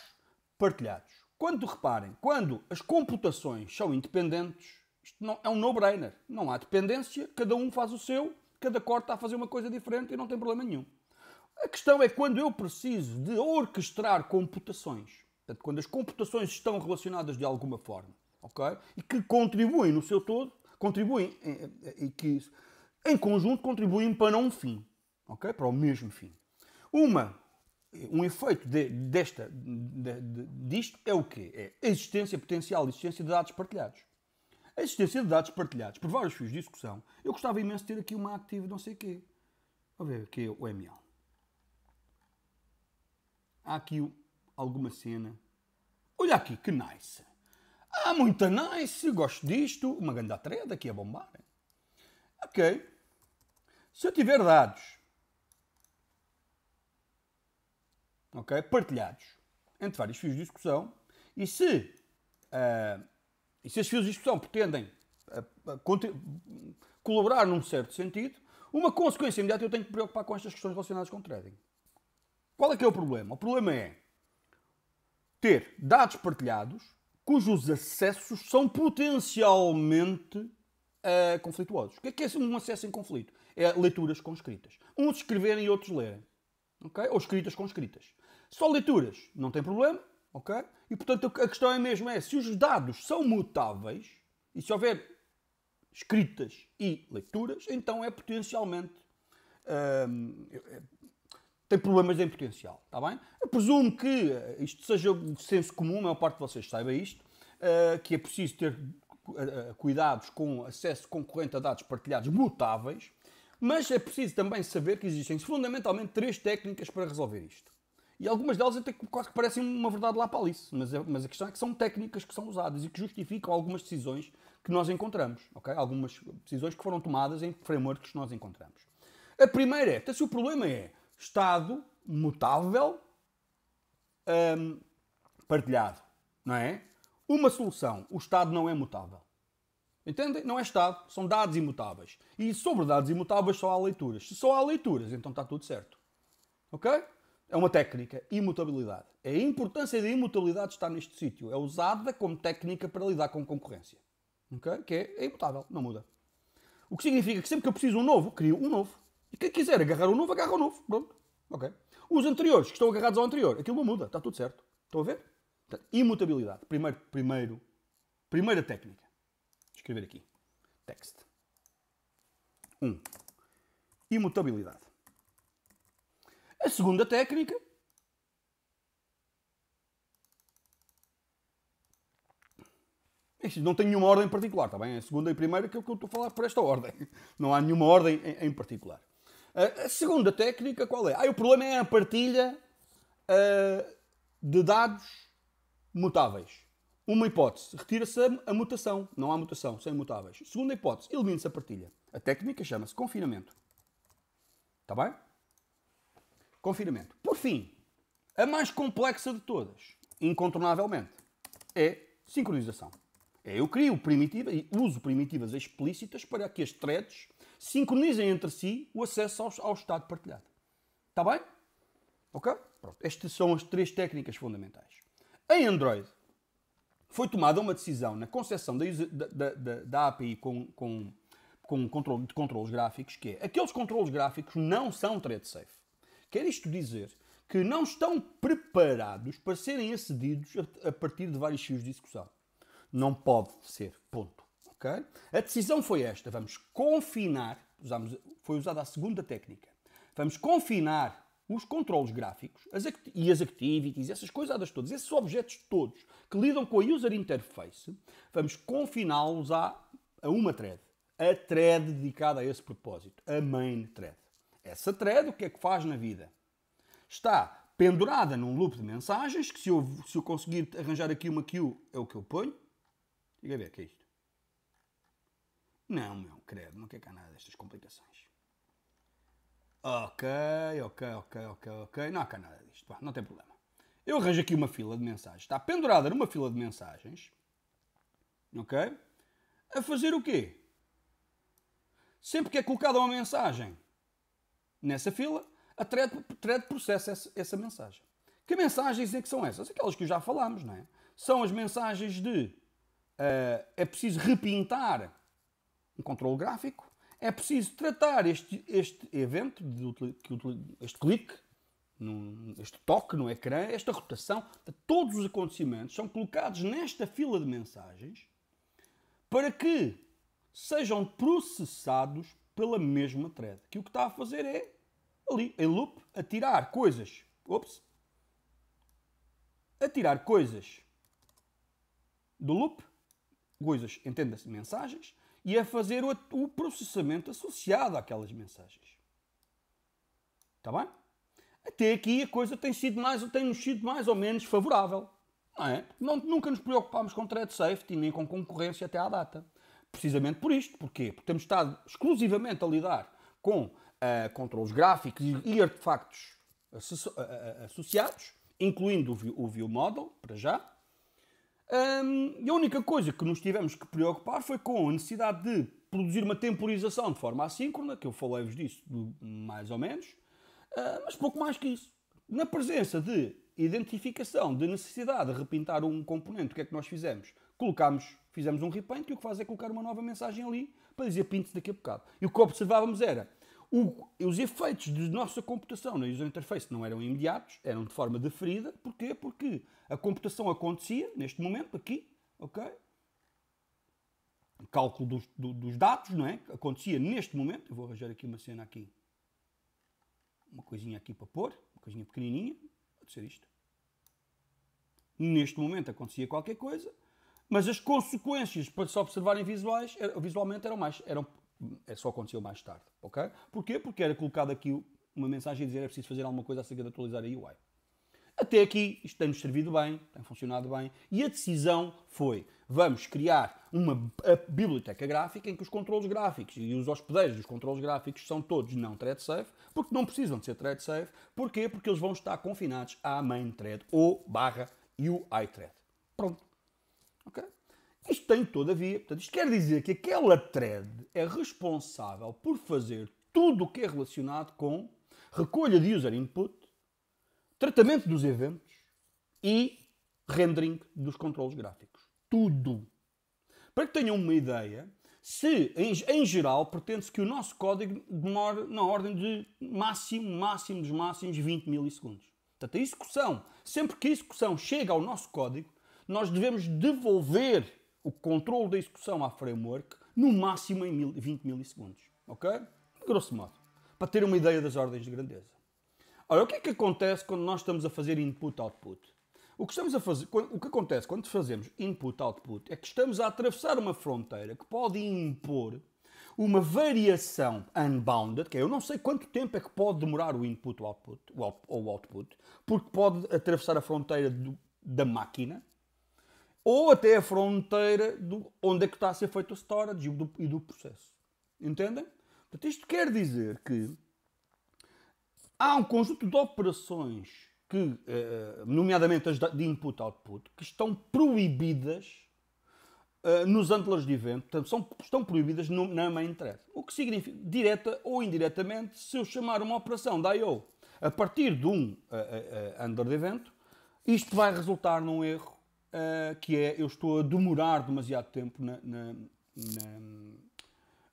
partilhados. Quando reparem, quando as computações são independentes, isto não, é um no-brainer. Não há dependência, cada um faz o seu, cada corte está a fazer uma coisa diferente e não tem problema nenhum. A questão é quando eu preciso de orquestrar computações. Portanto, quando as computações estão relacionadas de alguma forma, ok? E que contribuem no seu todo contribuem, eh, eh, e que em conjunto contribuem para um fim, ok? Para o mesmo fim. Uma, um efeito de, desta, de, de, disto é o quê? É a existência potencial, a existência de dados partilhados. A existência de dados partilhados por vários fios de discussão. Eu gostava imenso de ter aqui uma activa não sei o quê. Vamos ver é aqui o ML. Há aqui alguma cena. Olha aqui, que nice. Ah, muito nice, gosto disto. Uma grande treta aqui a bombar. Ok. Se eu tiver dados, ok, partilhados entre vários fios de discussão, e se, uh, e se esses fios de discussão pretendem uh, colaborar num certo sentido, uma consequência imediata eu tenho que me preocupar com estas questões relacionadas com o trading. Qual é que é o problema? O problema é ter dados partilhados cujos acessos são potencialmente uh, conflituosos. O que é que é um acesso em conflito? É leituras com escritas. Uns escreverem e outros lerem. Okay? Ou escritas com escritas. Só leituras, não tem problema. Okay? E portanto a questão é mesmo é se os dados são mutáveis e se houver escritas e leituras, então é potencialmente eh, tem problemas em potencial, está bem? Eu presumo que eh, isto seja o senso comum, a maior parte de vocês saiba isto, eh, que é preciso ter eh, cuidados com acesso concorrente a dados partilhados mutáveis, mas é preciso também saber que existem fundamentalmente três técnicas para resolver isto. E algumas delas até quase que parecem uma verdade lá para Alice, mas é mas a questão é que são técnicas que são usadas e que justificam algumas decisões que nós encontramos, ok? Algumas decisões que foram tomadas em frameworks que nós encontramos. A primeira é, até se o problema é estado mutável hum, partilhado, não é? Uma solução, o estado não é mutável. Entendem? Não é estado, são dados imutáveis. E sobre dados imutáveis só há leituras. Se só há leituras, então está tudo certo. Ok? É uma técnica, imutabilidade. A importância da imutabilidade está neste sítio. É usada como técnica para lidar com concorrência. ok? Que é, é imutável, não muda. O que significa que sempre que eu preciso um novo, crio um novo. E quem quiser agarrar o novo, agarra o novo. Pronto. Ok. Os anteriores, que estão agarrados ao anterior, aquilo não muda, está tudo certo. Estão a ver? Portanto, imutabilidade. Primeiro, primeiro, primeira técnica. Vou escrever aqui. Text. 1. Um, imutabilidade. A segunda técnica é não tem nenhuma ordem particular, está bem? A segunda e a primeira é que eu estou a falar por esta ordem. Não há nenhuma ordem em particular. A segunda técnica qual é? Ah, o problema é a partilha uh, de dados mutáveis. Uma hipótese, retira-se a mutação. Não há mutação, sem mutáveis. Segunda hipótese, elimina-se a partilha. A técnica chama-se confinamento. Está bem? Confinamento. Por fim, a mais complexa de todas, incontornavelmente, é sincronização. É eu crio primitivas e uso primitivas explícitas para que as threads sincronizem entre si o acesso ao, ao Estado partilhado. Está bem? Ok? Pronto. Estas são as três técnicas fundamentais. Em Android, foi tomada uma decisão na concessão da, da, da, da API com, com, com de controles gráficos que é, aqueles controles gráficos não são thread safe. Quer isto dizer que não estão preparados para serem acedidos a, a partir de vários fios de execução. Não pode ser. Ponto. A decisão foi esta: vamos confinar, usamos, foi usada a segunda técnica, vamos confinar os controles gráficos as e as activities, essas coisadas todas, esses objetos todos que lidam com a user interface, vamos confiná-los a, a uma thread. A thread dedicada a esse propósito, a main thread. Essa thread, o que é que faz na vida? Está pendurada num loop de mensagens, que se eu, se eu conseguir arranjar aqui uma queue, é o que eu ponho. Diga ver, que é isto? Não, meu, credo, não quer cá nada destas complicações. Ok, ok, ok, ok, ok. Não há cá nada disto, pá, não tem problema. Eu arranjo aqui uma fila de mensagens. Está pendurada numa fila de mensagens. Ok? A fazer o quê? Sempre que é colocada uma mensagem nessa fila, a thread, thread processa essa, essa, mensagem. Que mensagens é que são essas? Aquelas que já falámos, não é? São as mensagens de uh, é preciso repintar um controle gráfico, é preciso tratar este, este evento, este clique, este toque no ecrã, esta rotação, todos os acontecimentos são colocados nesta fila de mensagens para que sejam processados pela mesma thread. Que o que está a fazer é, ali, em loop, a tirar coisas. Ops! A tirar coisas do loop, coisas, entenda-se, mensagens, e a fazer o, o processamento associado àquelas mensagens. Está bem? Até aqui a coisa tem sido mais, tem nos sido mais ou menos favorável. Não é? Não, nunca nos preocupámos com thread safety nem com concorrência até à data. Precisamente por isto. Porquê? Porque temos estado exclusivamente a lidar com uh, controles gráficos e, e artefactos associados, incluindo o, o view model, para já, um, e a única coisa que nos tivemos que preocupar foi com a necessidade de produzir uma temporização de forma assíncrona, que eu falei-vos disso mais ou menos, uh, mas pouco mais que isso. Na presença de identificação de necessidade de repintar um componente, o que é que nós fizemos? Colocámos, fizemos um repaint e o que faz é colocar uma nova mensagem ali para dizer pinte daqui a bocado. E o que observávamos era o, os efeitos de nossa computação na user interface não eram imediatos, eram de forma deferida. Porquê? Porque a computação acontecia neste momento, aqui, ok? O cálculo dos, do, dos dados, não é? Acontecia neste momento. Eu vou arranjar aqui uma cena aqui. Uma coisinha aqui para pôr, uma coisinha pequenininha. Pode ser isto. Neste momento acontecia qualquer coisa, mas as consequências para se observarem visuais, visualmente eram mais, eram é só aconteceu mais tarde, ok? Porquê? Porque era colocado aqui uma mensagem a dizer é preciso fazer alguma coisa acerca de atualizar a UI. Até aqui isto tem-nos servido bem, tem funcionado bem, e a decisão foi: vamos criar uma biblioteca gráfica em que os controles gráficos e os hospedeiros dos controles gráficos são todos não thread safe, porque não precisam de ser thread safe. Porquê? Porque eles vão estar confinados à main thread ou barra UI thread. Pronto. Ok? Isto tem, todavia, portanto, isto quer dizer que aquela thread é responsável por fazer tudo o que é relacionado com recolha de user input, tratamento dos eventos e rendering dos controles gráficos. Tudo. Para que tenham uma ideia, se em, em geral pretende-se que o nosso código demore na ordem de máximo, máximo dos máximos 20 milissegundos. Portanto, a execução, sempre que a execução chega ao nosso código, nós devemos devolver o controle da execução à framework no máximo em mil, 20 milissegundos. Ok? Grosso modo. Para ter uma ideia das ordens de grandeza. Ora, o que é que acontece quando nós estamos a fazer input-output? O que, estamos a fazer, o que acontece quando fazemos input-output é que estamos a atravessar uma fronteira que pode impor uma variação unbounded, que é eu não sei quanto tempo é que pode demorar o input ou output, ou o output, porque pode atravessar a fronteira do, da máquina, ou até a fronteira do, onde é que está a ser feito o storage e do, e do processo. Entendem? Portanto, isto quer dizer que há um conjunto de operações que, eh, eh, nomeadamente as de input-output, que estão proibidas eh, nos handlers de evento, portanto, estão proibidas na main thread. O que significa, direta ou indiretamente, se eu chamar uma operação da I.O. a partir de um handler de evento, isto vai resultar num erro uh, que é eu estou a demorar demasiado tempo na, na, na,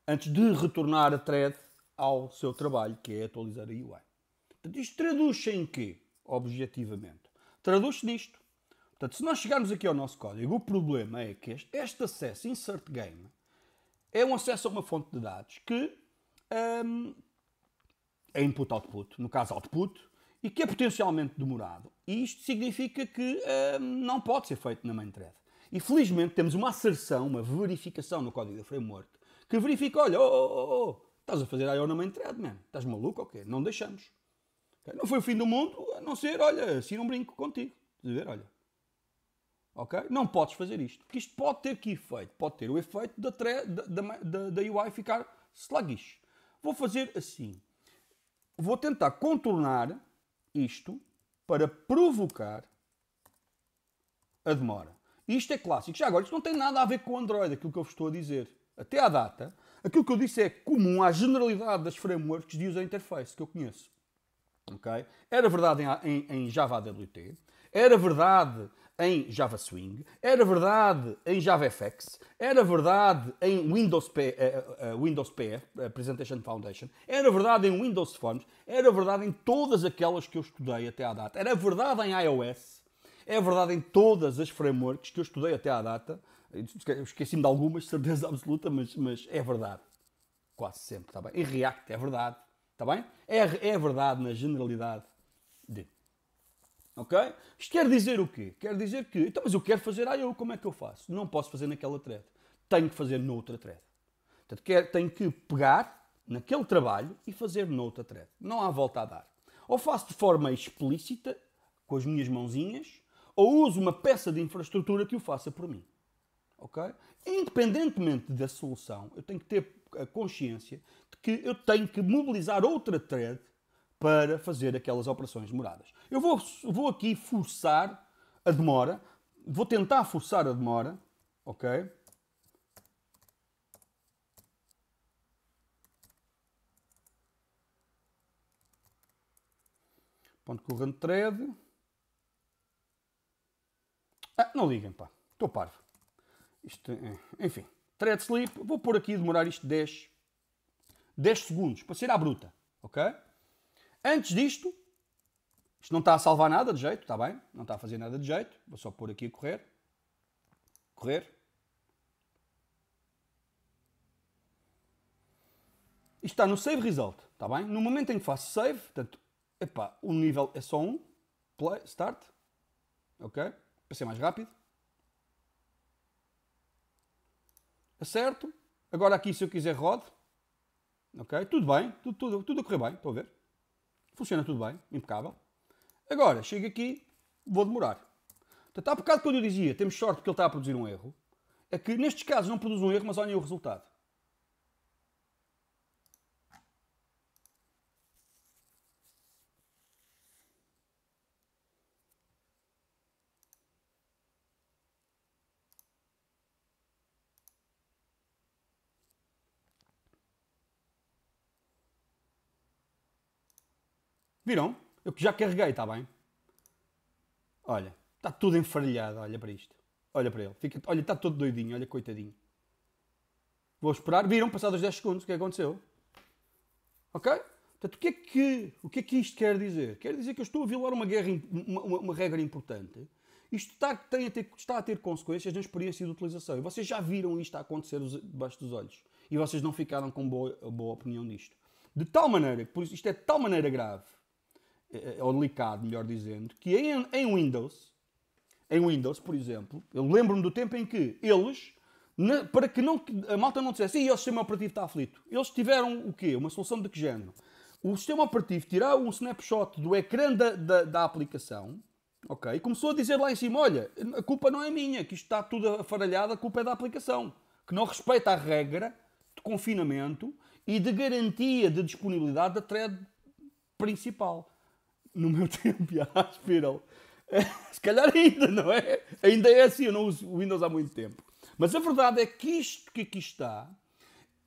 antes de retornar a thread ao seu trabalho, que é atualizar a UI. Portanto, isto traduz-se em quê, objetivamente? Traduz-se nisto. Portanto, se nós chegarmos aqui ao nosso código, o problema é que este, este acesso insert game é um acesso a uma fonte de dados que um, ehm, é input-output, no caso output, e que é potencialmente demorado e isto significa que uh, não pode ser feito na main thread. E felizmente temos uma asserção, uma verificação no código da framework que verifica: olha, oh, oh, oh, oh estás a fazer IO na main thread, man. Estás maluco ou okay? quê? Não deixamos. Okay? Não foi o fim do mundo, a não ser, olha, assim não brinco contigo. de ver, olha. Ok? Não podes fazer isto. Porque isto pode ter que efeito. Pode ter o efeito da, da, da, da UI ficar sluggish. Vou fazer assim. Vou tentar contornar isto para provocar a demora. isto é clássico. Já agora, isto não tem nada a ver com o Android, aquilo que eu vos estou a dizer. Até à data, aquilo que eu disse é comum à generalidade das frameworks de user interface que eu conheço. Okay? Era verdade em, em, em Java AWT, era verdade em Java Swing, era verdade em JavaFX, era verdade em Windows, P, uh, uh, Windows PF, uh, Presentation Foundation, era verdade em Windows Forms, era verdade em todas aquelas que eu estudei até à data, era verdade em iOS, é verdade em todas as frameworks que eu estudei até à data, esqueci-me de algumas, certeza absoluta, mas, mas é verdade. Quase sempre, está bem? Em React é verdade, está bem? É, é verdade na generalidade Ok? Isto quer dizer o quê? Quer dizer que, então, mas eu quero fazer ah, eu como é que eu faço? Não posso fazer naquela thread. Tenho que fazer noutra thread. Portanto, quer, tenho que pegar naquele trabalho e fazer noutra thread. Não há volta a dar. Ou faço de forma explícita, com as minhas mãozinhas, ou uso uma peça de infraestrutura que o faça por mim. Ok? Independentemente da solução, eu tenho que ter a consciência de que eu tenho que mobilizar outra thread para fazer aquelas operações demoradas. Eu vou, vou aqui forçar a demora, vou tentar forçar a demora, ok? Ponto corrente thread. Ah, não liguem, pá. Estou parvo. Isto, eh, enfim. Thread sleep. Vou pôr aqui demorar isto 10, 10 segundos, para ser à bruta, ok? Antes disto, isto não está a salvar nada de jeito, está bem? Não está a fazer nada de jeito. Vou só pôr aqui a correr. Correr. Isto está no save result, está bem? No momento em que faço save, portanto, epá, o nível é só um. Play, start. Ok? Para ser mais rápido. Acerto. Agora aqui, se eu quiser, rode Ok? Tudo bem. Tudo, tudo, tudo a correr bem. Estou a ver? Funciona tudo bem, impecável. Agora, chego aqui, vou demorar. Portanto, há bocado quando eu dizia, temos sorte porque ele está a produzir um erro, é que nestes casos não produz um erro, mas olhem o resultado. Viram? Eu já carreguei, está bem? Olha, está tudo enfarilhado, olha para isto. Olha para ele. Fica, olha, está todo doidinho, olha, coitadinho. Vou esperar. Viram, passados 10 segundos, o é que aconteceu? Ok? Portanto, o que, é que, o que é que isto quer dizer? Quer dizer que eu estou a violar uma, guerra, uma, uma, uma regra importante. Isto está, tem a ter, está a ter consequências na experiência de utilização. E vocês já viram isto a acontecer debaixo dos olhos. E vocês não ficaram com boa, boa opinião disto. De tal maneira, por isso, isto é de tal maneira grave é, é, é ou delicado, melhor dizendo, que em, em Windows, em Windows, por exemplo, eu lembro-me do tempo em que eles, na, para que não, a malta não dissesse, e o sistema operativo está aflito, eles tiveram o quê? Uma solução de que género? O sistema operativo tirou um snapshot do ecrã da, da, da aplicação, ok? E começou a dizer lá em cima, olha, a culpa não é minha, que isto está tudo afaralhado, a culpa é da aplicação, que não respeita a regra de confinamento e de garantia de disponibilidade da thread principal no meu tempo, já, esperam. É, se calhar ainda, não é? Ainda é assim, eu não uso o Windows há muito tempo. Mas a verdade é que isto que aqui está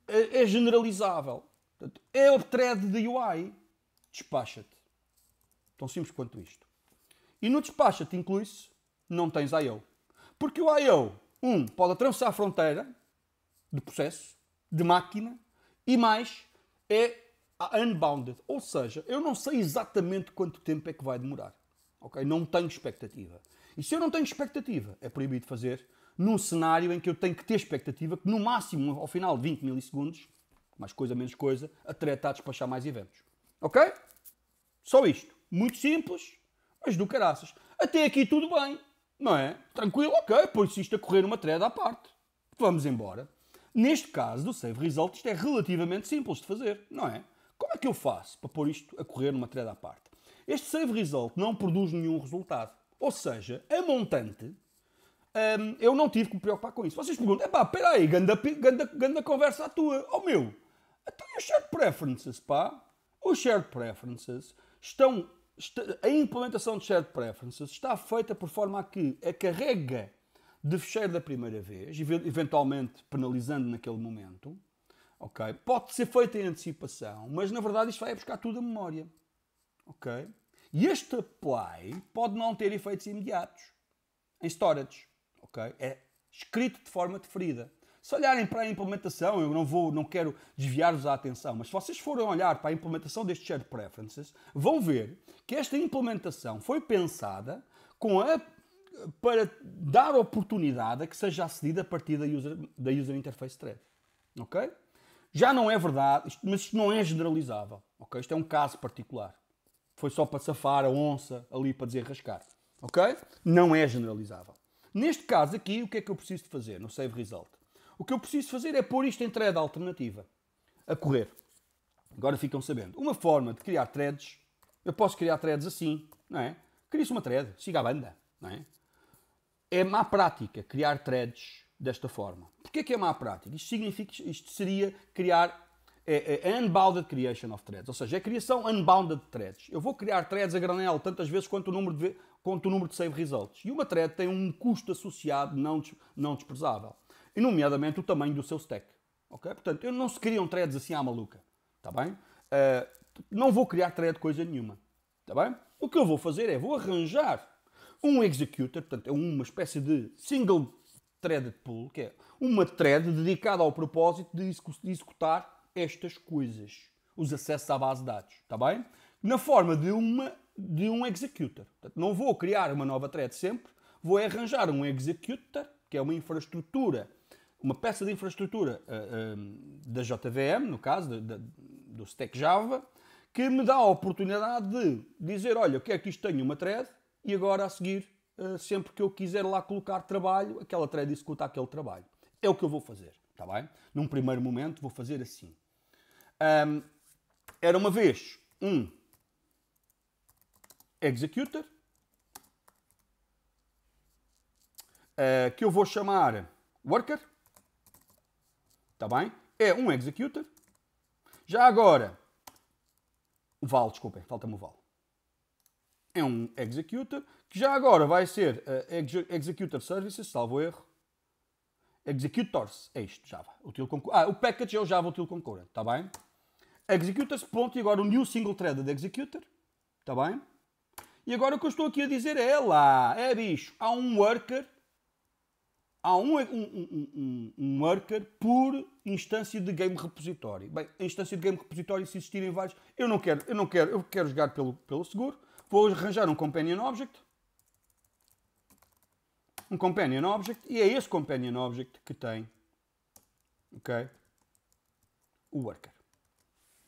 é, é generalizável. Portanto, é o thread de UI, despacha-te. Tão simples quanto isto. E no despacha-te inclui-se, não tens I.O. Porque o I.O., um, pode atravessar a fronteira de processo, de máquina, e mais, é unbounded, ou seja, eu não sei exatamente quanto tempo é que vai demorar. Ok? Não tenho expectativa. E se eu não tenho expectativa, é proibido fazer num cenário em que eu tenho que ter expectativa que no máximo, ao final 20 milissegundos, mais coisa menos coisa, a treta a despachar mais eventos. Ok? Só isto. Muito simples, mas do caraças. Até aqui tudo bem, não é? Tranquilo, ok, Pois se isto a correr uma treta à parte. Vamos embora. Neste caso do Save Result, isto é relativamente simples de fazer, não é? Como é que eu faço para pôr isto a correr numa thread à parte? Este save result não produz nenhum resultado. Ou seja, a montante, hum, eu não tive que me preocupar com isso. Vocês perguntam, pá, espera aí, ganda, ganda, ganda conversa à tua. Oh meu, então e os shared preferences, pá? Os shared preferences estão... A implementação de shared preferences está feita por forma a que a carrega de fecheiro da primeira vez, eventualmente penalizando naquele momento, ok? Pode ser feita em antecipação, mas na verdade isto vai buscar tudo a memória, ok? E este apply pode não ter efeitos imediatos em storage, ok? É escrito de forma deferida. Se olharem para a implementação, eu não vou, não quero desviar-vos a atenção, mas se vocês forem olhar para a implementação deste Shared Preferences, vão ver que esta implementação foi pensada com a, para dar oportunidade a que seja acedida a partir da user, da user Interface Thread. Ok? Já não é verdade, isto, mas isto não é generalizável. Okay? Isto é um caso particular. Foi só para safar a onça ali para dizer rascar. Ok? Não é generalizável. Neste caso aqui, o que é que eu preciso de fazer no save result? O que eu preciso fazer é pôr isto em thread alternativa a correr. Agora ficam sabendo. Uma forma de criar threads, eu posso criar threads assim, não é? Cria-se uma thread, siga a banda, não é? É má prática criar threads desta forma que é que é má prática? Isto significa isto seria criar é, é, é unbounded creation of threads, ou seja, é criação unbounded de threads. Eu vou criar threads a granel tantas vezes quanto o número de, quanto o número de save results. E uma thread tem um custo associado não, não desprezável, e nomeadamente o tamanho do seu stack. Okay? Portanto, não se criam threads assim à maluca. Tá bem? Uh, não vou criar thread coisa nenhuma. Tá bem? O que eu vou fazer é, vou arranjar um executor, portanto, é uma espécie de single thread pool, que é uma thread dedicada ao propósito de executar estas coisas, os acessos à base de dados, está bem? Na forma de, uma, de um executor. Portanto, não vou criar uma nova thread sempre, vou arranjar um executor, que é uma infraestrutura, uma peça de infraestrutura uh, uh, da JVM, no caso, de, de, do Stack Java, que me dá a oportunidade de dizer, olha, eu quero é que isto tenha uma thread e agora a seguir eh, sempre que eu quiser lá colocar trabalho, aquela trade executa aquele trabalho. É o que eu vou fazer, está bem? Num primeiro momento vou fazer assim. Um, era uma vez um executor uh, que eu vou chamar worker, está bem? É um executor. Já agora, o val, desculpem, falta-me o val. É um executor que já agora vai ser uh, Executor Services, salvo erro. Executors, é isto, Java. Util ah, o package é o Java Util Concurrent, está bem? Executors, ponto, e agora o new single thread Executor, está bem? E agora o que eu estou aqui a dizer é lá, é bicho, há um worker, há um, um, um, um worker por instância de game repository. Bem, a instância de game repository, se existirem vários, eu não quero, eu não quero, eu quero jogar pelo, pelo seguro, vou arranjar um companion object, um companion object e é esse companion object que tem okay, o worker.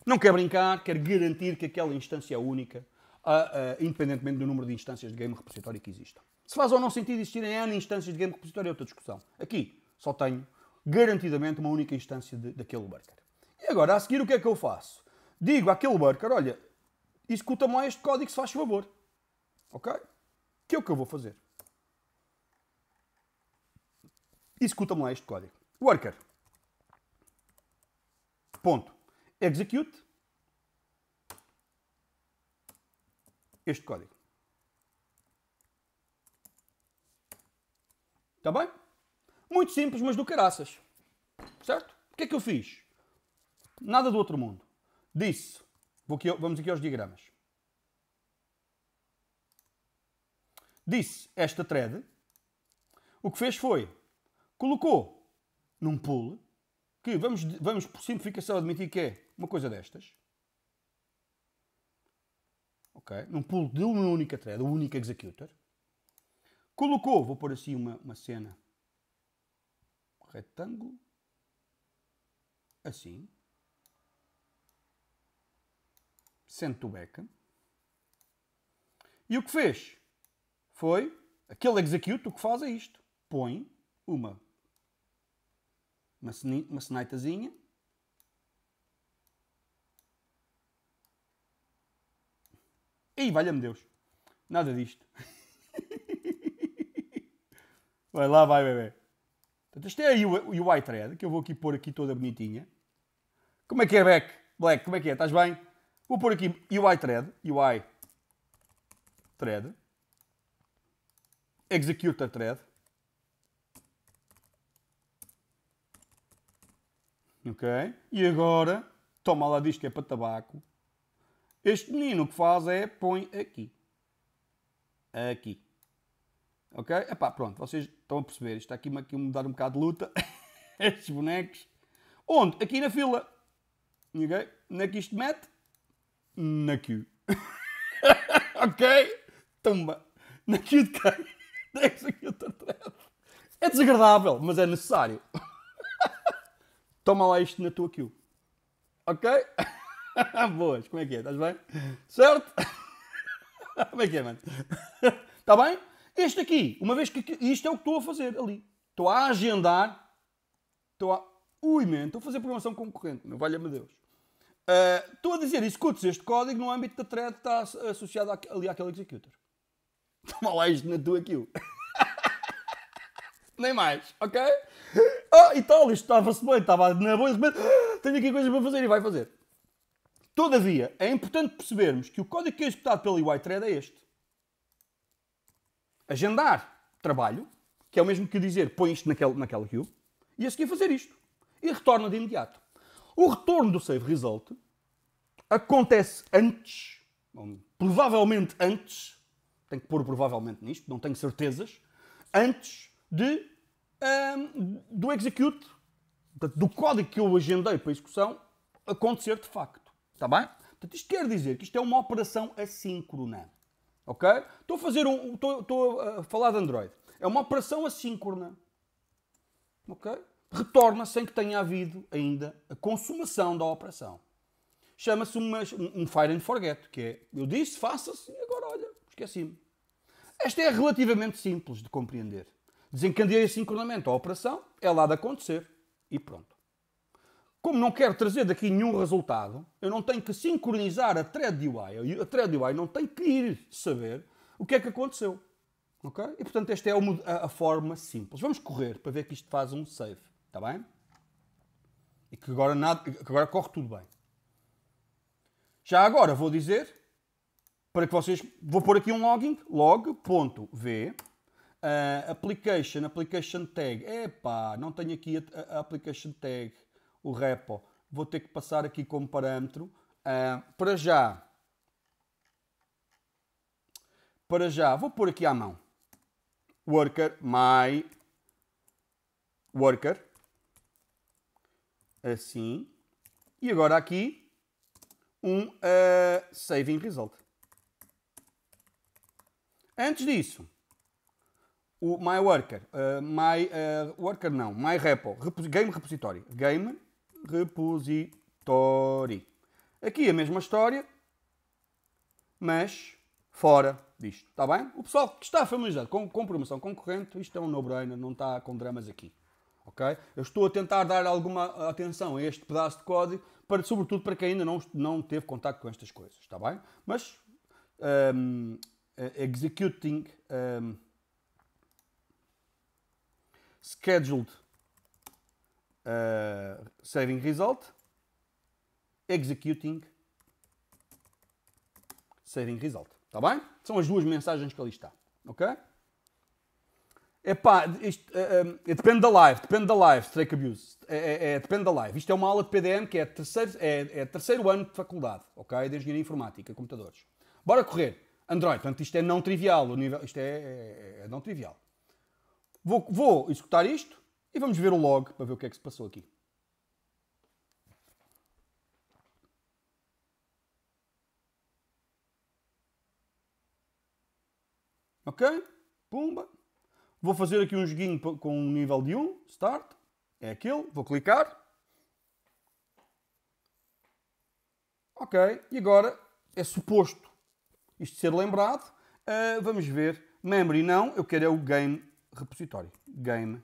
Não quer brincar, quer garantir que aquela instância é única, uh, uh, independentemente do número de instâncias de game repositório que existam. Se faz ou não sentido existirem N instâncias de game repositório é outra discussão. Aqui só tenho garantidamente uma única instância daquele worker. E agora, a seguir, o que é que eu faço? Digo àquele worker, olha, executa-me este código se faz favor. Ok? Que é o que eu vou fazer. Executa-me lá este código. Worker. Ponto. Execute. Este código. Está bem? Muito simples, mas do caraças. Certo? O que é que eu fiz? Nada do outro mundo. Disse. Aqui, vamos aqui aos diagramas. Disse esta thread. O que fez foi colocou num pool que vamos, vamos por simplificação admitir que é uma coisa destas. Ok? Num pool de uma única thread, um único executor. Colocou, vou pôr assim uma, uma cena retângulo. Assim. Sent o back. E o que fez foi, aquele execute, o que faz é isto. Põe uma uma, uma senaitazinha. E valha-me Deus, nada disto. vai lá, vai, bebê. Portanto, isto é a UI thread, que eu vou aqui pôr aqui toda bonitinha. Como é que é, Beck? Black, como é que é? Estás bem? Vou pôr aqui UI thread, UI thread, executor thread. Ok? E agora, toma lá disto que é para tabaco. Este menino o que faz é põe aqui. Aqui. Ok? Epá, pronto, vocês estão a perceber. Isto aqui, aqui mudar um bocado de luta. Estes bonecos. Onde? Aqui na fila. Ok? Onde é que isto mete? Na queue. ok? Tumba. Na queue de quem? É desagradável, mas é necessário. Toma lá isto na tua queue. Ok? Boas, como é que é? Estás bem? Certo? como é que é, mano? Está bem? Este aqui, uma vez que isto é o que estou a fazer ali. Estou a agendar. Estou a. Ui, man, estou a fazer programação concorrente, meu valha-me Deus. Uh, estou a dizer, executes este código no âmbito da thread está associado ali àquele executor. Toma lá isto na tua queue nem mais, ok? Ah, e tal, isto estava-se bem, estava na boa, de repente, tenho aqui coisas para fazer e vai fazer. Todavia, é importante percebermos que o código que é executado pelo UIThread é este. Agendar trabalho, que é o mesmo que dizer põe isto naquela, naquela queue, e a seguir fazer isto. E retorna de imediato. O retorno do save result acontece antes, bom, provavelmente antes, tenho que pôr provavelmente nisto, não tenho certezas, antes de, um, ehm, do execute, do código que eu agendei para execução, acontecer de facto. Está bem? Portanto, isto quer dizer que isto é uma operação assíncrona. Ok? Estou a fazer um. Estou, estou a falar de Android. É uma operação assíncrona. Ok? Retorna sem que tenha havido ainda a consumação da operação. Chama-se um fire and forget, que é eu disse, faça-se e agora olha, esqueci-me. Esta é relativamente simples de compreender. Desencadeei esse sincronamento à operação, é lá de acontecer e pronto. Como não quero trazer daqui nenhum resultado, eu não tenho que sincronizar a thread UI. A thread UI não tem que ir saber o que é que aconteceu. Ok? E portanto, esta é a, a forma simples. Vamos correr para ver que isto faz um save. Está bem? E que agora, nada, que agora corre tudo bem. Já agora vou dizer para que vocês. Vou pôr aqui um login, log.v Uh, application, application tag. Epá, não tenho aqui a, a, application tag, o repo. Vou ter que passar aqui como parâmetro. Uh, para já. Para já, vou pôr aqui à mão. Worker, my worker. Assim. E agora aqui um uh, ah, saving result. Antes disso, o My Worker, uh, My uh, Worker não, My Repo, Game Repository, Game Repository. Aqui a mesma história, mas fora disto, está bem? O pessoal que está familiarizado com, com promoção concorrente, isto é um no-brainer, não está com dramas aqui, ok? Eu estou a tentar dar alguma atenção a este pedaço de código, para, sobretudo para quem ainda não, não teve contato com estas coisas, está bem? Mas um, ehm, eh, executing... Um, ehm, scheduled uh, saving result, executing saving result. Está bem? São as duas mensagens que ali está. Ok? Epá, isto, uh, eh, um, eh, eh, depende da live, depende da live, Strike Abuse. É, é, é, depende da live. Isto é uma aula de PDM que é terceiro, é, é terceiro ano de faculdade, ok? De Engenharia Informática, computadores. Bora correr. Android, portanto, isto é não trivial, o nível, isto é, é, é não trivial. Vou, vou executar isto e vamos ver o log para ver o que é que se passou aqui. Ok? Pumba. Vou fazer aqui um joguinho com um nível de 1. Start. É aquele. Vou clicar. Ok. E agora é suposto isto ser lembrado. Uh, vamos ver. Memory não. Eu quero é o game repositório. Game,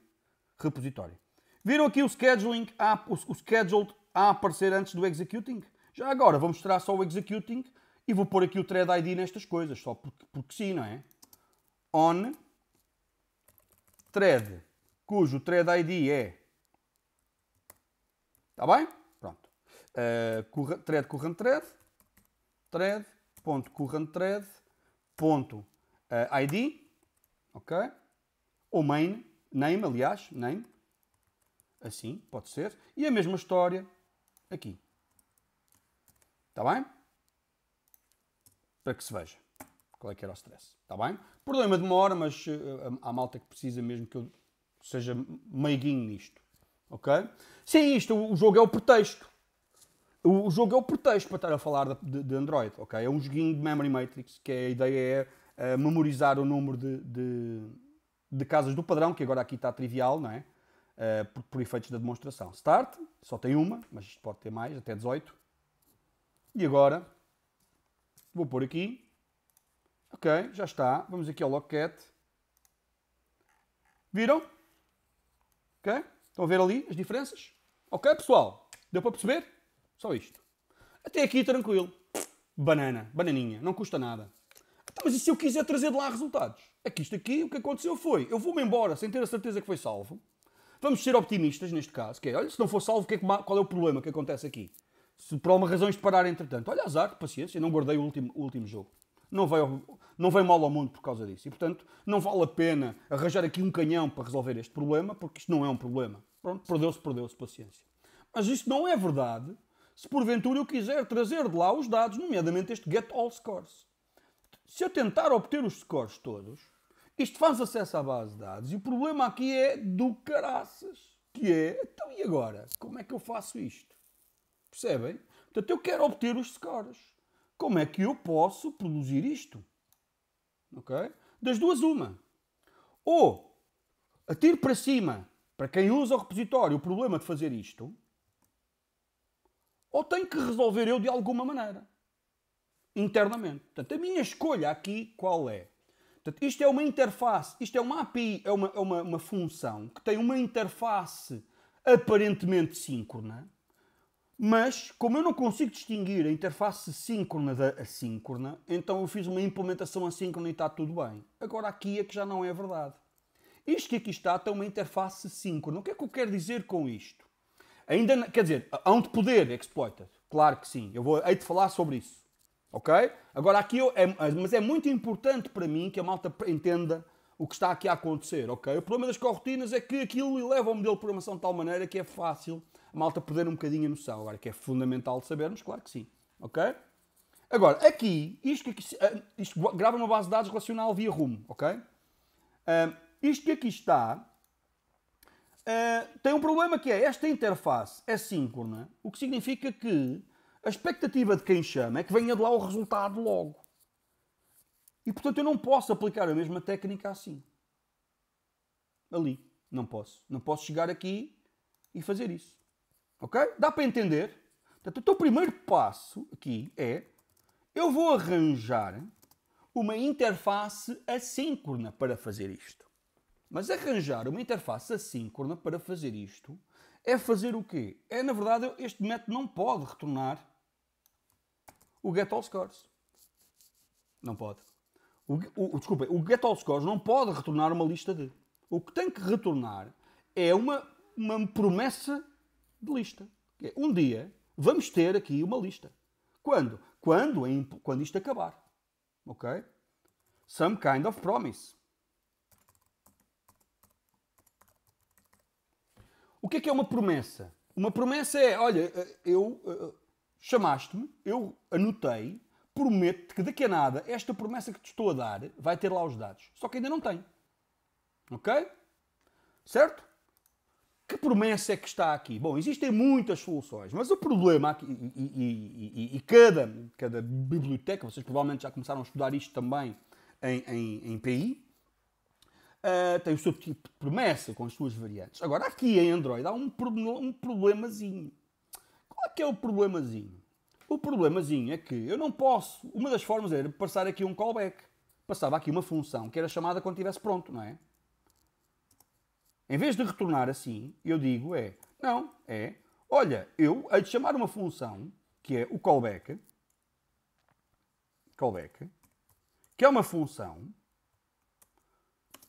repositório. Viram aqui o scheduling, a, o, o scheduled a aparecer antes do executing? Já agora vou mostrar só o executing e vou pôr aqui o thread ID nestas coisas, só porque, porque sim, não é? On thread, cujo thread ID é. Está bem? Pronto. Uh, thread current thread, thread, ponto current thread, ponto eh, ID, ok? ou main, name, aliás, name, assim, pode ser, e a mesma história aqui. Está bem? Para que se veja qual é que era o stress. Está bem? Problema demora, mas eh, há malta que precisa mesmo que eu seja meiguinho nisto. Ok? Sim, isto, o jogo é o pretexto. O jogo é o pretexto para estar a falar de, de Android, ok? É um joguinho de Memory Matrix, que é, a ideia é, eh, memorizar o número de, de de casas do padrão, que agora aqui está trivial, não é? Uh, por, por, efeitos da demonstração. Start, só tem uma, mas isto pode ter mais, até 18. E agora, vou pôr aqui. Ok, já está. Vamos aqui ao Locket. Viram? Ok? Estão a ver ali as diferenças? Ok, pessoal? Deu para perceber? Só isto. Até aqui tranquilo. Banana, bananinha, não custa nada. Tá, mas e se eu quiser trazer de lá resultados? É que isto aqui, o que aconteceu foi, eu vou-me embora sem ter a certeza que foi salvo. Vamos ser optimistas neste caso, que é, olha, se não for salvo, que é que, qual é o problema que acontece aqui? Se por alguma razão isto parar entretanto, olha, azar, paciência, não guardei o último, o último jogo. Não veio, não veio mal ao mundo por causa disso. E, portanto, não vale a pena arranjar aqui um canhão para resolver este problema, porque isto não é um problema. Pronto, perdeu-se, perdeu-se, paciência. Mas isto não é verdade se porventura eu quiser trazer de lá os dados, nomeadamente este get all scores se eu tentar obter os scores todos, isto faz acesso à base de dados e o problema aqui é do caraças. Que é, então e agora? Como é que eu faço isto? Percebem? Portanto, eu quero obter os scores. Como é que eu posso produzir isto? Ok? Das duas, uma. Ou atiro para cima, para quem usa o repositório, o problema de fazer isto. Ou tenho que resolver eu de alguma maneira internamente. Portanto, a minha escolha aqui qual é? Portanto, isto é uma interface, isto é uma API, é uma, é uma, uma função que tem uma interface aparentemente síncrona, mas como eu não consigo distinguir a interface síncrona da assíncrona, então eu fiz uma implementação assíncrona e está tudo bem. Agora aqui é que já não é verdade. Isto que aqui está tem uma interface síncrona. O que é que eu quero dizer com isto? Ainda, quer dizer, há um de poder exploited. Claro que sim. Eu vou, hei de falar sobre isso. Ok? Agora, aqui eu, é, é, mas é muito importante para mim que a malta entenda o que está aqui a acontecer, ok? O problema das corrotinas é que aquilo eleva o modelo de programação de tal maneira que é fácil a malta perder um bocadinho a noção. Agora, que é fundamental sabermos, claro que sim, ok? Agora, aqui, isto, aqui, ah, isto grava uma base de dados relacional via rumo, ok? Uh, isto que aqui está uh, tem um problema que é esta interface é síncrona, o que significa que a expectativa de quem chama é que venha de lá o resultado logo. E portanto eu não posso aplicar a mesma técnica assim. Ali. Não posso. Não posso chegar aqui e fazer isso. Ok? Dá para entender? Portanto, o teu primeiro passo aqui é eu vou arranjar uma interface assíncrona para fazer isto. Mas arranjar uma interface assíncrona para fazer isto é fazer o quê? É, na verdade, este método não pode retornar o Get All Scores. Não pode. O, o, desculpa, o Get All Scores não pode retornar uma lista de. O que tem que retornar é uma, uma promessa de lista. É, um dia vamos ter aqui uma lista. Quando? Quando, em, é quando isto acabar. Ok? Some kind of promise. O que é que é uma promessa? Uma promessa é, olha, eh, eu eh, chamaste-me, eu anotei, prometo-te que daqui a nada esta promessa que te estou a dar vai ter lá os dados. Só que ainda não tem. Ok? Certo? Que promessa é que está aqui? Bom, existem muitas soluções, mas o problema aqui, e, e, e, e cada, cada biblioteca, vocês provavelmente já começaram a estudar isto também em, em, em PI, uh, eh, tem o seu tipo de promessa com as suas variantes. Agora, aqui em Android há um, um problemazinho qual é que é o problemazinho? O problemazinho é que eu não posso. Uma das formas era passar aqui um callback. Passava aqui uma função que era chamada quando estivesse pronto, não é? Em vez de retornar assim, eu digo é, não, é, olha, eu hei de chamar uma função que é o callback, callback, que é uma função,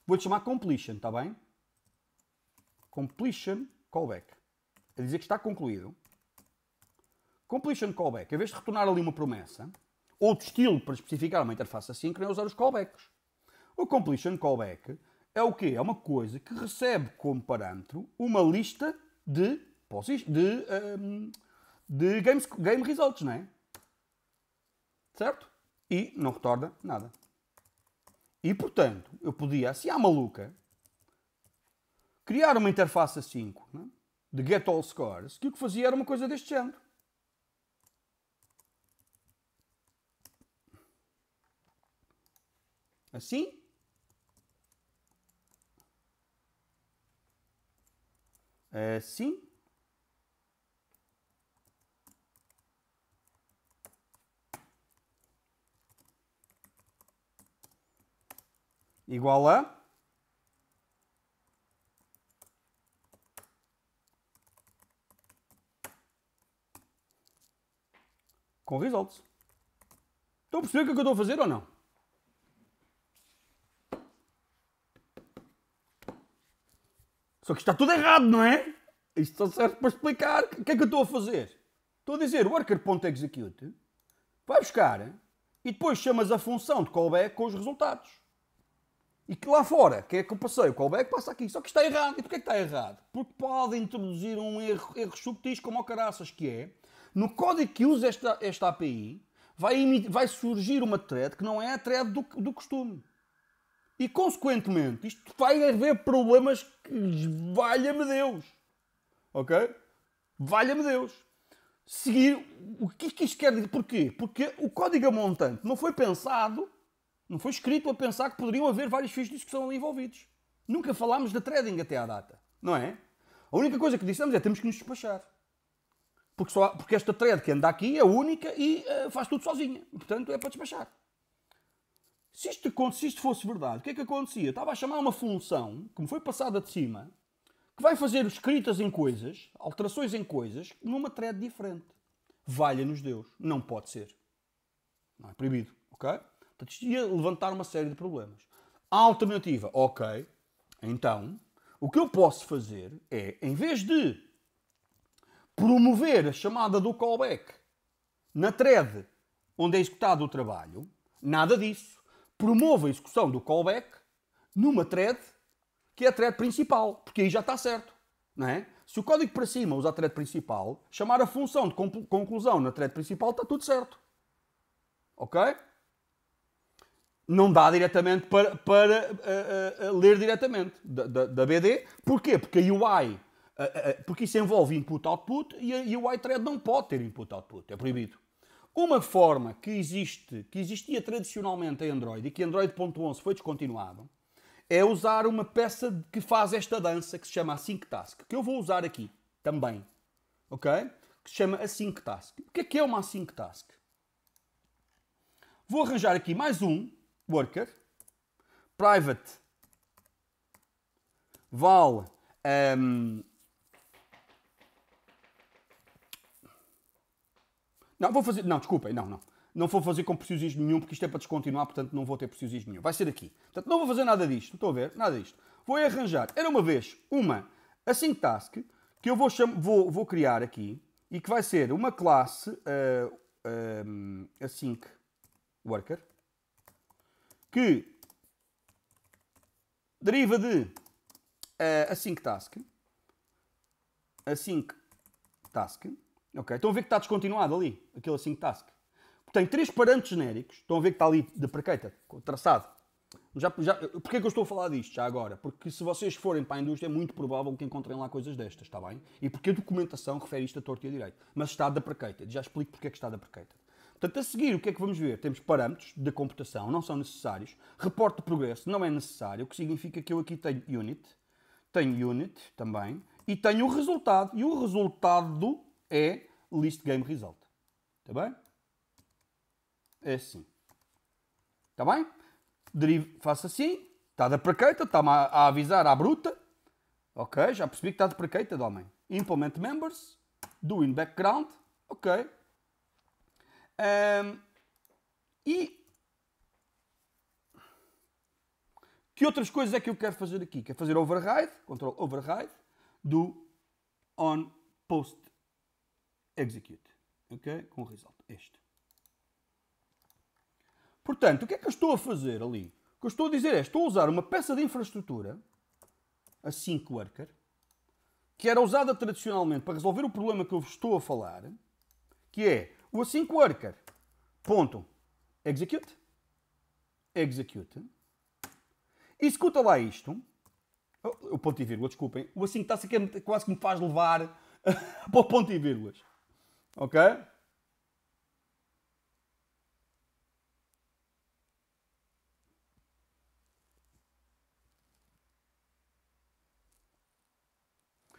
vou-te chamar completion, está bem? Completion callback. A é dizer que está concluído. Completion callback, em vez de retornar ali uma promessa, outro estilo para especificar uma interface assíncrona é usar os callbacks. O completion callback é o quê? É uma coisa que recebe como parâmetro uma lista de, de, um, ehm, de games, game results, não é? Certo? E não retorna nada. E, portanto, eu podia, assim à maluca, criar uma interface assim, de get all scores, que o que fazia era uma coisa deste género. Assim? É sim? Igual a? Com results. Estão a perceber o é que eu estou a fazer ou não? Só que está tudo errado, não é? Isto só serve para explicar o que é que eu estou a fazer. Estou a dizer worker.execute, vai buscar e depois chamas a função de callback com os resultados. E que lá fora, que é que eu passei o callback, passa aqui. Só que está errado. E porquê é que está errado? Porque pode introduzir um erro, erro subtis como o caraças, que é no código que usa esta, esta API, vai, vai surgir uma thread que não é a thread do, do costume. E, consequentemente, isto vai haver problemas valha-me Deus. Ok? Valha-me Deus. Seguir o que, que isto quer dizer? Porquê? Porque o código montante não foi pensado, não foi escrito a pensar que poderiam haver vários fios de discussão ali envolvidos. Nunca falámos da trading até à data, não é? A única coisa que dissemos é temos que nos despachar. Porque, só, porque esta thread que anda aqui é única e uh, faz tudo sozinha. Portanto, é para despachar. Se isto, se isto fosse verdade, o que é que acontecia? Estava a chamar uma função que me foi passada de cima que vai fazer escritas em coisas, alterações em coisas, numa thread diferente. Valha-nos Deus. Não pode ser. Não é proibido. Ok? Portanto, isto ia levantar uma série de problemas. A alternativa, ok, então, o que eu posso fazer é, em vez de promover a chamada do callback na thread onde é executado o trabalho, nada disso promove a execução do callback numa thread que é a thread principal, porque aí já está certo. Não é? Se o código para cima usar a thread principal, chamar a função de conclusão na thread principal está tudo certo. Ok? Não dá diretamente para, para uh, uh, ler diretamente da, da, da, BD. Porquê? Porque a UI, porque isso envolve input-output e a UI thread não pode ter input-output, é proibido. Uma forma que existe, que existia tradicionalmente em Android e que Android.11 foi descontinuado, é usar uma peça que faz esta dança que se chama Async Task, que eu vou usar aqui também, ok? Que se chama Async Task. O que é que é uma Async Task? Vou arranjar aqui mais um worker, private val um, ehm, Não, vou fazer. Não, desculpem, não, não. Não vou fazer com preciosismo nenhum, porque isto é para descontinuar, portanto não vou ter preciosismo nenhum. Vai ser aqui. Portanto, não vou fazer nada disto, estou a ver, nada disto. Vou arranjar, era uma vez, uma async task, que eu vou, cham... vou, vou criar aqui, e que vai ser uma classe uh, async worker, que deriva de uh, async task, async task, Ok, estão a ver que está descontinuado ali, aquele async assim task. Tem três parâmetros genéricos, estão a ver que está ali prequeita traçado. Já, já, porquê que eu estou a falar disto já agora? Porque se vocês forem para a indústria é muito provável que encontrem lá coisas destas, está bem? E porque a documentação refere isto a torto e a direito. Mas está da prequeita. já explico porque é que está da prequeita. Portanto, a seguir, o que é que vamos ver? Temos parâmetros da computação, não são necessários. Reporte de progresso não é necessário, o que significa que eu aqui tenho unit, tenho unit também, e tenho o resultado. E o resultado é list game result. Está bem? É assim. Está bem? Derive, faço assim. Está da prequeita, está-me a, a, avisar à bruta. Ok, já percebi que está de prequeita, homem. Implement members, do in background. Ok. Um, ehm, e Que outras coisas é que eu quero fazer aqui? Quero fazer override, control override, do on post execute. Ok? Com o result. Este. Portanto, o que é que eu estou a fazer ali? O que eu estou a dizer é, estou a usar uma peça de infraestrutura, a sync worker, que era usada tradicionalmente para resolver o problema que eu vos estou a falar, que é o async worker, ponto, execute, execute, executa lá isto, oh, o ponto e vírgula, desculpem, o async se é quase que me faz levar para o ponto e vírgulas. Ok?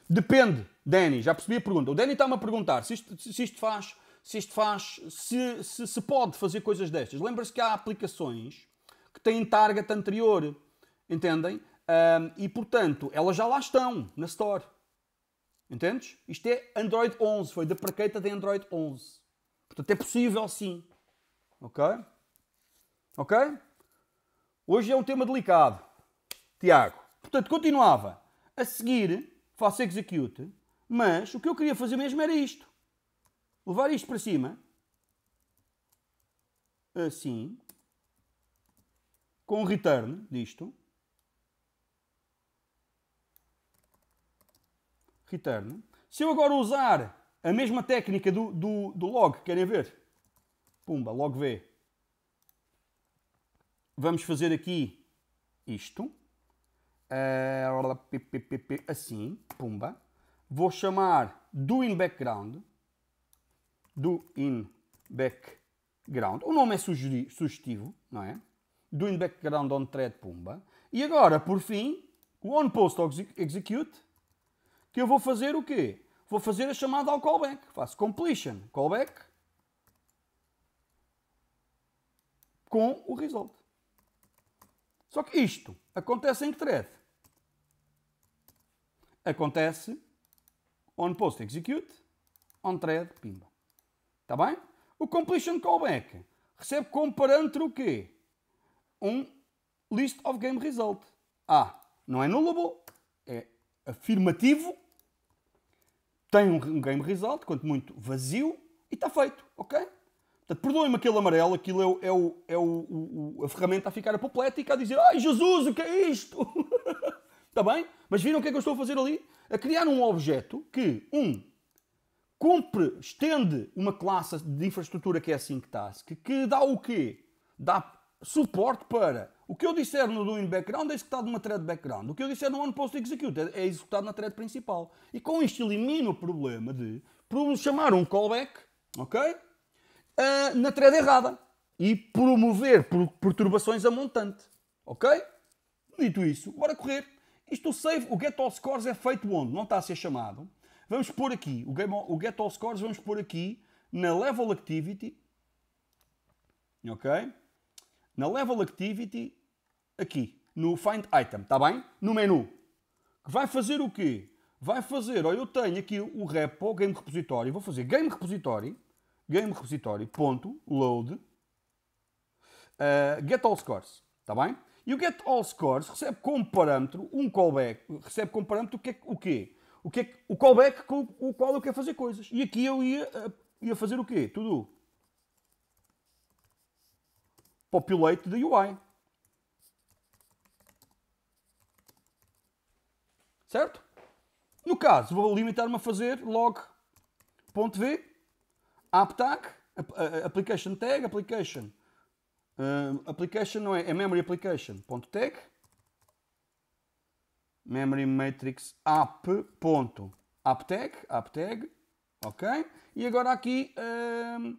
Depende, Danny, já percebi a pergunta. O Danny está-me a perguntar se isto, se isto, faz, se isto faz, se, se, se pode fazer coisas destas. Lembra-se que há aplicações que têm target anterior, entendem? Um, e portanto, elas já lá estão na Store. Entendes? Isto é Android 11, foi da parqueta de Android 11. Portanto, é possível sim. Ok? Ok? Hoje é um tema delicado. Tiago. Portanto, continuava. A seguir, faço execute, mas o que eu queria fazer mesmo era isto. Levar isto para cima. Assim. Com o return disto. return. Se eu agora usar a mesma técnica do, do, do log, querem ver? Pumba, log v. Vamos fazer aqui isto. Ah, assim, pumba. Vou chamar do in background. Do in background. O nome é sugestivo, não é? Do in background on thread, pumba. E agora, por fim, o onPostExecute post execute que eu vou fazer o quê? Vou fazer a chamada ao callback. Faço completion, callback, com o result. Só que isto acontece em que thread? Acontece on post execute, on thread, pimba. Está bem? O completion callback recebe como parâmetro o quê? Um list of game result. Ah, não é nullable, é afirmativo tem um game result, quanto muito vazio, e está feito, ok? Portanto, perdoem-me aquele amarelo, aquilo é, o, é, o, é o, a ferramenta a ficar apoplética, a dizer Ai Jesus, o que é isto? Está bem? Mas viram o que é que eu estou a fazer ali? A criar um objeto que, um, cumpre, estende uma classe de infraestrutura que é assim que está, que, que dá o quê? Dá suporte para. O que eu disser no Doing Background é executado numa thread background. O que eu disser no One Post Execute é, é, executado na thread principal. E com isto elimino o problema de chamar um callback, ok? Uh, na thread errada. E promover perturbações a montante, ok? Dito isso, bora correr. Isto o save, o get all scores é feito onde? Não está a ser chamado. Vamos pôr aqui, o, game, o get all scores, vamos pôr aqui na level activity. Ok? na Level Activity, aqui, no Find Item, está bem? No menu. Que vai fazer o quê? Vai fazer, olha, eu tenho aqui o repo, Game Repository, vou fazer Game Repository, Game Repository, ponto, load, uh, get all scores, está bem? E o get all scores recebe como parâmetro um callback, recebe como parâmetro o que é, o quê? O, que é, o callback com o qual eu quero fazer coisas. E aqui eu ia, eh, ia fazer o quê? Tudo populate the UI. Certo? No caso, vou limitar-me a fazer log.v app tag, application tag, application. Uh, application não é, é memory application. Ponto tag. Memory matrix app. Ponto. App tag, app tag. Ok? E agora aqui. Um,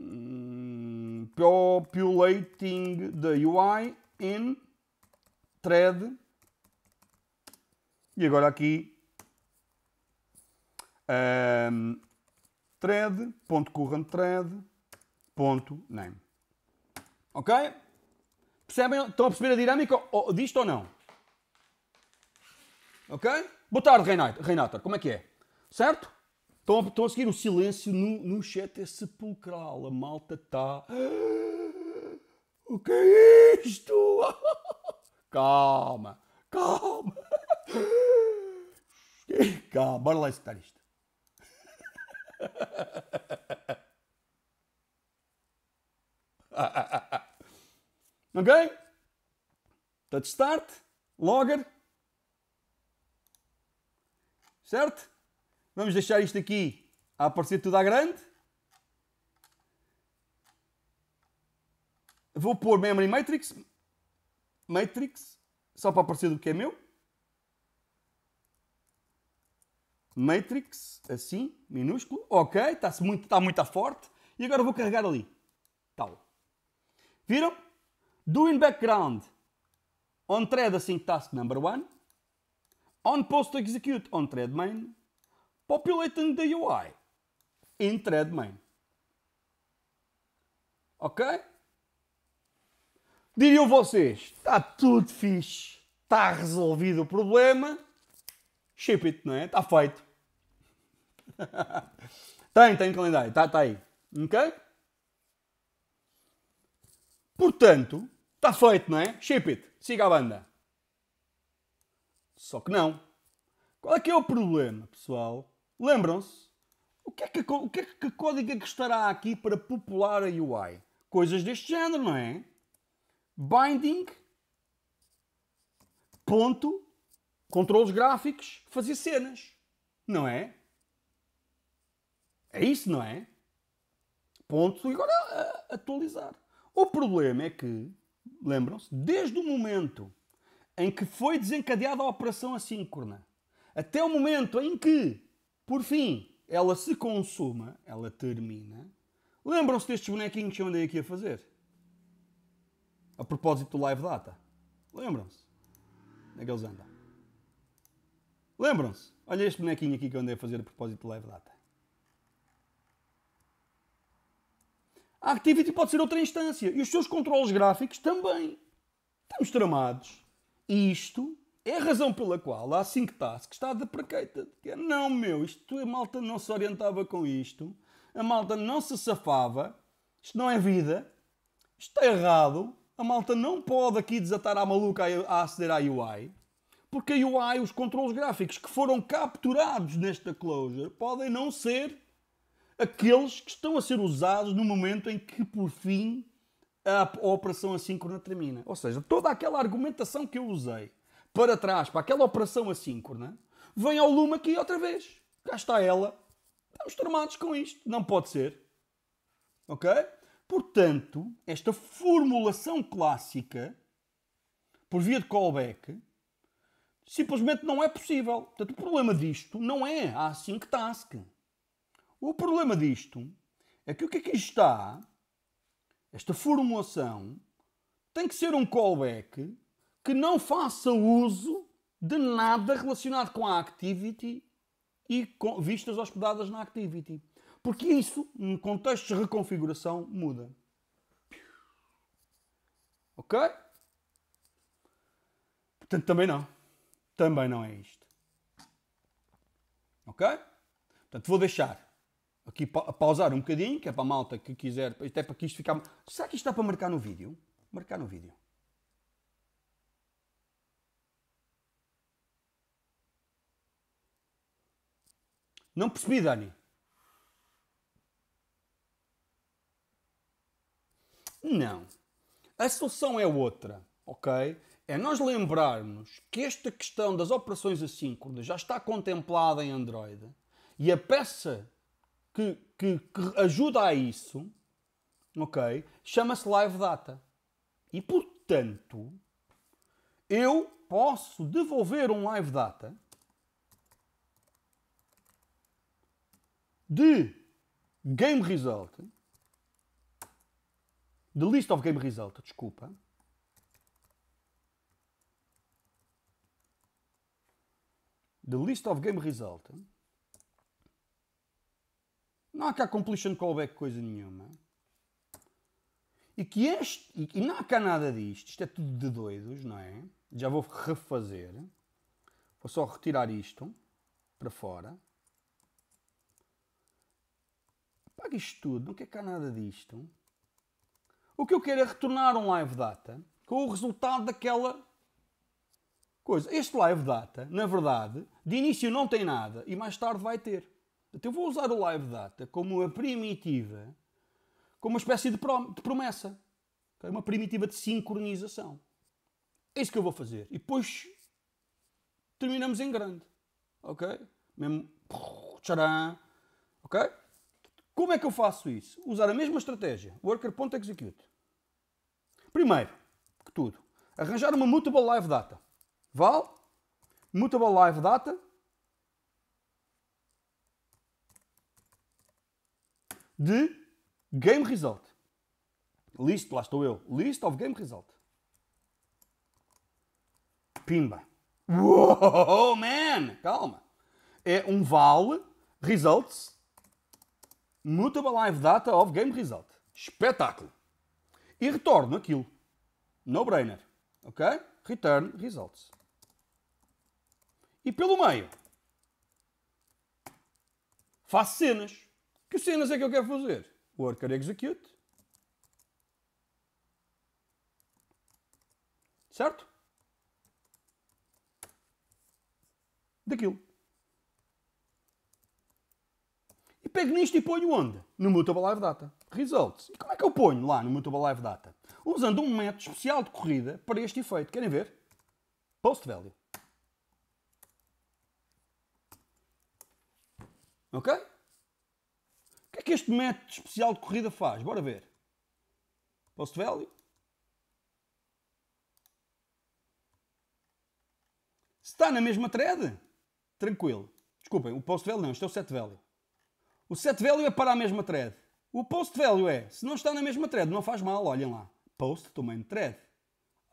eh, populating the UI in thread. E agora aqui um, ehm, thread.currentThread.name. Ok? Percebem? Estão a perceber a dinâmica disto ou não? Ok? Boa tarde, Reinator. Reinator, como é que é? Certo? Estão a, estão a seguir o silêncio no, no chat é sepulcral. A malta está. Ah, o que é isto? Calma, calma. Calma, bora lá escutar isto. Ok? Touch start, logger. Certo? Vamos deixar isto aqui a aparecer tudo à grande. Vou pôr Memory Matrix. Matrix. Só para aparecer do que é meu. Matrix, assim, minúsculo. Ok, está muito, tá muito forte. E agora vou carregar ali. Tal. Viram? Doing background. On thread async assim, task number one. On post execute on thread main populating the UI in thread main. Ok? Diriam vocês, está tudo fixe, está resolvido o problema, ship it, não é? Está feito. tem, tem calendário, está tá aí. Ok? Portanto, está feito, não é? Ship it, siga a banda. Só que não. Qual é que é o problema, pessoal? Lembram-se? O que, é que, o que é que código é que estará aqui para popular a UI? Coisas deste género, não é? Binding, ponto, controles gráficos, fazer cenas, não é? É isso, não é? Ponto, e agora atualizar. O problema é que, lembram-se, desde o momento em que foi desencadeada a operação assíncrona até o momento em que por fim, ela se consuma, ela termina. Lembram-se destes bonequinhos que eu andei aqui a fazer? A propósito do Live Data. Lembram-se? Onde é que eles andam? Lembram-se? Olha este bonequinho aqui que eu andei a fazer a propósito do Live Data. A Activity pode ser outra instância. E os seus controles gráficos também. Estamos tramados. Isto é a razão pela qual há cinco tasks está de prequeita. Não, meu, isto a malta não se orientava com isto, a malta não se safava, isto não é vida, isto está é errado, a malta não pode aqui desatar à maluca a aceder à UI, porque a UI, os controles gráficos que foram capturados nesta closure, podem não ser aqueles que estão a ser usados no momento em que, por fim, a operação assíncrona termina. Ou seja, toda aquela argumentação que eu usei para trás, para aquela operação assíncrona, né? vem ao lume aqui outra vez. Cá está ela. Estamos tomados com isto. Não pode ser. Ok? Portanto, esta formulação clássica, por via de callback, simplesmente não é possível. Portanto, o problema disto não é a async task. O problema disto é que o que aqui está, esta formulação, tem que ser um callback que não faça uso de nada relacionado com a Activity e com vistas hospedadas na Activity. Porque isso, no contexto de reconfiguração, muda. Ok? Portanto, também não. Também não é isto. Ok? Portanto, vou deixar aqui pa pausar um bocadinho, que é para a malta que quiser, até para que isto ficar... Será que isto está para marcar no vídeo? Marcar no vídeo. Não percebi, Dani. Não. A solução é outra, ok? É nós lembrarmos que esta questão das operações assíncronas já está contemplada em Android e a peça que, que, que ajuda a isso, ok? Chama-se Live Data. E portanto, eu posso devolver um Live Data de game result, de list of game result, desculpa, de list of game result, não há cá completion callback coisa nenhuma. E que este, e não há cá nada disto, isto é tudo de doidos, não é? Já vou refazer. Vou só retirar isto para fora. Paga isto tudo, não quer cá nada disto. O que eu quero é retornar um live data com o resultado daquela coisa. Este live data, na verdade, de início não tem nada e mais tarde vai ter. Então eu vou usar o live data como a primitiva, como uma espécie de promessa. Uma primitiva de sincronização. É isso que eu vou fazer. E depois terminamos em grande. Ok? Mesmo. Tcharam. Ok? Como é que eu faço isso? Usar a mesma estratégia, worker.execute. Primeiro que tudo, arranjar uma mutable live data. Val, mutable live data, de game result. List, lá estou eu. List of game result. Pimba. Uou, man! Calma. É um val results Mutable Live Data of Game Result. Espetáculo! E retorno aquilo. No-brainer. Ok? Return Results. E pelo meio, faço cenas. Que cenas é que eu quero fazer? Worker Execute. Certo? Daquilo. pego nisto e ponho onde? No Mutable Live Data. Results. E como é que eu ponho lá no Mutable Live Data? Usando um método especial de corrida para este efeito. Querem ver? Post Value. Ok? O que é que este método especial de corrida faz? Bora ver. Post Value. Se está na mesma thread, tranquilo. Desculpem, o post value não, isto é o set value. O set value é para a mesma thread. O post value é, se não está na mesma thread, não faz mal, olhem lá. Post main thread.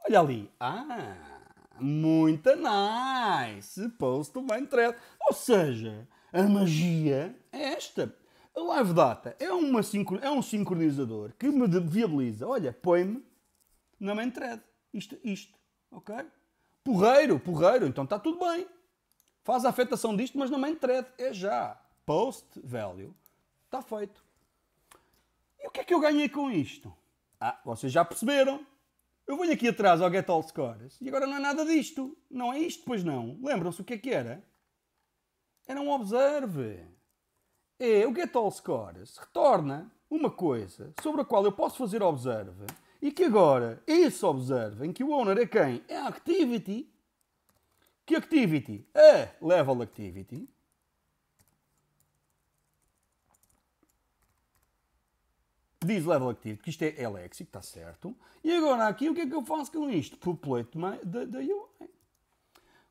Olha ali. Ah, muita nice. Post main thread. Ou seja, a magia é esta. A Live Data é, uma, é um sincronizador que me viabiliza. Olha, põe-me na main thread. Isto, isto. Ok? Porreiro, porreiro. Então está tudo bem. Faz a afetação disto, mas na main thread. É já post value, está feito. E o que é que eu ganhei com isto? Ah, vocês já perceberam. Eu venho aqui atrás ao Get All Scores e agora não é nada disto. Não é isto, pois não. Lembram-se o que é que era? Era um observe. É, o Get All Scores retorna uma coisa sobre a qual eu posso fazer observe e que agora é esse observe em que o owner é quem? É a activity. Que activity? A é, level activity diz level activity, porque isto é, é léxico, está certo. E agora aqui, o que é que eu faço com isto? Populate da, da UI. O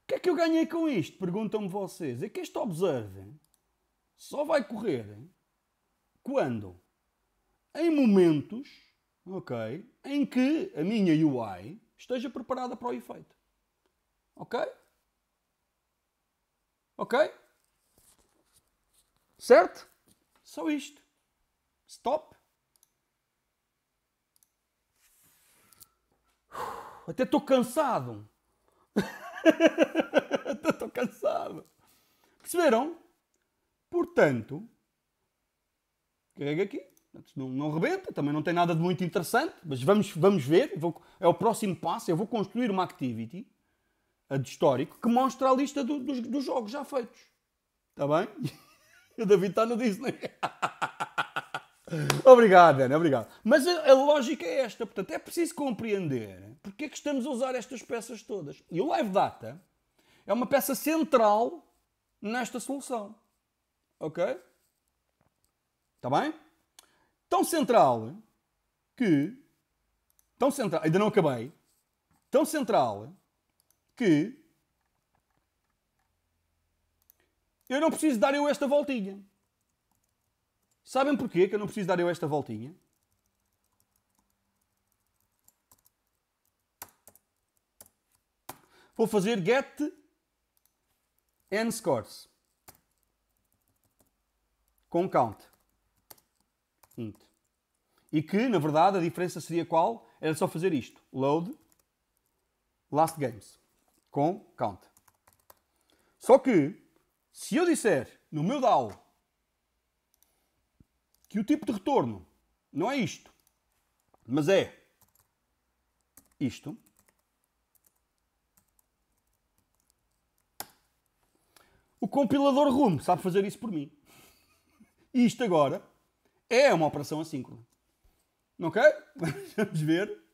que é que eu ganhei com isto? Perguntam-me vocês. É que este observe só vai correr quando? Em momentos, ok, em que a minha UI esteja preparada para o efeito. Ok? Ok? Certo? Só isto. Stop. Até estou cansado. Até estou cansado. Perceberam? Portanto, carrega aqui. Não, não rebenta, também não tem nada de muito interessante, mas vamos, vamos ver. Vou, é o próximo passo. Eu vou construir uma activity, a de histórico, que mostra a lista do, dos, dos jogos já feitos. Está bem? O David está no Disney. Obrigado, Ana, obrigado. Mas a, a, lógica é esta, portanto, é preciso compreender porque é que estamos a usar estas peças todas. E o Live Data é uma peça central nesta solução. Ok? Está bem? Tão central que. Tão central. Ainda não acabei. Tão central que. Eu não preciso dar eu esta voltinha. Sabem porquê que eu não preciso dar eu esta voltinha? Vou fazer get nscores com count int. E que, na verdade, a diferença seria qual? Era só fazer isto. Load last games com count. Só que, se eu disser no meu DAO que o tipo de retorno não é isto, mas é isto. O compilador RUM sabe fazer isso por mim. isto agora é uma operação assíncrona. Ok? Vamos ver.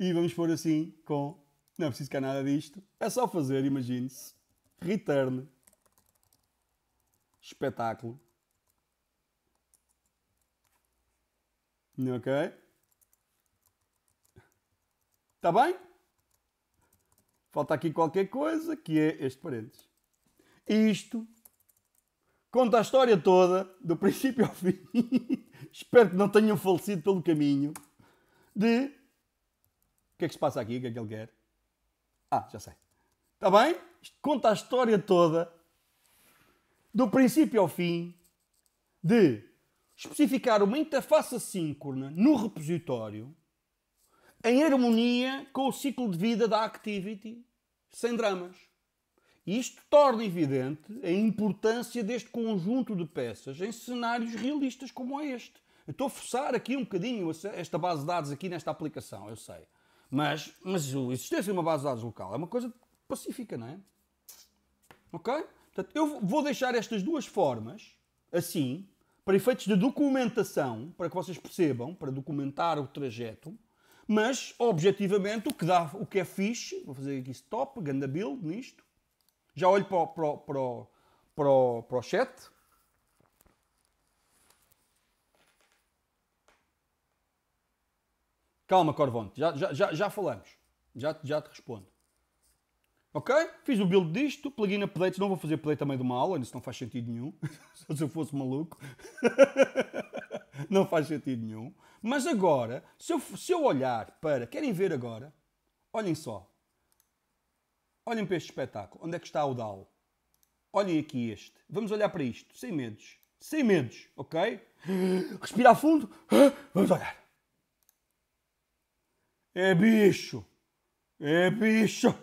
E vamos pôr assim com. Não é preciso cá nada disto. É só fazer, imagine-se. Return. Espetáculo. Ok? Está bem? Falta aqui qualquer coisa que é este parênteses. Isto conta a história toda, do princípio ao fim. Espero que não tenham falecido pelo caminho. De o que é que se passa aqui? O que é que ele quer? Ah, já sei. Está bem? Isto conta a história toda, do princípio ao fim, de especificar uma interface assíncrona no repositório em harmonia com o ciclo de vida da activity, sem dramas. E isto torna evidente a importância deste conjunto de peças em cenários realistas como é este. Eu estou a forçar aqui um bocadinho esta base de dados aqui nesta aplicação, eu sei. Mas, mas a existência de uma base de dados local é uma coisa pacífica, não é? Ok? Portanto, eu vou deixar estas duas formas assim, para efeitos de documentação, para que vocês percebam, para documentar o trajeto, mas objetivamente o que, dá, o que é fixe, vou fazer aqui stop, ganda build nisto, já olho para o, para, o, para, o, para, o, para o chat. Calma, Corvonte, já, já, já, já falamos, já, já te respondo. Ok? Fiz o build disto, plugin updates, não vou fazer play também de uma aula, isso não faz sentido nenhum. Só se eu fosse maluco. não faz sentido nenhum. Mas agora, se eu, se eu olhar para. Querem ver agora? Olhem só. Olhem para este espetáculo. Onde é que está o DAO? Olhem aqui este. Vamos olhar para isto, sem medos. Sem medos, ok? Respirar fundo. Vamos olhar. É bicho. É bicho.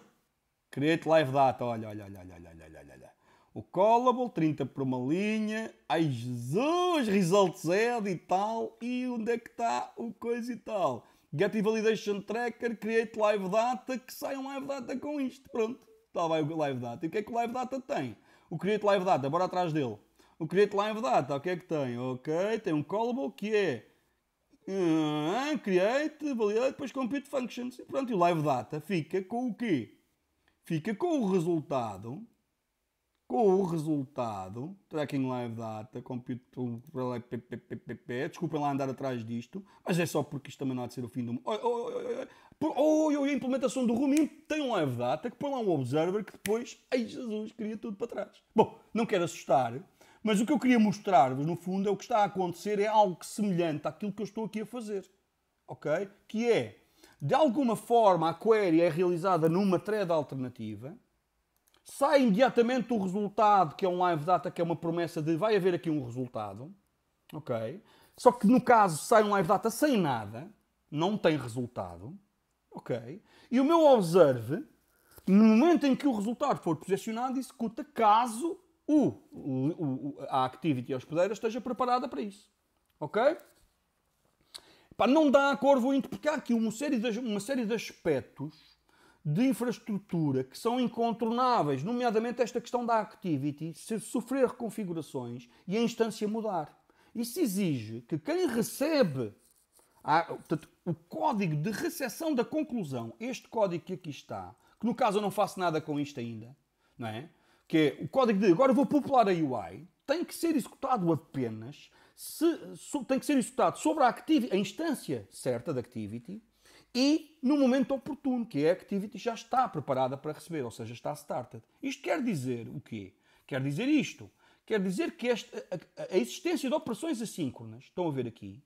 Create Live Data, olha, olha, olha, olha, olha, olha, olha. O Callable, 30 por uma linha. Ai Jesus, Results Z e tal. E onde é que está o coisa e tal? Get Validation Tracker, Create Live Data, que sai um Live Data com isto. Pronto, está vai o Live Data. E o que é que o Live Data tem? O Create Live Data, bora atrás dele. O Create Live Data, o que é que tem? Ok, tem um Callable que é uh, Create, Validate, depois Compute Functions. E pronto, e o Live Data fica com o quê? fica com o resultado, com o resultado, tracking live data, computo, é, desculpem lá andar atrás disto, mas é só porque isto também não há de ser o fim do mundo. Ou a implementação do Rumi tem um live data que põe lá um observer que depois, ai Jesus, cria tudo para trás. Bom, não quero assustar, mas o que eu queria mostrar-vos, no fundo, é o que está a acontecer, é algo semelhante àquilo que eu estou aqui a fazer. Ok? Que é de alguma forma a query é realizada numa thread alternativa, sai imediatamente o resultado, que é um live data, que é uma promessa de vai haver aqui um resultado, ok? Só que no caso sai um live data sem nada, não tem resultado, ok? E o meu observe, no momento em que o resultado for posicionado, executa caso o, o, o a activity hospedeira esteja preparada para isso, ok? Pá, não dá a cor vou porque há aqui uma série, de, uma série de aspectos de infraestrutura que são incontornáveis, nomeadamente esta questão da activity, se sofrer reconfigurações e a instância mudar. Isso exige que quem recebe a, portanto, o código de recepção da conclusão, este código que aqui está, que no caso eu não faço nada com isto ainda, não é? que é o código de agora vou popular a UI, tem que ser executado apenas se, so, tem que ser executado sobre a, activity a instância certa da Activity e no momento oportuno, que é a Activity já está preparada para receber, ou seja, está started. Isto quer dizer o quê? Quer dizer isto. Quer dizer que a, a existência de operações assíncronas, estão a ver aqui,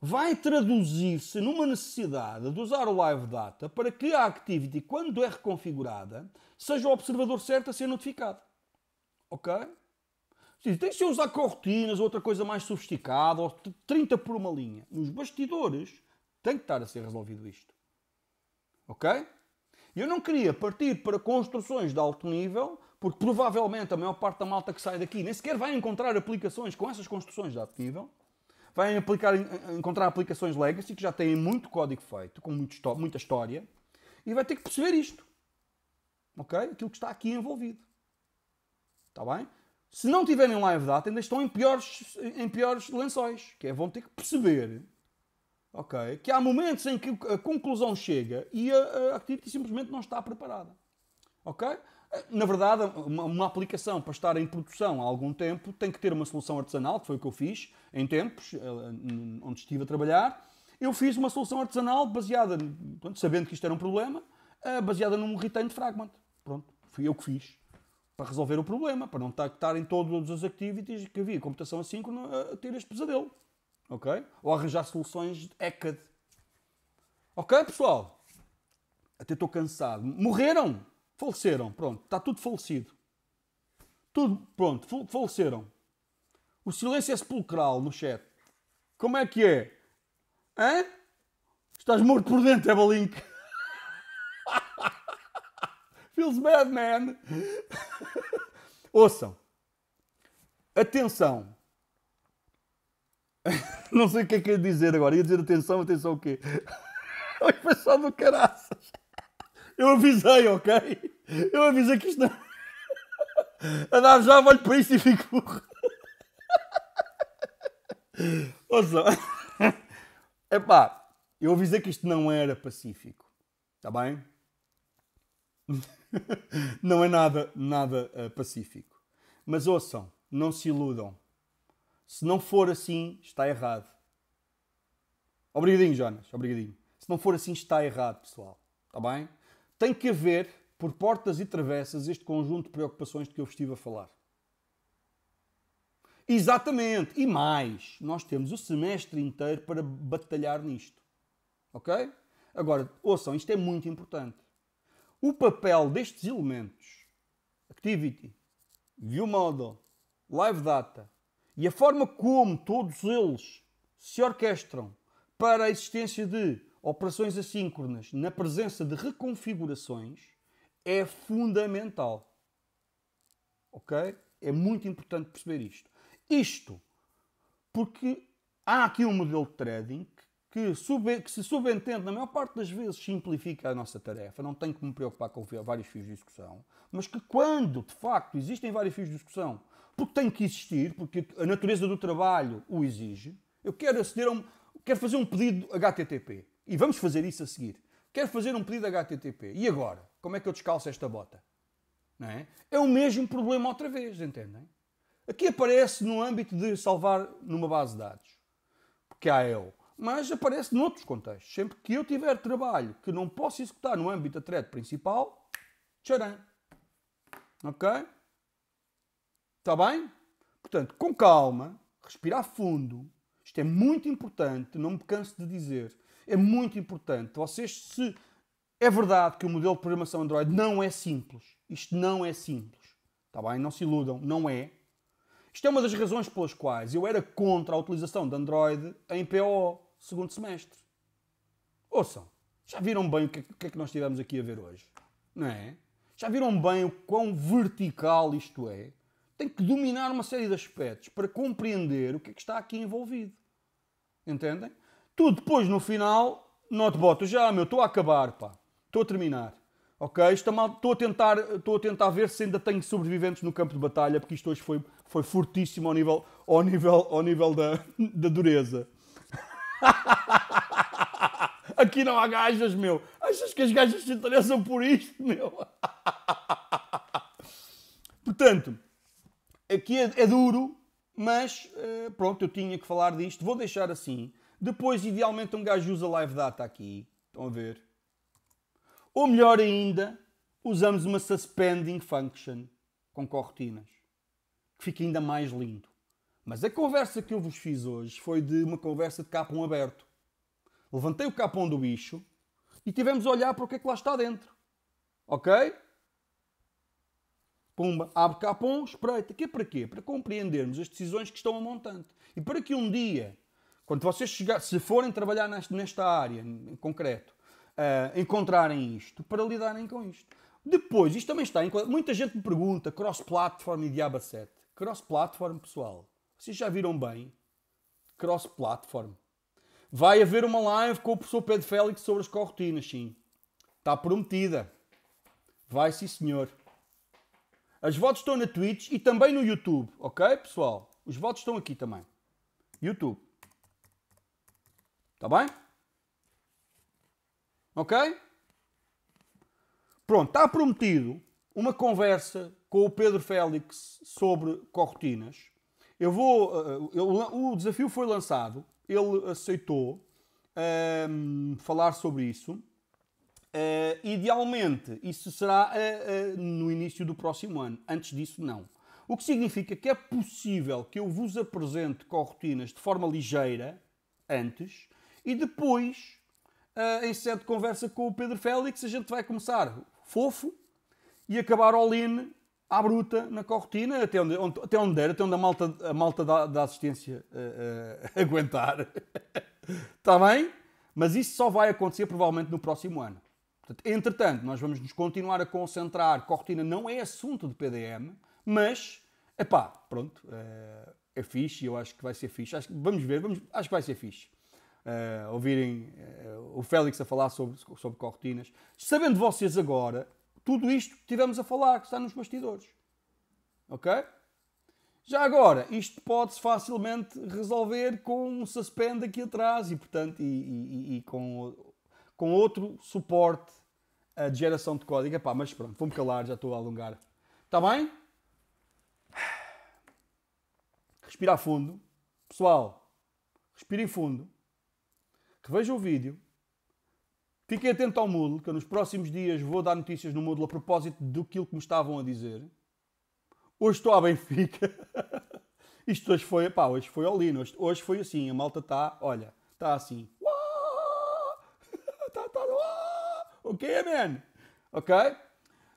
vai traduzir-se numa necessidade de usar o Live Data para que a Activity, quando é reconfigurada, seja o observador certo a ser notificado. Ok? Tem que se usar cortinas, outra coisa mais sofisticada, ou 30 por uma linha. Nos bastidores tem que estar a ser resolvido isto. Ok? Eu não queria partir para construções de alto nível, porque provavelmente a maior parte da malta que sai daqui nem sequer vai encontrar aplicações com essas construções de alto nível. Vai aplicar, encontrar aplicações legacy que já têm muito código feito, com muita história, e vai ter que perceber isto. Ok? Aquilo que está aqui envolvido. Está bem? se não tiverem live data, ainda estão em piores, em piores lençóis. Que é, vão ter que perceber okay, que há momentos em que a conclusão chega e a, a activity simplesmente não está preparada. ok? Na verdade, uma, uma, aplicação para estar em produção há algum tempo tem que ter uma solução artesanal, que foi o que eu fiz em tempos, eh, onde estive a trabalhar. Eu fiz uma solução artesanal baseada, pronto, sabendo que isto era um problema, eh, baseada num retain de fragment. Pronto, fui eu que fiz para resolver o problema, para não estar em todos os activities que havia computação assíncrona a eh, ter este pesadelo. Ok? Ou arranjar soluções ECAD. Ok, pessoal? Até estou cansado. Morreram? Faleceram. Pronto, está tudo falecido. Tudo, pronto, faleceram. O silêncio é sepulcral no chat. Como é que é? Hã? Estás morto por dentro, é Feels bad, man. Ouçam. Atenção. Não sei o que é que ia dizer agora. Ia dizer atenção, atenção o quê? foi pessoal do caraças. Eu avisei, ok? Eu avisei que isto não. A dar já olho para isto e fico Ouçam. Epá, eu avisei que isto não era pacífico. Está bem? não é nada, nada uh, pacífico. Mas ouçam, não se iludam. Se não for assim, está errado. Obrigadinho, Jonas, obrigadinho. Se não for assim, está errado, pessoal. Está bem? Tem que haver, por portas e travessas, este conjunto de preocupações de que eu vos estive a falar. Exatamente. E mais, nós temos o semestre inteiro para batalhar nisto. Ok? Agora, ouçam, isto é muito importante o papel destes elementos, Activity, ViewModel, LiveData, e a forma como todos eles se orquestram para a existência de operações assíncronas na presença de reconfigurações é fundamental. Ok? É muito importante perceber isto. Isto porque há aqui um modelo de trading que, sub, que se subentende, na maior parte das vezes, simplifica a nossa tarefa. Não tenho que me preocupar com vários fios de discussão, mas que quando, de facto, existem vários fios de discussão, porque tem que existir, porque a natureza do trabalho o exige, eu quero aceder a um, quero fazer um pedido HTTP. E vamos fazer isso a seguir. Quero fazer um pedido HTTP. E agora? Como é que eu descalço esta bota? Não é? é o mesmo problema outra vez, entendem? Aqui aparece no âmbito de salvar numa base de dados. Porque há eu mas aparece noutros contextos. Sempre que eu tiver trabalho que não posso executar no âmbito da thread principal, tcharam. Ok? Está bem? Portanto, com calma, respirar fundo. Isto é muito importante, não me canso de dizer. É muito importante. Vocês, se é verdade que o modelo de programação Android não é simples. Isto não é simples. Está bem? Não se iludam, não é. Isto é uma das razões pelas quais eu era contra a utilização de Android em PO segundo semestre. Ouçam, já viram bem o que, é que é que nós tivemos aqui a ver hoje? Não é? Já viram bem o quão vertical isto é? Tem que dominar uma série de aspectos para compreender o que é que está aqui envolvido. Entendem? Tu depois, no final, te boto já, ah, meu, estou a acabar, pá. Estou a terminar. Ok? Estou a, tentar, estou a tentar ver se ainda tenho sobreviventes no campo de batalha, porque isto hoje foi, foi fortíssimo ao nível, ao nível, ao nível da, da dureza. Aqui não há gajas, meu. Achas que as gajas se interessam por isto, meu? Portanto, aqui é, é duro, mas eh, pronto, eu tinha que falar disto. Vou deixar assim. Depois, idealmente, um gajo usa live data aqui. Estão a ver? Ou melhor ainda, usamos uma suspending function com corretinas, que fica ainda mais lindo. Mas a conversa que eu vos fiz hoje foi de uma conversa de capão aberto. Levantei o capão do bicho e tivemos a olhar para o que é que lá está dentro. Ok? Pumba, abre capão, espreita. Que é para quê? Para compreendermos as decisões que estão a montante. E para que um dia, quando vocês chegar, se forem trabalhar nesta área em concreto, uh, encontrarem isto, para lidarem com isto. Depois, isto também está. Muita gente me pergunta cross-platform e diaba 7. Cross-platform, pessoal vocês já viram bem? Cross-platform. Vai haver uma live com o professor Pedro Félix sobre as corrotinas, sim. Está prometida. Vai, sim, senhor. As votos estão na Twitch e também no YouTube, ok, pessoal? Os votos estão aqui também. YouTube. Está bem? Ok? Pronto, está prometido uma conversa com o Pedro Félix sobre corrotinas. Eu vou. Eh, eu, o desafio foi lançado, ele aceitou um, ehm, falar sobre isso. Uh, idealmente, isso será uh, uh, no início do próximo ano. Antes disso, não. O que significa que é possível que eu vos apresente corrutinas de forma ligeira, antes, e depois, em sede de conversa com o Pedro Félix, a gente vai começar fofo e acabar all-in à bruta, na corretina até onde, onde, até onde der, até onde a malta, a malta da, da assistência uh, uh, aguentar. Está bem? Mas isso só vai acontecer provavelmente no próximo ano. Portanto, entretanto, nós vamos nos continuar a concentrar. corretina não é assunto de PDM, mas, epá, pronto, uh, é fixe e eu acho que vai ser fixe. Acho, vamos ver, vamos, acho que vai ser fixe. ouvirem o Félix a falar sobre, sobre corretinas Sabendo vocês agora, tudo isto que tivemos a falar, que está nos bastidores. Ok? Já agora, isto pode-se facilmente resolver com um suspend aqui atrás e, portanto, e, e, e com, com outro suporte de geração de código. Epá, mas pronto, vou-me calar, já estou a alongar. Está bem? Respira fundo. Pessoal, respirem fundo. Revejam o vídeo. Fiquem atento ao Moodle, que eu nos próximos dias vou dar notícias no Moodle a propósito do que me estavam a dizer. Hoje estou à Benfica. Isto hoje foi, pá, hoje foi ao Lino. Hoje, hoje foi assim, a malta está, olha, está assim. Tá, tá, ok, man? Ok?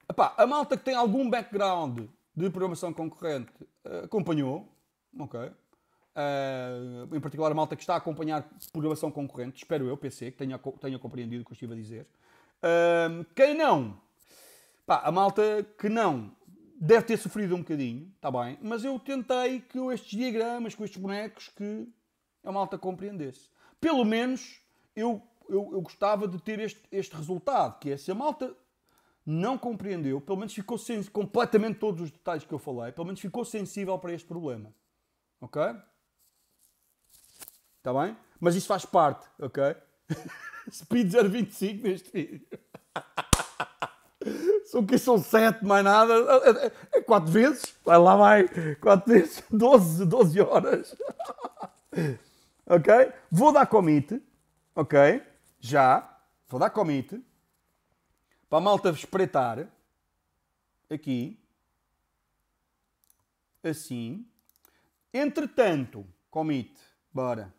Epá, a malta que tem algum background de programação concorrente eh, acompanhou, ok? Uh, em particular a malta que está a acompanhar programação concorrente, espero eu, PC, que tenha, tenha compreendido o que eu estive a dizer. Uh, quem não? Pá, a malta que não deve ter sofrido um bocadinho, está bem, mas eu tentei que estes diagramas, com estes bonecos, que a malta compreendesse. Pelo menos eu, eu, eu gostava de ter este, este resultado, que é se a malta não compreendeu, pelo menos ficou completamente todos os detalhes que eu falei, pelo menos ficou sensível para este problema. Ok? Está bem? Mas isso faz parte, ok? Speed 025 neste vídeo. São que são 7, mais nada. É 4 é, é vezes. Vai lá, vai. 4 vezes. 12, 12 horas. ok? Vou dar commit. Ok? Já. Vou dar commit. Para a malta espreitar. Aqui. Assim. Entretanto, commit. Bora.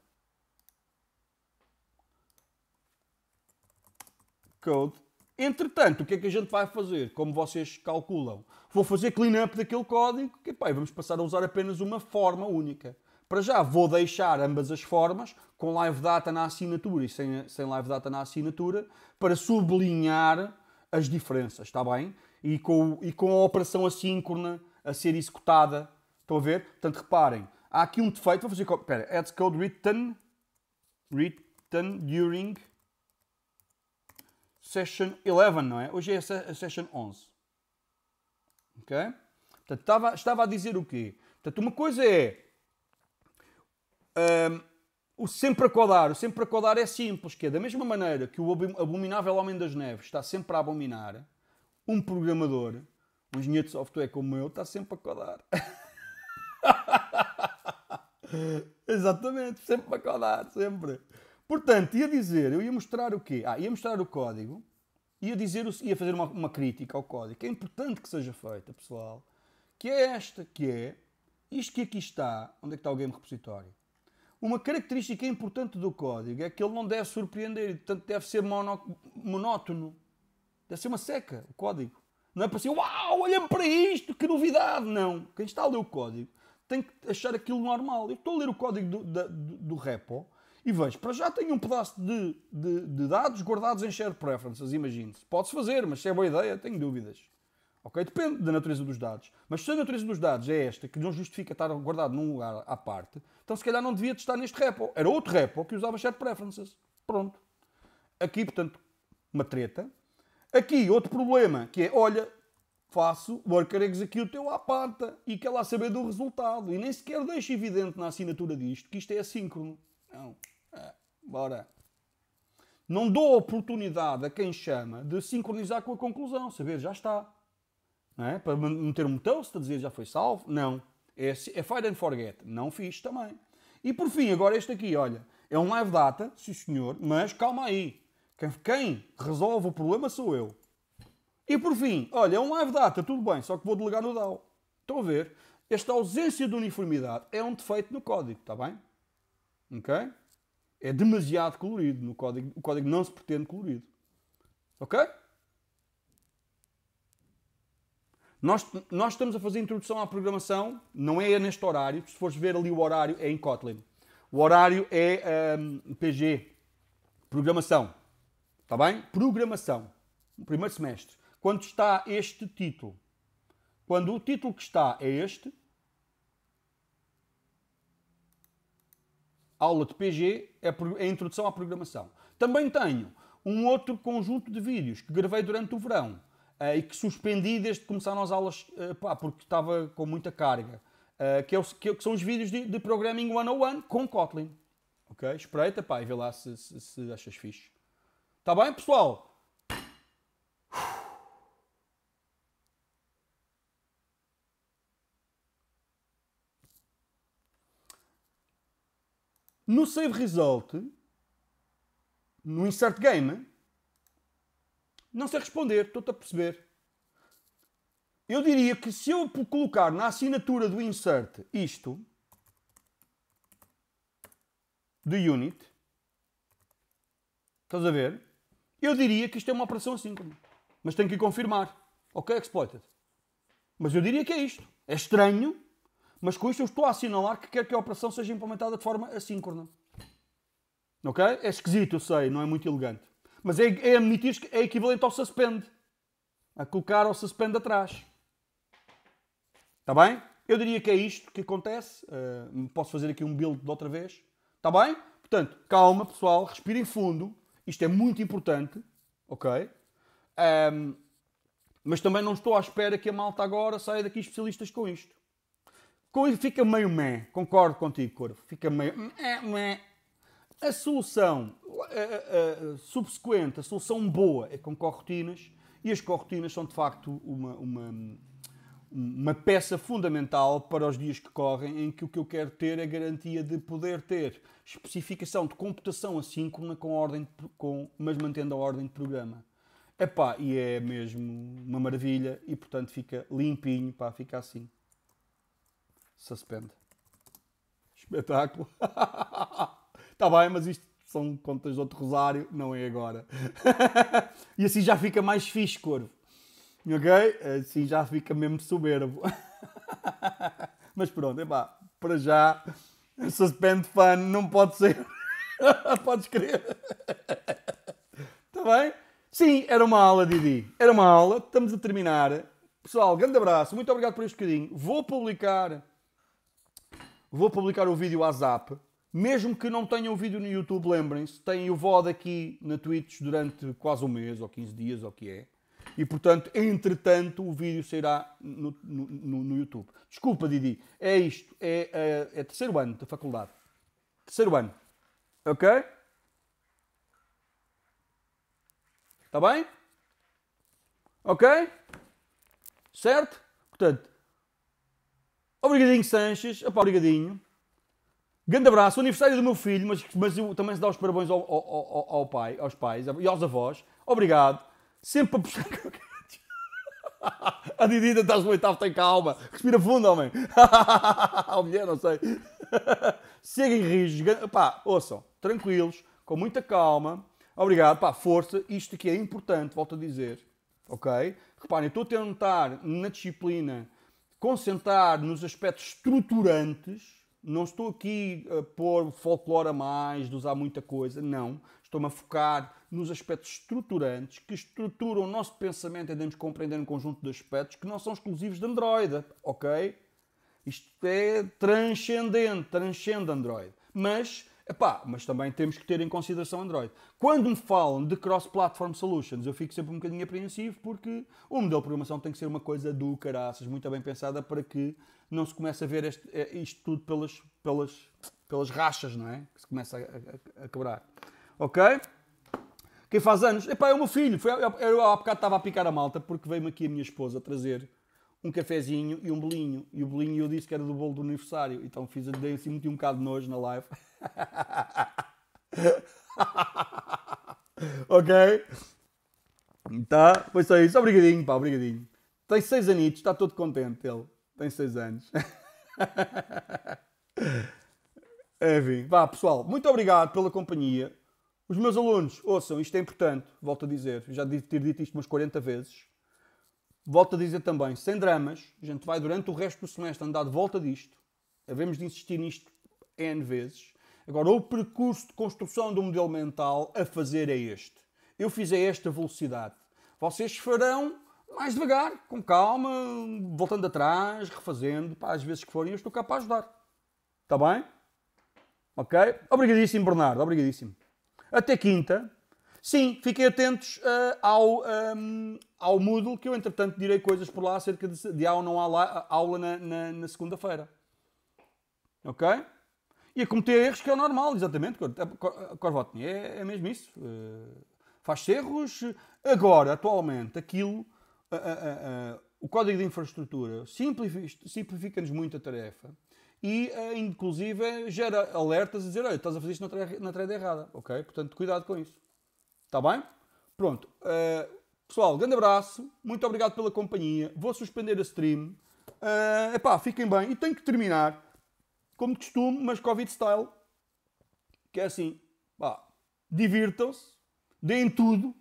code. Entretanto, o que é que a gente vai fazer? Como vocês calculam? Vou fazer cleanup daquele código e, pá, vamos passar a usar apenas uma forma única. Para já, vou deixar ambas as formas com live data na assinatura e sem, sem live data na assinatura para sublinhar as diferenças, está bem? E com, e com a operação assíncrona a ser executada. Estão a ver? Portanto, reparem, há aqui um defeito. Vou fazer. Espera, add code written, written during Session 11, não é? Hoje é a Session 11. Ok? Portanto, estava, estava a dizer o quê? Portanto, uma coisa é um, o sempre acordar. O sempre acordar é simples, que é da mesma maneira que o abominável Homem das Neves está sempre a abominar, um programador, um engenheiro de software como eu, está sempre a codar. Exatamente, sempre a codar, sempre. Portanto, ia dizer, eu ia mostrar o quê? Ah, ia mostrar o código, ia dizer, ia fazer uma, uma crítica ao código, que é importante que seja feita, pessoal, que é esta, que é isto que aqui está, onde é que está o game repositório? Uma característica importante do código é que ele não deve surpreender, portanto deve ser mono, monótono. Deve ser uma seca o código. Não é para ser, uau, olha-me para isto, que novidade! Não. Quem está a ler o código tem que achar aquilo normal. Eu estou a ler o código do, do, do repo e vejo, para já tenho um pedaço de, de, de dados guardados em shared preferences, imagine-se. Pode-se fazer, mas se é boa ideia, tenho dúvidas. Ok? Depende da natureza dos dados. Mas se a natureza dos dados é esta, que não justifica estar guardado num lugar à parte, então se calhar não devia estar neste repo. Era outro repo que usava shared preferences. Pronto. Aqui, portanto, uma treta. Aqui, outro problema, que é, olha, faço worker execute eu à parte e quer lá saber do resultado. E nem sequer deixo evidente na assinatura disto que isto é assíncrono. Não bora. É, não dou oportunidade a quem chama de sincronizar com a conclusão, saber já está. Não é? Para meter um toast a dizer já foi salvo? Não. É, é fire and forget. Não fiz também. E por fim, agora este aqui, olha. É um live data, sim senhor, mas calma aí. Quem, quem resolve o problema sou eu. E por fim, olha, é um live data, tudo bem, só que vou delegar no DAO. Estão a ver? Esta ausência de uniformidade é um defeito no código, está bem? Ok? é demasiado colorido. No código, o código não se pretende colorido. Ok? Nós, nós estamos a fazer introdução à programação, não é neste horário. Se fores ver ali o horário, é em Kotlin. O horário é um, PG, programação. Está bem? Programação. No primeiro semestre. Quando está este título, quando o título que está é este, aula de PG, é, é a introdução à programação. Também tenho um outro conjunto de vídeos que gravei durante o verão eh, e que suspendi desde que começaram as aulas, eh, pá, porque estava com muita carga, eh, que, é o, que, são os vídeos de, de Programming 101 com Kotlin. Ok? Espreita, pá, e vê lá se, se, se achas fixe. Está bem, pessoal? No save result, no insert game, não sei responder, estou-te a perceber. Eu diria que se eu colocar na assinatura do insert isto, do unit, estás a ver? Eu diria que isto é uma operação assíncrona. Mas tenho que confirmar. Ok, exploited. Mas eu diria que é isto. É estranho, mas com isto eu estou a assinalar que quero que a operação seja implementada de forma assíncrona. Ok? É esquisito, eu sei, não é muito elegante. Mas é, é admitir que é equivalente ao suspend. A colocar o suspend atrás. Está bem? Eu diria que é isto que acontece. Uh, posso fazer aqui um build de outra vez. Está bem? Portanto, calma pessoal, respirem fundo. Isto é muito importante. Ok? Um, ehm, mas também não estou à espera que a malta agora saia daqui especialistas com isto. Fica meio mé, concordo contigo, Corvo. Fica meio mé. A solução a, a, a, subsequente, a solução boa é com corrotinas e as corrotinas são de facto uma, uma, uma peça fundamental para os dias que correm em que o que eu quero ter é a garantia de poder ter especificação de computação assíncrona com ordem, com, mas mantendo a ordem de programa. Epá, e é mesmo uma maravilha e portanto fica limpinho, pá, fica assim suspende. Espetáculo. Está bem, mas isto são contas do outro Rosário, não é agora. e assim já fica mais fixe, corvo. Ok? Assim já fica mesmo soberbo. mas pronto, epá, para já, suspende fã não pode ser. Podes crer. Está bem? Sim, era uma aula, Didi. Era uma aula. Estamos a terminar. Pessoal, grande abraço. Muito obrigado por este bocadinho. Vou publicar vou publicar o vídeo à Zap. Mesmo que não tenham o vídeo no YouTube, lembrem-se, têm o VOD aqui na Twitch durante quase um mês, ou 15 dias, ou o que é. E, portanto, entretanto, o vídeo sairá no, no, no YouTube. Desculpa, Didi. É isto. É, é, é terceiro ano da faculdade. Terceiro ano. Ok? Está bem? Ok? Certo? Portanto, Obrigadinho, Sanches. Opa, obrigadinho. Grande abraço. O aniversário do meu filho, mas, mas eu, também se dá os parabéns ao, ao, ao, ao, pai, aos pais e aos avós. Obrigado. Sempre para puxar A Didida estás no oitavo, tem calma. Respira fundo, homem. A mulher, não sei. Seguem rijos. Pá, ouçam, tranquilos, com muita calma. Obrigado, pá, força. Isto que é importante, volto a dizer. Ok? Reparem, eu estou a tentar, na disciplina concentrar nos aspectos estruturantes. Não estou aqui a pôr folclore a mais, de usar muita coisa, não. Estou-me a focar nos aspectos estruturantes que estruturam o nosso pensamento e devemos compreender um conjunto de aspectos que não são exclusivos de Android, ok? Isto é transcendente, transcende Android. Mas Epá, mas também temos que ter em consideração Android. Quando me falam de cross-platform solutions, eu fico sempre um bocadinho apreensivo porque o modelo de programação tem que ser uma coisa do caraças, muito bem pensada para que não se comece a ver este, eh, isto tudo pelas, pelas, pelas rachas, não é? Que se começa a, a, a quebrar. Ok? Quem faz anos? Epá, é o meu filho. Foi, eu, eu há bocado estava a picar a malta porque veio-me aqui a minha esposa trazer um cafezinho e um bolinho. E o bolinho eu disse que era do bolo do aniversário. Então fiz, dei assim, meti um bocado de nojo na live. ok? Tá? Foi só isso. Obrigadinho, pá, obrigadinho. Tem seis anitos, está todo contente ele. Tem seis anos. Enfim, vá pessoal, muito obrigado pela companhia. Os meus alunos, ouçam, isto é importante, volto a dizer, já devo ter dito isto umas 40 vezes. Volto a dizer também, sem dramas, a gente vai durante o resto do semestre andar de volta disto, havemos de insistir nisto N vezes. Agora, o percurso de construção do modelo mental a fazer é este. Eu fiz a esta velocidade. Vocês farão mais devagar, com calma, voltando atrás, refazendo, pá, às vezes que forem, eu estou cá para ajudar. Está bem? Ok? Obrigadíssimo, Bernardo, obrigadíssimo. Até quinta. Sim, fiquem atentos uh, ao, um, ao Moodle, que eu entretanto direi coisas por lá acerca de, de há ou não há lá, ah, aula na, na, na segunda-feira. Ok? E a cometer erros, que é o normal, exatamente, Corvotny, é, é mesmo isso. Uh, faz erros. Agora, atualmente, aquilo, o código de infraestrutura simplifica-nos simplifica muito a tarefa e, inclusive, gera alertas a dizer: olha, estás a fazer isto na, na errada, ok? Portanto, cuidado com isso. Está bem? Pronto. Uh, pessoal, grande abraço. Muito obrigado pela companhia. Vou suspender a stream. Uh, epá, fiquem bem. E tenho que terminar, como de costume, mas Covid style. Que é assim. Divirtam-se. Deem tudo.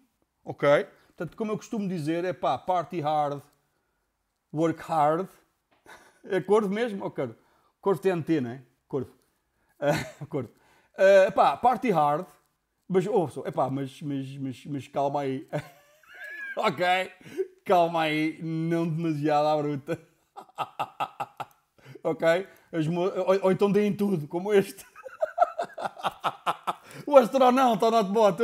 Ok? Portanto, como eu costumo dizer, é pá, party hard, work hard. É corvo mesmo? Ok. Oh, corvo TNT, não é? Corvo. Uh, corvo. Uh, pá, party hard mas ouçam, epá, mas, mas, mas, mas calma aí. ok? Calma aí, não demasiado à bruta. ok? Ou, ou, então deem tudo, como este. o astronauta não te boto.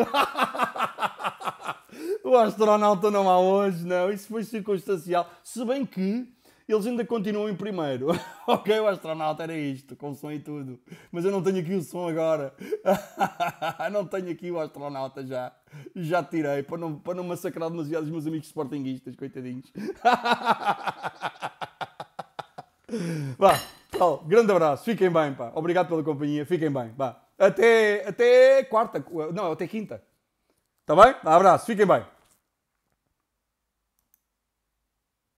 o astronauta não há hoje, não. Isso foi circunstancial. Se bem que eles ainda continuam em primeiro. ok, o astronauta era isto, com som e tudo. Mas eu não tenho aqui o som agora. não tenho aqui o astronauta já. Já tirei, para não, para não massacrar demasiado os meus amigos sportinguistas, coitadinhos. Vá, tal, grande abraço, fiquem bem, pá. Obrigado pela companhia, fiquem bem, vá. Até, até quarta, não, até quinta. Tá bem? Abraço, fiquem bem.